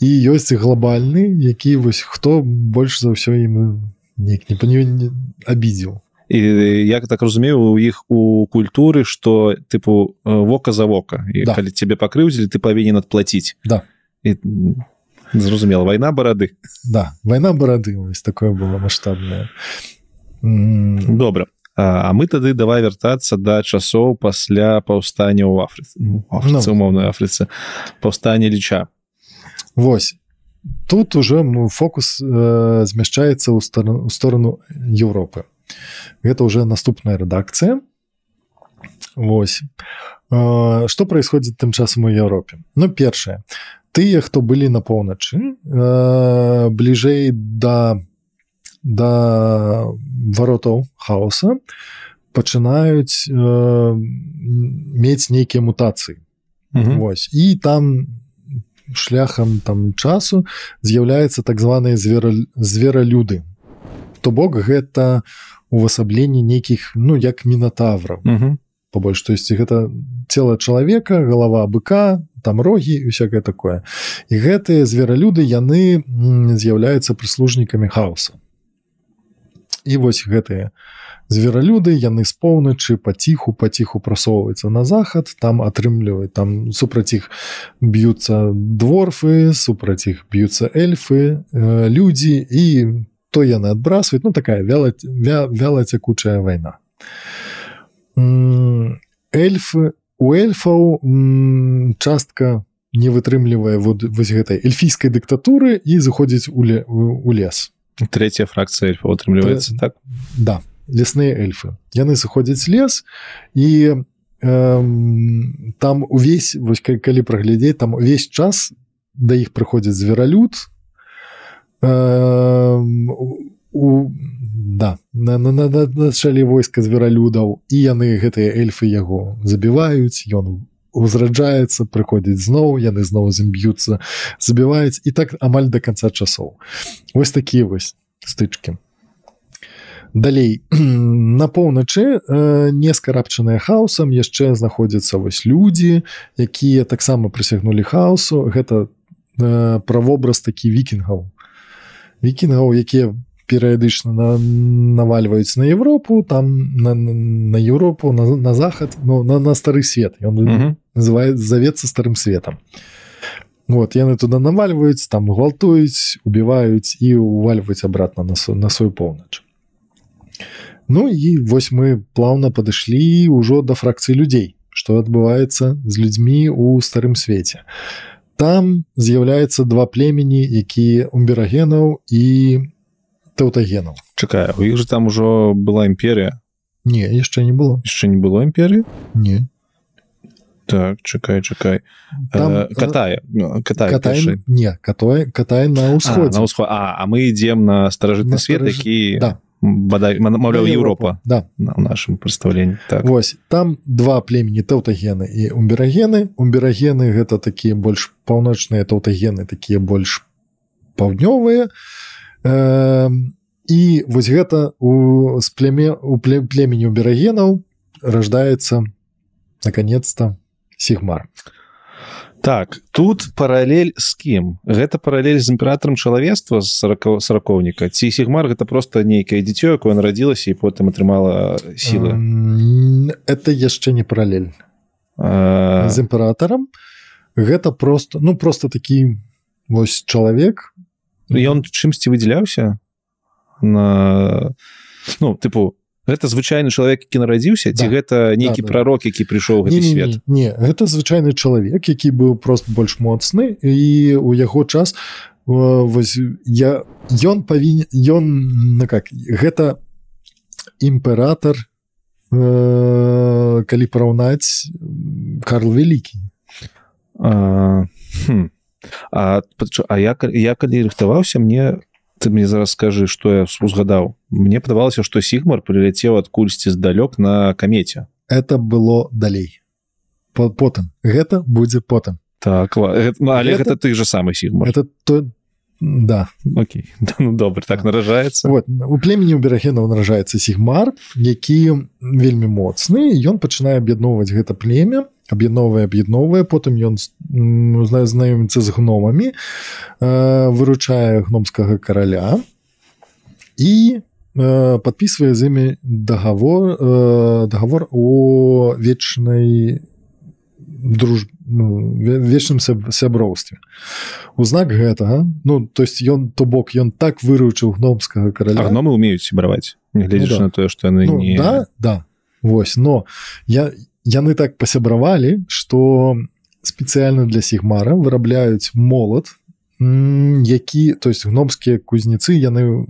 і ёсць глобальны які вось хто больш за ўсё ім не, не, не, не абідзіў
і э, я так разумею у іх у культуры что тыпу э, вока за вока да. калі тебе пакрыўдзілі ты павінен адплаціць да і ты зразумела вайна барады
да вайна барады вось такое
было маштабнае добра А мы тады давай вяртацца да часоў пасля паўстання ў афрыцы умоўнай ну, ну. афрыцы паўстанне ліча
восьось тут уже ну, фокус э, змяшчаецца ў сторону, сторону Еўропы гэта уже наступная рэдакцыя восьось э, што происходит тым часам у Еўропе ну першае у тыя хто былі на поўначы э, бліжэй да да варотаў хаоса пачынаюць э, мець нейкія мутацыі угу. Вось і там шляхам там часу з'яўляецца так званыя звера зверолюды то бок гэта увасабленне нейкіх ну як мінатавраў побольш то есть гэта цела чалавека галава быка там рогі усякое такое і гэтыя зверолюды яны з'яўляюцца прыслужнікамі хаоса і вось гэтыя зверолюды яны з поўначы паціху паціху прасоўваецца на захад там атрымлівае там супраць іх б'юцца дворфы супраць іх б'юцца эльфы э, людзі і то яны адбрасваюць ну такая вяла вя, вяла цякучая вайна эльфы у эльфаў частка не вытрымлівае вот вось гэтай эльфійскай дыктатуры і заходзіць у, ле, у лес
третья фракция эльфа утрымліваецца так
да лесныя эльфы яны сыходзяць лес і эм, там увесь вось калі праглядзець там увесь час да іх прыходзіць звералюд у эм, да началі войска зверолюдаў і яны гэтыя эльфы яго забіваюць ён узраджаецца прыходзіць зноў яны зноў зімб'юцца забіваюць і так амаль до конца часоў вось такія вось стычки далей на поўначы э, не скарабчаныя хаосам яшчэ знаходзяцца вось людзі якія таксама прысягнулі хаосу гэта э, правобраз такі вікінгаў вікінгаў якія перыядычна на, навальваюць на Европу там на, на Европу на, на захад но ну, на, на стары свет ён mm -hmm. называется завецца старым светом вот яны туда навальваюць там гвалтуюць убіваюць і увальваюць обратно на на свою поўнач Ну і вось мы плаўна падышлі ўжо да фракцыі людзей што адбываецца з людзьмі у старым свеце там з'яўляецца два племені які умберагенаў і у
таўтагенаў Чакай у іх же там ужо была імперія не яшчэ не было яшчэ не было імперыі не так чакай чакай катая э, э, катай ну,
не катой катай на ўсход на
ўсход а, а мы ідзем на старажытны на свет які да бадаймаўляў Европа
да на нашым прадстаўленні так вось там два племені таўтагены і умберагены умберагены гэта такія больш паўночныя таўтагены такія больш паўднёвыя і э, і вось гэта у с пляме у племені берагенаў рождаецца наконец-то сигмар
так тут паралель з кім гэта паралель з імператорам чалавества з сороковніка ці сигмар гэта просто нейкае дзіцё якое нарадзілася і потым атрымала сілы это яшчэ не паралель з імператорам гэта просто ну просто такі вось чалавек у ён чымсьці выдзяляўся на ну тыпу гэта звычайны чалавек які нарадзіўся ці да, гэта нейкі да, прарок які прыйшоў не, не, не,
не гэта звычайны чалавек які быў прост больш моцны і у яго час э, вось я ён павінен ён на ну как гэта імператор э, калі параўнаць Карл великкі
а... хм. А, а я, я калі рыхтаваўся мне ты мне зараз скажы что я узгадаў Мне падавалася что сигмар прыляцеў ад кульсьці здалёк на камеце
это было далей по потым гэта будзе потым
так э, ну, гэта, але гэта, гэта ты же самый сигмар
это то да Окей
да, ну, добры так да. наражаецца вот
у племені у берахенов наражаецца сигмар які вельмі моцны ён пачынае аб'ядноўваць гэта племя аб'ядновае аб'ядноўвае потым ён зна знаёміцца з гномамі выручае гномскага караля і подписывае з імі договор договор о вечнай дружбе ну, вечным сяброўстве у знак гэтага ну то есть ён то бок ён так выручыў гномскага караля
гномы умеюць сябраваць нягледзячы ну да. на тое что яны ну, не... да
да вось но я яны так пасябравалі что спецыяльна для сігмара вырабляюць молат які то есть гномскія кузнецы яны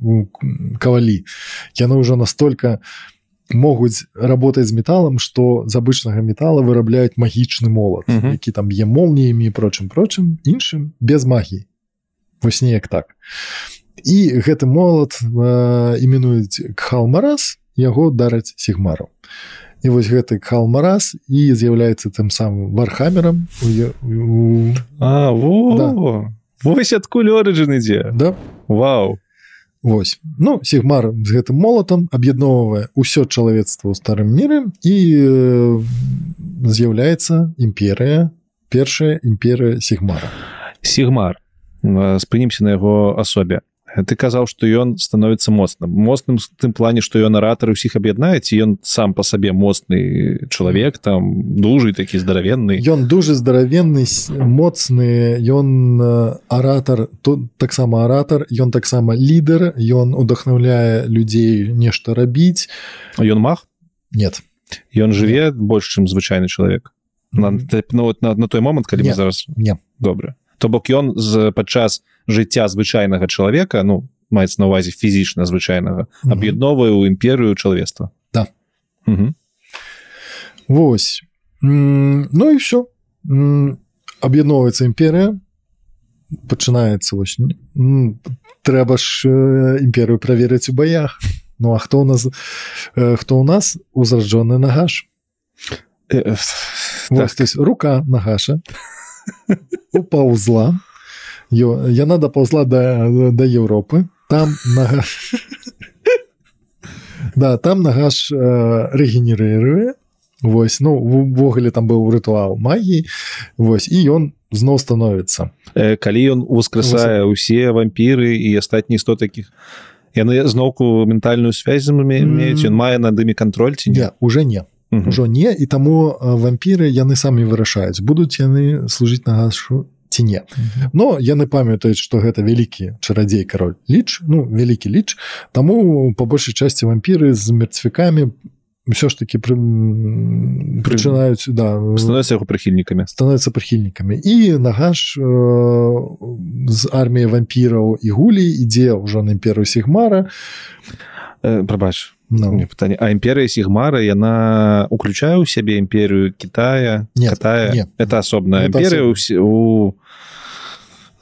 кавалі яны ўжо настолько могуць работать з металам что забычнага металла вырабляюць магічны молат mm -hmm. які там є молніямі прочым прочым іншым без магіі вось неяк так і гэты молат э, імінуюць к халмарас яго дараць сігмару і і вось гэты калмараз і з'яўляецца тым самым вархамерам у...
да. вось адкуль орыджын ідзе да вау Вось ну
сігмар з гэтым молатам аб'ядноўвае ўсё чалавецтва ў старым міры і э, з'яўляецца імперыя першая імперыя сігмара
сігмар спынімся на яго асобе ты казаў что ён становіцца моцным моцным з тым плане что ён аратары ўсіх аб'яднаюць ён сам по сабе моцны чалавек там дужы такі здаравенный
ён дужа здаравенны моцны ён аратар э, тут таксама аратар ён таксама лідар ён удохнаўляе
людзей нешта рабіць ён мах нет ён жыве больш чым звычайны чалавек на, ну, на, на той момант калі зараз не добрае то бок ён з падчас жыцця звычайнага чалавека ну маецца на увазе фізічна звычайнага аб'ядновае ў імперыю чалавества да.
Вось ну і все аб'ядноўваецца імперыя пачынаецца трэба ж э, імперыю праверыць у баях ну а хто у нас э, хто у нас узражджоны нагаш э, так. рука нагаша упаўзла яна дапаўзла да, да Еўропы там на да там нагаш рэгенерыруе восьось ну ввогуле там быў рытуал магі восьось і ён зноў становіцца
э, калі ён ускрысае ўсе вампіры і астатні сто такіх яны зноўку ментальную связь з мае над імі кантроль ці не
уже не ужо не і таму вампіры яны самі вырашаюць будуць яны служыць на гашу ці не но яны памятаюць што гэта вялікі чарадзей кароль ліч ну вялікі ліч таму па большай часці вампіры з мерцвікамі по ўсё ж таки пры... прычынаюць да становятся
яго прыхільнікамі
становятся прыхільнікамі і нагаш э, з армія вампіраў і гулі ідзе ўжо на імперу сігмара
э, прабач no. Ну. пытанне А імперыя сігмара яна уключае ў сябе імперыю Китая Катая это асобная імперыя у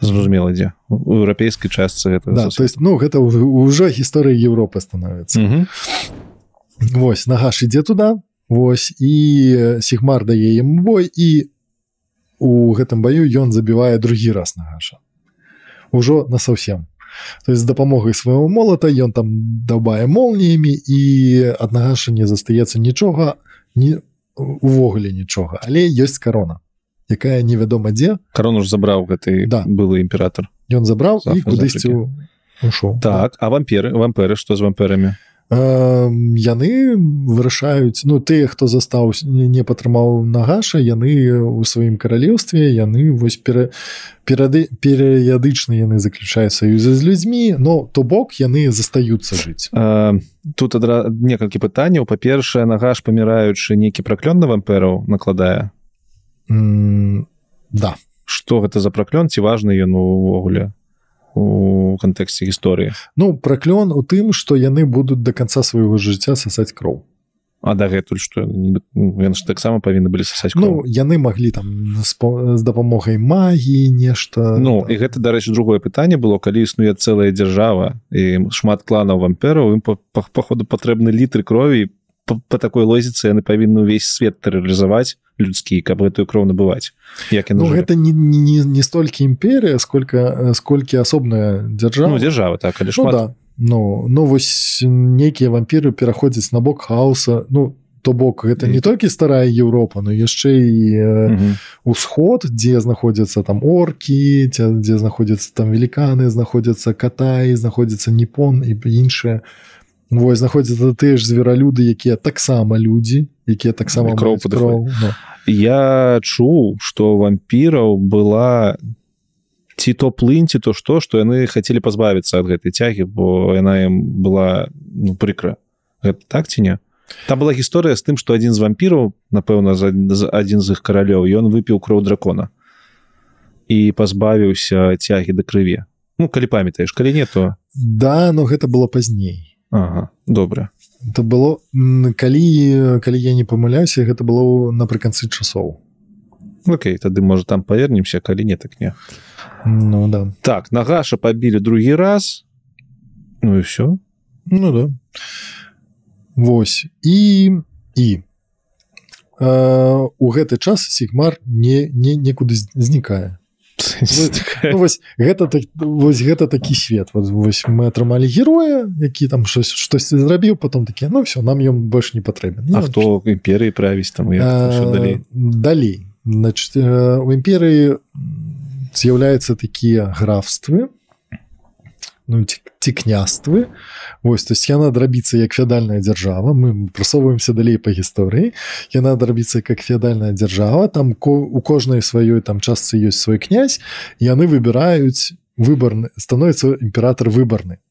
зразумела дзе у еўрапейскай частцы да, то есть ну гэта ўжо гісторыі
Европы становіцца mm -hmm. Вось нагаш ідзе туда Вось і э, сігмар дае ім бой і у гэтым баю ён забівае другі раз нагаша ўжо насаўсім То есть з дапамогай свайго молата ён там дабае молніямі і аднагашанне застаецца нічога ні увогуле нічога але ёсць карона якая невядома дзе
карону ж забраў гэты да. былы імператор
ён забраў кудысьці
ішоў так да. а вамперы вамперы што з вамперамі а
яны вырашаюць ну тыя хто застаў не, не патрымаў нагаша яны у сваім каралеўстве яны вось пера перады перыядычна яны заключаюць саюзы з людзьмі но то бок яны застаюцца жыць
а, тут адра некалькі пытанняў па-першае нагаш паміраючы нейкі праклён на вамперу накладае mm, да что гэта за праклён ці важны ён увогуле ну, у кантэксце гісторыі ну праклён у тым што
яны будуць до конца свайго жыцця сасаць кроў А дагэтуль што ён ну, ну, ж
таксама павінны былі сасаць
кров. Ну яны маглі там з дапамогай магіі нешта
Ну і гэта дарэчы другое пытанне было калі існуе цэлая дзяржава і шмат кланаў вамперу ім па ходу патрэбны літры крові па такой лозіцы яны павінны ўвесь свет тэрарызаваць людскі каб гэтую кроў набываць як ну, гэта
не, не, не столькі імперія сколько э, сколькі асобная дзяржава ну, дзяржава так але шмат... ну, да. ну, ну вось некія вампіры пераходзяць на бок хаоса Ну то бок гэта не толькі старая Еўропа но яшчэ і ўсход дзе знаходзяцца там оркі ця, дзе знаходзяцца там веліканы знаходзяцца ката і знаходзіцца непон і іншае вось знаходзяцца тыя ж звералюды якія таксама людзі якія таксама кроў, кроў, кроў
я чу что вампіраў была не Ці то плыньці то што што яны хацелі пазбавіцца ад гэтай цягі бо яна ім была ну, прыкра гэта так ці не там была гісторыя з тым што адзін з вампіраў напэўна за адзін з іх каралёў ён выпіў кроў дракона і пазбавіўся цягі да крыве Ну калі памятаеш калі не то
да но гэта было пазней
ага, добра
это было калі калі я не памыляюся гэта было
напрыканцы часоў Окей тады можа там павернемся калі не так не ну да так нагаша пабілі другі раз ну і все
ну да восьось і і у гэты час сигмар не не некуды знікае вось ну, ну, ну, гэта вось так, гэта такі свет вось мы атрымалі героя які там щось штосьці зрабіў потом такі ну все нам ён больш не патрэбен А
хто імперыі правіць там
далей значит у імперыі з'яўляецца такія графствы ну ці, ці княствы Вось то есть яна драбіцца як феадальная дзяржава мы прасоўваемся далей па гісторыі яна драбіцца как феадальная дзяржава там ко, у кожнай сваёй там частцы ёсць свой князь яны выбіраюць выбарны становіцца імператор выбарны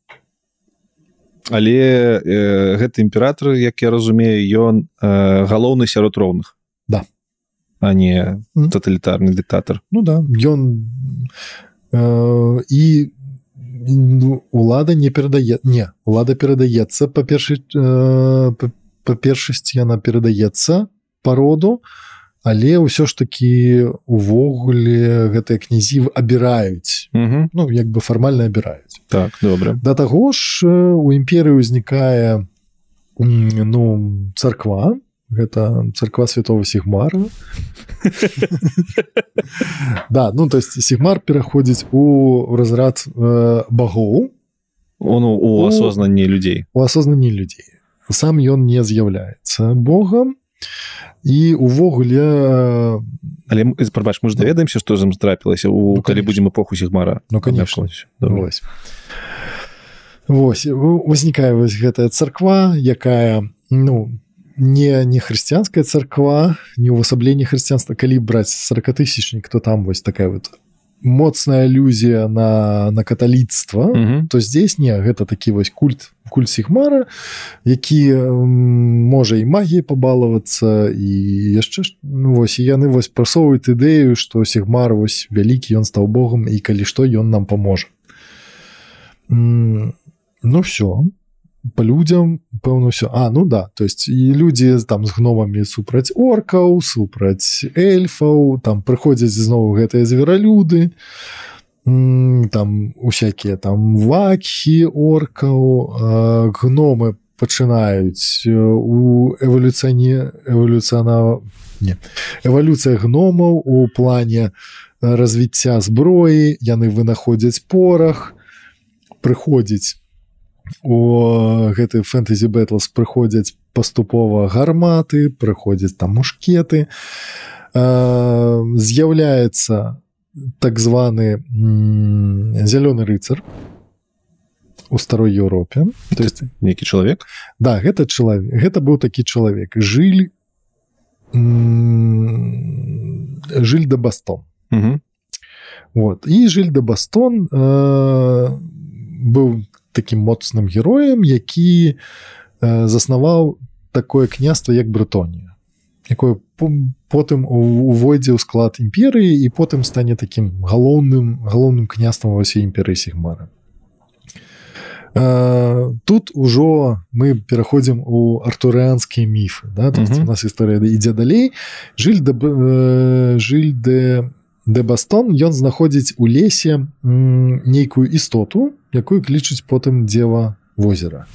Але э, гэты імператор як я разумею ён э, галоўны сярод роўных да а не тоталітарны диктатор
Ну да ён э, і улада не перадае не лада перадаецца па першай э, па першасці яна перадаецца пароду але ўсё ж такі увогуле гэтыя князі абіраюць mm -hmm. ну як бы фармальна абіраюць
так добра
да таго ж э, у імперыі ўзнікае ну царква то гэта царква святого сигмара да ну то есть сигмар пераходзіць у разрад э, богоў он у асознанні людзей у асознанні людзей сам ён не з'яўляецца богом і увогуле э,
але прабач мы ж ну. даведаемся что зам трапілася у ну, калі будзем эпоху сигмара ну конечно
Вось, возникае вось гэтая царква якая ну не не хрысціянская царква не ўвасабленне хрысціянства калі браць 40 тысячнік то там вось такая вот моцная алюзія на на каталіцтва mm -hmm. то здесь не гэта такі вось культ культ сігмара які можа і магія пабалавацца і яшчэ ну, вось яны вось прасоўваюць ідэю што сігмар вось вялікі ён стаў богом і калі што ён нам паможа Ну все по людям пэўна все а ну да то есть і люди там с гномами супраць оркаў супраць эльфаў там прыходзяць знову гэтыя зверолюды там у всякие там вакхи оркаў гномы пачынаюць э, у эвалюцыяне эвалюцыяна не эвалюцыя гномаў у плане развіцця зброі яны вынаходзяць порах прыходзіць у гэты фэнтэзі бэтлас прыходзяць паступова гарматы прыходзяць там мушкеты э, з'яўляецца так званы зялёны рыцар у старой Еўропе то так есть нейкі чалавек да гэта чалавек гэта быў такі чалавек жылі жыль да бастон вот і жыль да бастон э, быў таким моцным героем які э, заснаваў такое княство як брытонія якое потым увойдзе ў склад імперыі і потым стане таким галоўным галоўным княствам васе імперы сігмара э, тут ужо мы пераходзім у артурыанскія міфы да? mm -hmm. у нас гісторыя ідзе далей жильда э, жильда дэбастон ён знаходзіць у лесе нейкую істоту якую клічуць потым дзева возера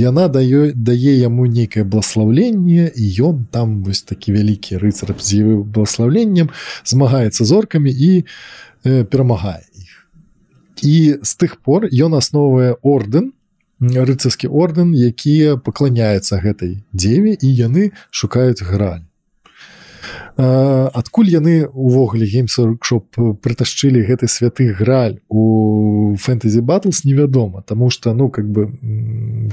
яна дае дае яму нейкае бласлаўленне і ён там вось такі вялікі рыцар з бласлаўленнем змагаецца зоркамі і э, перамагае іх і з тых пор ён асноўвае ордэн рыцарскі ордэн якія пакланяецца гэтай дзеве і яны шукаюць грань адкуль яны увогуле геймсоркshop прытачылі гэты святы граль у фэнтэзі battlesс невядома тому что ну как бы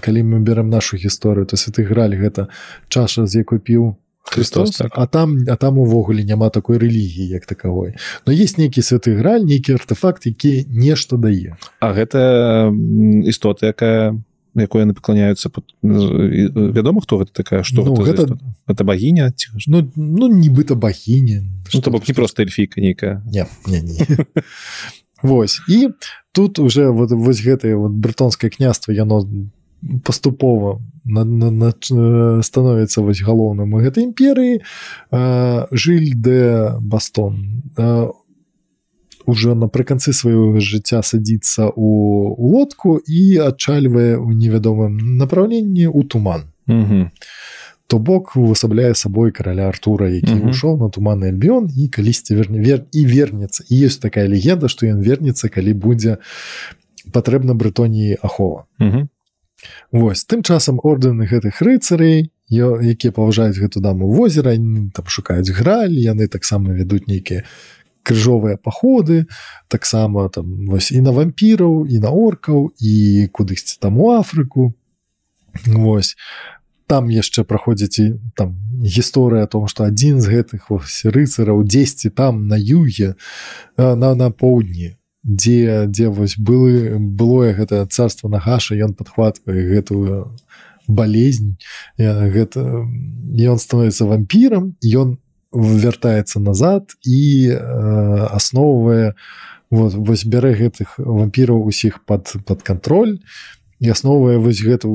калі мы берем нашу гісторыю то святы граль гэта чаша з якой піў Христос так. а там а там увогуле няма такой рэлігіі як таковой но есть нейкі святы граль нейкі артефакт які нешта дае
а гэта істота якая у якой яны пакланяюцца под... Ну, вядома хто гэта такая что ну, гэта, гэта... гэта багіня ці... ну, ну нібыта багіня ну, то бок не просто эльфійка нейкая
Вось і тут уже вот, вось гэтае вот брытонскае княства яно паступова на, на, на, становіцца вось галоўным гэтай імперыі жыль де бастон у уже напрыканцы свайго жыцця садзіцца у лодку і адчальвае ў невядомым направленні ў туман угу. то бок увасабляе сабой караля Артура які ішоў на туманны альбён і калісьці верне вер і вернецца і ёсць такая легенда што ён вернецца калі будзе патрэбна брытоніі ахова угу. Вось тым часам ордэны гэтых рыцарей якія паважаюць гэту даму возера там шукаюць граль яны таксама вядуць нейкія крыжовыя паходы таксама там вось і на вампіраў і на оркаў і кудысьці там у афрыку вось там яшчэ праходзіць там гісторыя о том что адзін з гэтых вось рыцараў 10 там на юге на на поўдні дзе дзе вось было было гэта царство нагаша ён падхватвае гэтую болезнь гэта ён становіцца вампірам ён там вяртаецца назад і э, асноўвае вот, вось бярэ гэтых вампіраў усіх под под кантроль і асноўвае вось гэту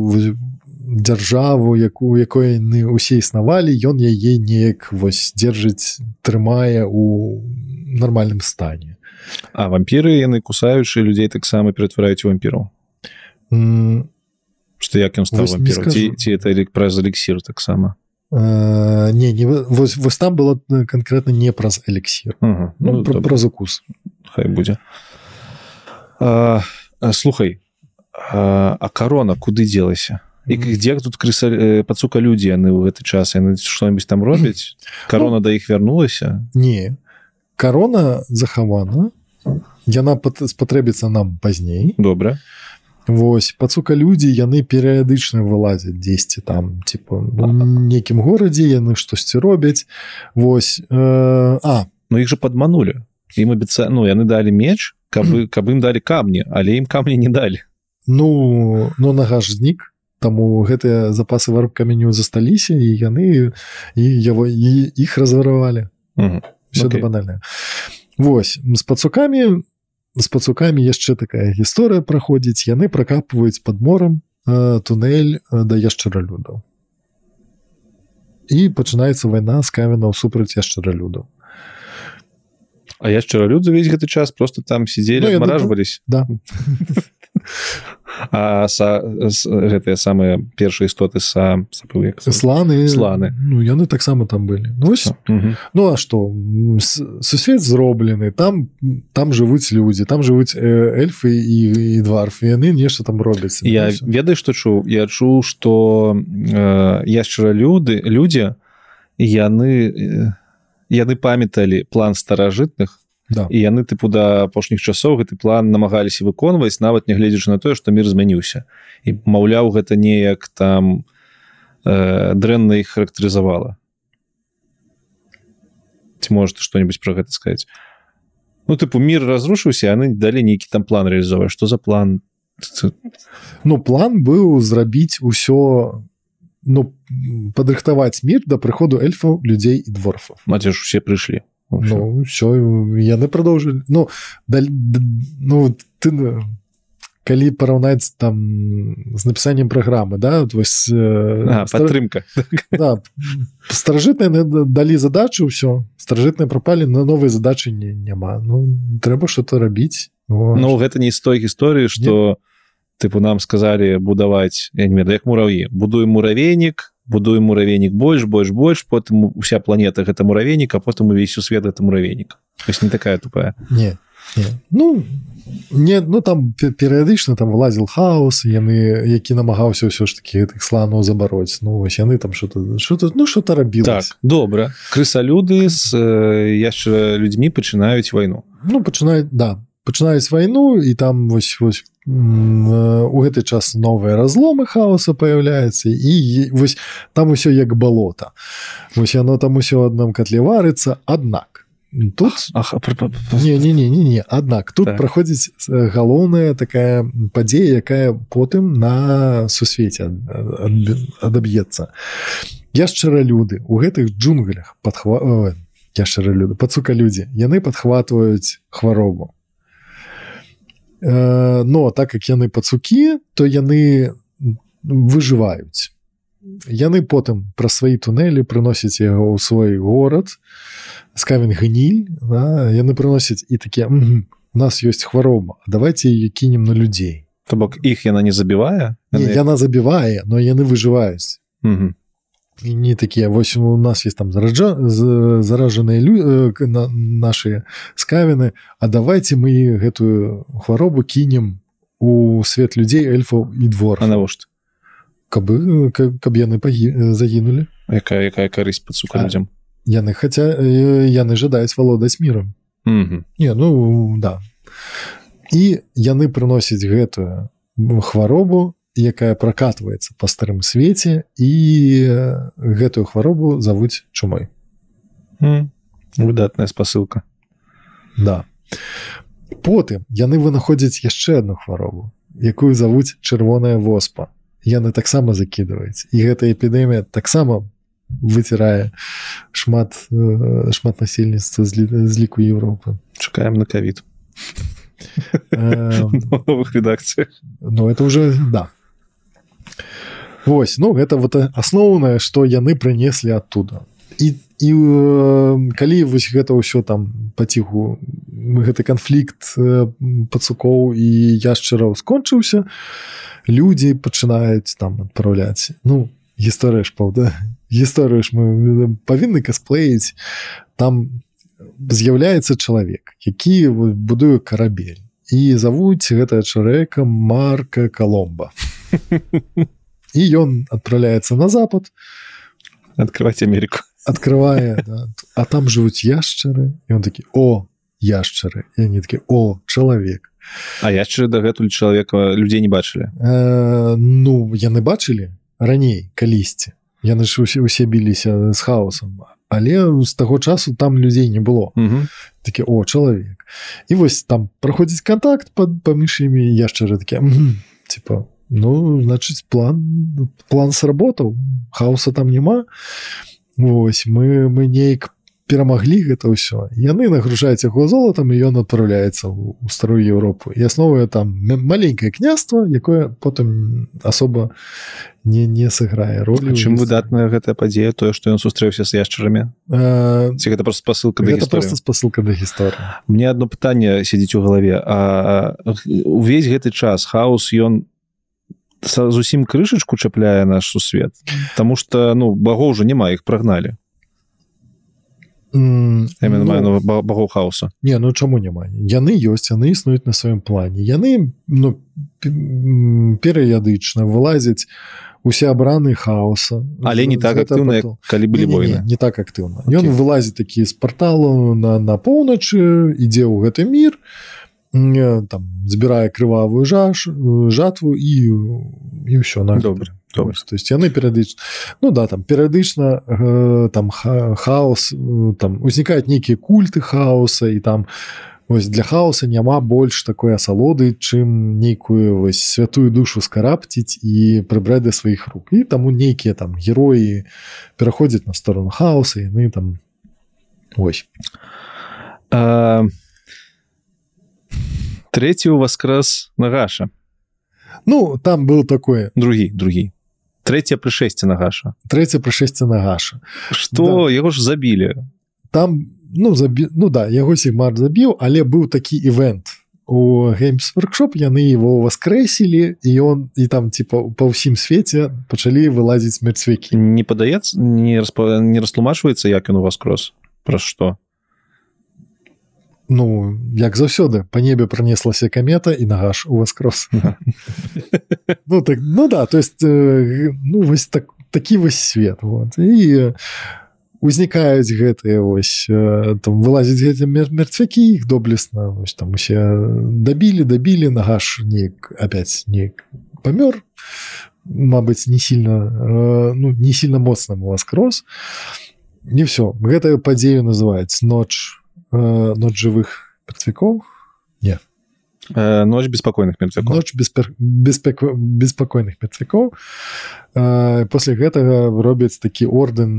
дзяржаву якую якой яны усе існавалі ён яе неяк вось дзержыць трымае у нармальным стане
а вампіры яны кусаючы людзей таксама ператвараюць вампіру что як ён стал вампіром ці, ці это праз эліксір таксама
Э, не, не вось, вось там было э, конкретно не праз эліксир угу. ну, ну, про закус
хай будзе э, э, слухай а корона куды делася і где тут крыса пацука людзі яны ў гэты час яны что-нибудь там робяць ну, корона ну, да іх вярнулася
не корона захавана яна спатрэбіцца нам пазней добра а Вось пацука людзі яны перыядычна
вылазяць дзесьці там типа
некім горадзе яны штосьці робяць Вось э, а
ну іх же падманулі ім абяца ну яны далі меч кабы каб ім далі камні але ім камні не далі
Ну но ну, нага ж знік Таму гэтыя запасы варб каменю засталіся і яны і яго і іх разваравалі все банальна Вось з пацукамі з пацукамі яшчэ такая гісторыя праходзіць яны пракапваюць под морам э, туннель да яшчаралюдаў і пачынаецца вайна з камена
супраць яшчаралюдаў А яшчаралюд увесь гэты час просто там сидзелі ну, маражвались
да а
а са, с, гэтыя самыя першыя істоты са сланы сланы
Ну яны таксама там былі ну, Вось, Ну а что сусвет зроблены там там жывуць людзі там жывуць э, эльфы і, і дварфы яны нешта там робяць Я
ведаю што чуў я чуў што э, яшчэра люды людзі яны яны памяталі план старажытных да. і яны тыпу да апошніх часоў гэты план намагаліся выконваць нават нягледзячы на тое што мир змяніўся і маўляў гэта неяк там э, дрэнна іх характарызавала ці может что-нибудь про гэта сказать ну тыпу мир разрушыўся яны далі нейкі там план реалізовае что за план ну план быў зрабіць
усё ну падрыхтаваць мир до да прыходу эльфаў людзей і дворфа
Мадзеж ну, усе прыйшлі
Ну, все яны продолжили Ну, ну, ну да, э, да, ну ты калі параўнаць там з напісанием праграмы да вось э, стрымка да, старажытная далі задачу ўсё старажытныя пропали на новыя задачи не, няма Ну трэба что-то рабіць Ну Но...
Ну, гэта не з той гісторыі что типу нам сказали будаваць я не ведаю як муравей будуем муравейнік будуем муравейнік больш больш больш потым уся планета гэта муравейнік а потым увесь у свет гэта муравейнік не такая тупая
не, не. ну нет ну там перыядычна там влазил хаос яны які намагаўся ўсё ж таки так слану забароць ну вось яны там что-то что ну что-то рабіць
так, добра крысалюды з э, яшчэ людзьмі пачынаюць войну
ну пачынаюць да пачынаюць вайну і там вось вось э, у гэты час новыя разломы хаоса паяўляецца і вось там усё як балота вось яно там усё ад одном катле варыцца аднак тут ах, ах, не, не, не, не, не. аднак тут так. праходзіць э, галоўная такая падзея якая потым на сусвеце адаб'ецца я шчыра люды у гэтых джунглях падхва яшчыра люды пацука людзі яны падхватваюць хваробу но так як яны пацукі то яны выжываюць яны потым пра свае тунэлі прыносяць яго ў свой горад скавен гніль да? яны прыносяць і такія у нас ёсць хвароба давайте яе кінем на людзей
то бок іх яна не забівае яна
забівае но яны выжываюць не такія восьось у нас есть там зараджа заражаныя лю э, на наши скавіны А давайте мы гэтую хваробу кінем у свет людзей эльфаў і двор а навошта каб каб яны пагі загінули
якая якая карысць пад сука людзям
яны хотя э, яны жадаюць валодаць міром
не
ну да і яны прыносяць гэтую хваробу якая пракатваецца па старым свеце і гэтую хваробу завуць чумой
выдатная спасылка
да потым яны вынаходзяць яшчэ одну хваробу якую завуць чырвоная воспа яны таксама закідваюць і гэта эпідэмія таксама выцірае шмат шмат насельніцтва з ліку Европы чакаем на кавід новых редакцыях но ну, это уже да Вось ну гэта вот э, асноўнае што яны прынеслі оттуда і і э, калі вось гэта ўсё там паціху гэты канфлікт э, пацукоў і я шчыра скончыўся людзі пачынаюць там адпраўляць ну гістарыя ж паўда гісторыю ж мы э, павінны касплеіць там з'яўляецца чалавек які будую карабель і завуць гэтая чалавека марка коломба і ён адправляецца на запад
открывваць Амерыку
открывае да. А там жывуць яшчары ён такі
о яшчары я не такі о чалавек А яшчары дагэтуль чалавека людзей не бачылі
э, Ну яны бачылі раней калісьці яны ж усе усе біліся з хаосам але з таго часу там людзей не было такі о чалавек і вось там праходзіць контакт под паміж імі яшчары такі типа у ну значыць план план сработаў хаоса там няма Вось мы мы неяк перамаглі гэта ўсё яны нагружаюць яго золотам і ён адправляецца ў старую Еўропу і асновае там маленькае княства якое потым асоба не не сыграе ролю чым
выдатная гэтая падзея тое што ён сустрэўся з яшчарамі
э,
ці гэта просто спасылка просто спасылка да гістор мне одно пытанне сядзіць у галаве а увесь гэты час хаос ён у зусім крышачку чапляе наш сусвет Таму что ну баго уже няма их прагналі mm, ну, богу хаоса
Не ну чаму няма яны ёсць яны існуюць на сваём плане яны ну, перыядычна вылазяць усе абраны хаоса але не так актыўна
калі былі не, не, не,
не так актыўна ён okay. вылазіць такі з парталу на на поўначы ідзе ў гэты мир у Э, там збірае крывавую жаж э, жатву і і ўсё на добра то есть яны перыядычна ну да там перыядычна э, там хаос э, там узнікаюць нейкія культы хаоса і там вось для хаоса няма больш такой асалоды чым нейкую вось святую душу скарапціць і прыбраць да сваіх рук і таму нейкія там героі пераходзяць на сторону хаоса яны там
ось а третий у вас раз нагаша ну там был такое другі другі третье пришесці нагаша третье пришесці нагаша что да. его ж забілі
там ну забі... ну да яго сигмар забіў але быў такі івент у геймсворкшоп яны его воскресілі і он і там типа па ўсім свеце
пачалі вылазіць мерцвекі не падаецца не распа... не растлумашваецца як ён у вас кросс про что то
ну як заўсёды по небе пронеслася комета і нагаш у вас кросс ну так ну да то есть э, ну вось так такі вось свет вот і узнікаюць гэтыя вось э, там вылазіць гэты мерцвякі іх доблесна вось там усе дабілі дабілі нагаш неяк опять неяк памёр Мабыць не сильно э, ну, не сильно моцным у вас кросс не все гэтую падзею называется ночь Э, ночь живых мертвяков?
Нет. Э, ночь беспокойных мертвяков. Ночь
беспер... беспек... беспокойных мертвяков. Э, после гэтага робяць такі ордэн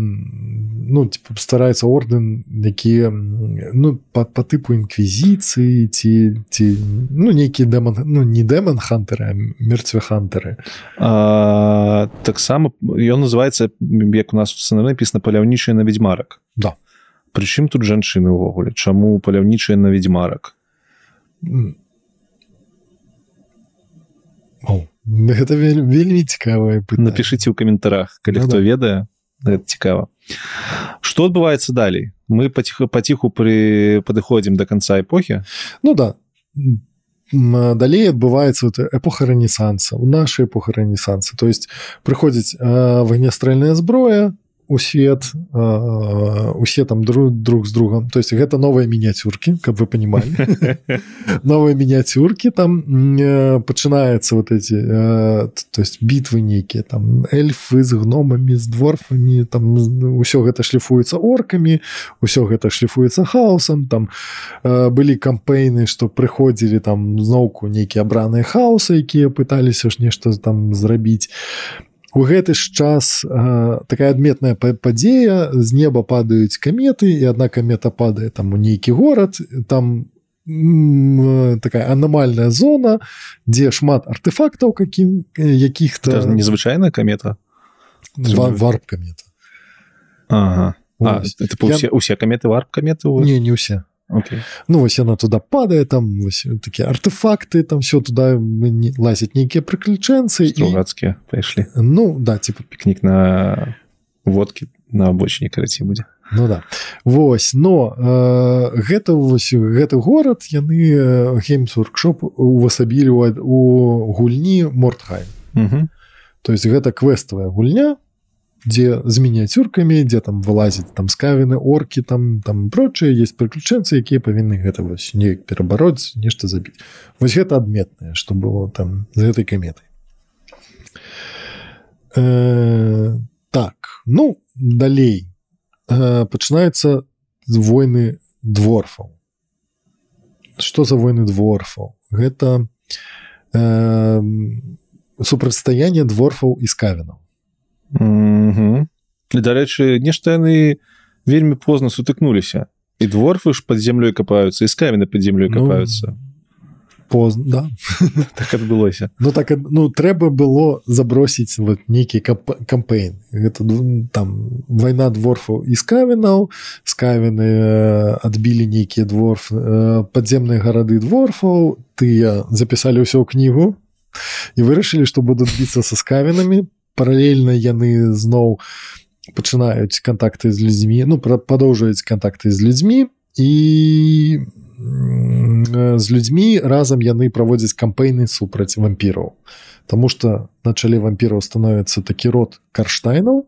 ну, стараецца ордэн, які ну, па, па тыпу інквізіцыі ці, ці ну, нейкі дэман... ну, не дэман хантары, мерцве хантары.
Таксама ён называецца як у нас сцэнары напісана паляўнічае на ведьмарак. Да. А, прычым тут жанчыны ўвогуле чаму паляўнічае на ведьмарак
гэта вельмі цікавая
напишите ў каментарах калі ну, хто да. ведае цікава что адбываецца далей мы паціху паціху пры падыходзім до конца эпохи ну да
далей адбываецца вот эпоха ренесанса у нашай эпоха ренесанса то есть прыходзіць э, вагнестральная зброя у свет усе там друг друг с другом то есть гэта новые мініяцюрки как вы понимали новые мініяцюрки там пачынаецца э, вот эти э, то есть битвы некіе там эльфы з гномами з дворфами там ўсё гэта шліфуецца оркамі ўсё гэта шліфуецца хаосам там э, былі кампейны что прыходзілі там зноўку нейкія абраныя хаосы якія пыталіся ж нешта там зрабіць там У гэты ж час э, такая адметная падзея з неба падаюць каметы і адна камета падае там у нейкі горад там э, такая анамальная зона дзе шмат артефактаў каким якіх-то
незвычайная камета вар камета ага. вот. а, это, я... усе, усе каметы вар каметы вот. не
не усе Ну вось яна туда падае там такія артефакты там все туда мне лазяць нейкія прыключэнцы
гадкі
пайшлі Ну да
ці под пікнік на водкі на абочні караці будзе
Ну да Вось но э, гэта вось гэты горад яны геймсуркшоп увасабілі у гульні мортхайм То есть гэта квестовая гульня дзе з мініяцюркамі дзе там вылазіць там скавіны орки там там прочыя есть прыключэнцы якія павінны гэта вось неяк перабароць нешта забіць вось гэта адметнае что было там з гэтай каметы э, так ну далей э, пачынаецца з войны дворфа что за войны дворфа гэта э, супрацьстаяние дворфаў і скавінаў
Угу. Дарэчы, нешта яны вельмі позна сутыкнуліся і дворфы ж под зямлёй капаюцца і з камены под зямлёй ну, капаюцца ну,
позна да? так адбылося Ну так ну трэба было забросіць вот нейкі кампейн гэта там вайна дворфу і скавінаў скавіны э, адбілі нейкія дворф э, падземныя гарады дворфаў тыя запісалі ўсё ў кнігу і вырашылі што будуць біцца са скавінамі то паралельна яны зноў пачынаюць контакты з людзьмі ну падоўжаюць контакты з людзьмі і э, з людзьмі разам яны праводзяць кампейны супраць вампіраў Таму что на чале вампіраў становіцца такі род карштайнаў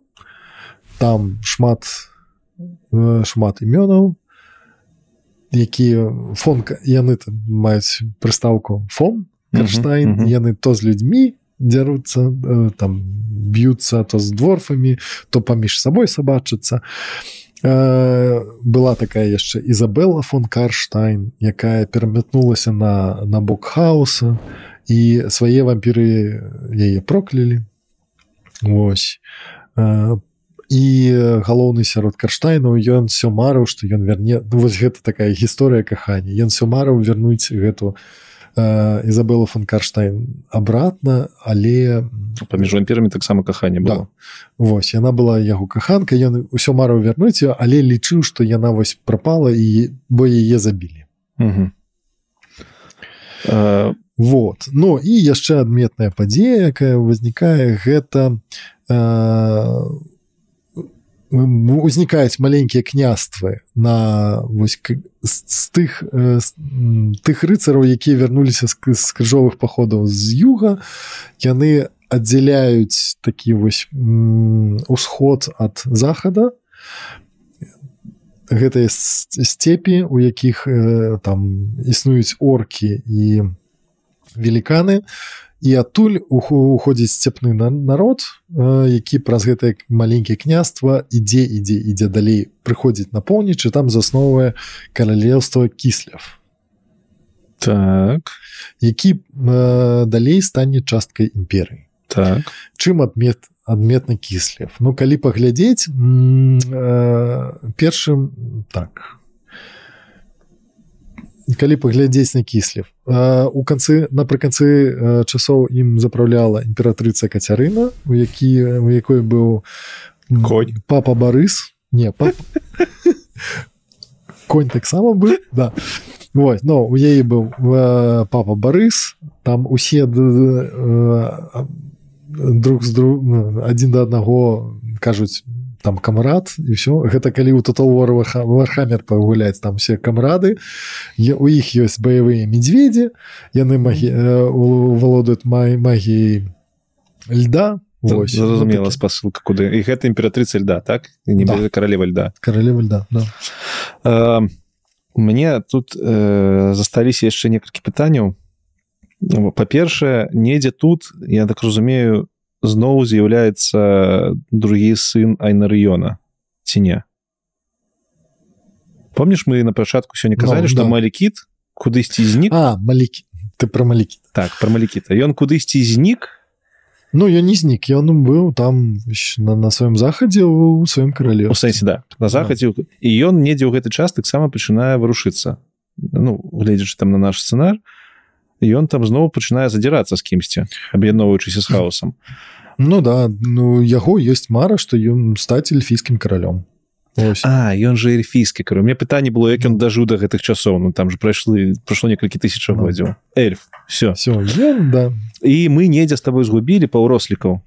там шмат э, шмат імёнаў якія фонка яны маюць прыстаўку фон карштайн mm -hmm, mm -hmm. яны то з людзьмі дзяруцца там б'юцца то з дворфамі то паміж сабой сабачыцца была такая яшчэ Ізабелла фон Карштайн якая перамятнулася на на бок хаоса і свае вампіры яе проклялі Вось по галоўны сярод карштайну ён все марыў што ён верне ну, вось гэта такая гісторыя кахання ён все марыў вярнуць гэту Ізабела э, фон Карштайн абратна, але
паміж вампірамі таксама каханне было. Да.
Вось яна была яго каханка, ён усё марыў вярнуць, але лічыў, што яна вось прапала і бо яе забілі. Угу. Вот. Ну і яшчэ адметная падзея, якая возникае гэта узнікаюць маленькія княствы на з тых э, тых рыцараў якія вярнуліся з крыжовых паходаў з юга яны аддзяляюць такі вось усход ад захада гэтыя степі у якіх э, там існуюць оркі і великаны і адтуль уходзіць сцяпны на народ э, які праз гэта маленькіе княства ідзе ідзе ідзе далей прыходзіць на поўнічы там засноўвае каралеўства кісляв так які э, далей стане часткай імперыі так чым адмет адметны кісляв ну калі паглядзець э, першым так у калі паглядзець на кіслев у канцы напрыканцы часоў ім заправляла імператрыца кацярына у які у якой быў конь папа барыс не пап... конь таксама бы да вот но у яе быў папа барыс там усе друг з друг адзін да аднаго кажуць там камрад і все гэта калі у тутворваха вархамер пагуляць там все камрады я у іх ёсць баявыя медзведзі яны магі э, володаюць май магіі льда зразумела
спасылка куды і гэта імператрыца льда так не да. каралева льда каралева льда да. а, э, мне тут э, засталіся яшчэ некалькі пытанняў па-першае недзе тут я так разумею у зноў з'яўляецца другі сын айнарыёна ціня помніш мы на пачатку сёння ну, казалі что малікіт кудысьці знік а малікі ты про малікі так про малікіта ён кудысьці знік Ну я не знік ён быў там
на, на сваім захадзе у сваім
караоле сэнсе да на захадзе да. і ён недзе ў гэты час таксама пачынае варушыцца Ну гледзячы там на наш сцэнар то ён там зноў пачынае задзірацца з кімсьці аб'ядноўваючыся з хаосам Ну да ну
яго есть мара што ён стаць эльфійскім каралём Ось.
А ён же эльфійскі кар мне пытанне было як ён дажу да гэтых часоў ну там же прайшлы прайшло некалькі тысяч годзе ну эльф все все ён, ну, да. і мы недзе з тобой згубілі паўрослікаў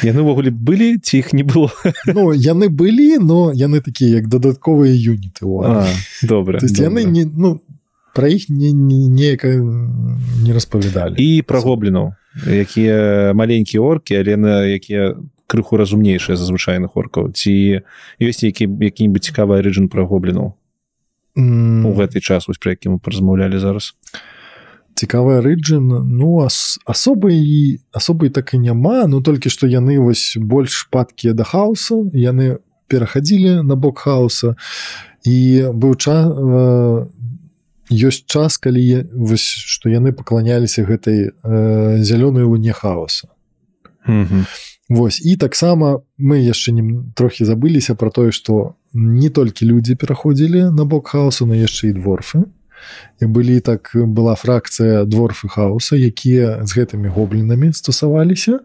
Янывогуле
былі ці іх не было ну, яны былі но яны такія як дадатковыя юніты добра, добра. Не, ну, про іх неяк не,
не распавядалі і пра гобліну якія маленькія оркі алена якія крыху разумнейшыя за звычайных оркаў ці ёсць які які-нибудь цікавы рыжын пра гобліну у гэты час вось пра які мы паразмаўлялі зараз цікавая
рыджин ну асобай асобай так і няма ну толькі што яны вось больш шпадкія да хаоса яны перахадзілі на бок хаоса і быў час э, ёсць час калі вось что яны пакланяліся гэтай э, зялёной луне хаоса mm -hmm. Вось і таксама мы яшчэ не трохі забыліся про тое что не толькі людзі пераходзілі на бок хаосу на яшчэ і дворфы і былі так была фракцыя дворфы хаоса якія з гэтымі гоблінамі стасаваліся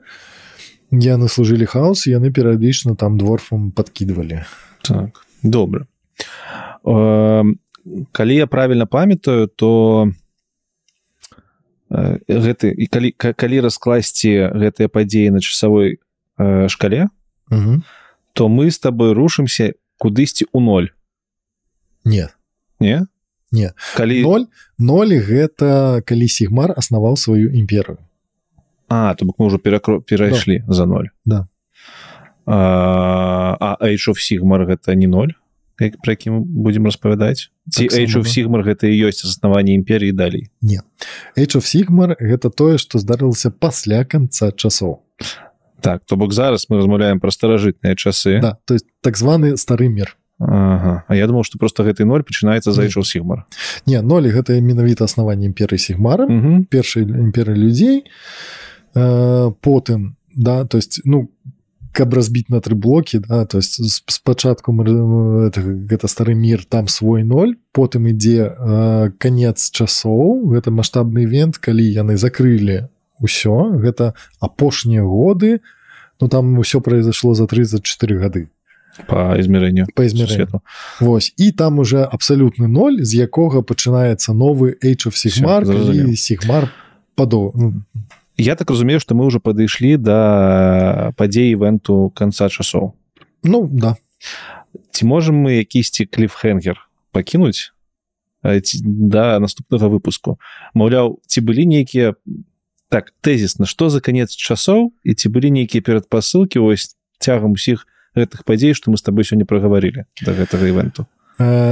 яны служылі хаос яны перыядычна там дворфам подкидывалі
так добра калі я правильно памятаю то э, гэты і калі калі раскласці гэтыя падзеі на часавой э, шкале угу. то мы с тобой рушымся кудысьці у ноль нет не не калі 0
0 гэта калі сигмар аснаваў сваю імперыю
а то бок мы уже перакро перайшлі да. за 0 да а, а age of сигмар гэта не 0 як пра якім будзем распавядаць так ці так да. сигмар гэта і ёсць заснаванне імперіі далей
не сигмар гэта тое што здарылася пасля канца часоў
так то бок зараз мы размаўляем пра старажытныя часы да,
то есть так званы стары мир ага.
А я думаў что просто гэтый ноль пачынаецца зайшоў сигмар
не нолі гэта менавіта аснаванне імперы сигмара першай імперы людзей э, потым да то есть ну по каб разбіць на тры блокі да, то есть спачатку гэта стары мир там свой 0 потым ідзе конец часоў гэта маштабны вент калі яны закрылі ўсё гэта апошнія годы но ну, там ўсё произошло за 34 гады
по измерению
по измерению Вось і там уже абсалютны 0 з якога пачынаецца новы age of сигмар сигмар
падоў Я так разумею, што мы ўжо падышлі да падзеі івенту канца часоў. Ну да. Ці можам мы якісьці кліфхенгер пакінуць э, да наступнага выпуску. Маўляў, ці былі нейкія так тэзіс, на што за канец часоў і ці былі нейкія перадпасылкі ось цягам усіх гэтых падзей, што мы з таб тобой сёння прагаварылі да гэтага івенту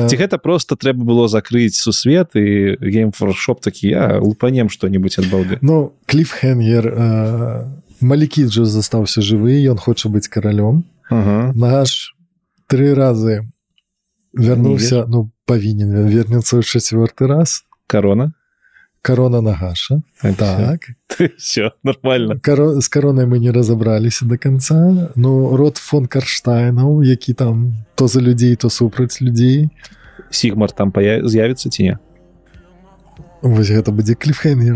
ці э, гэта просто трэба было закрыць сусвет і геймфоршоп такі я лупанем что-нибудь адбаўды
Ну кліфхенгер э, малікіджо застаўся жывы ён хоча быць каралём наш три разы вярнуўся ну павінен вернецца ў чацвёрты раз корона корона нагаша так все нормально Кор... с короной мы не разобрались до конца но род фон карштайнов які там то за людей то супраць людей
сигмар там пая... з'явится те
вот это будзе клифхайн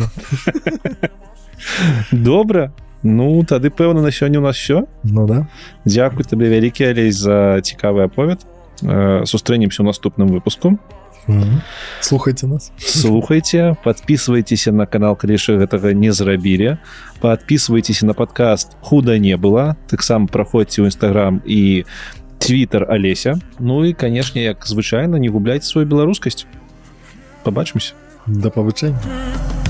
добра ну тады пэўна на сёння у нас все ну да дзякуй табе вялікі алей за цікавы аповед сустрэнемся у наступным выпуску у слухайте нас слухайте подписывайтесь на канал крыши гэтага не зрабілі подписывайтесь на подкаст худа не было таксама проходзьце ў нстаграм і twitter алеся ну і канешне як звычайно не губляйте сваю беларускасць побачымся да павучэння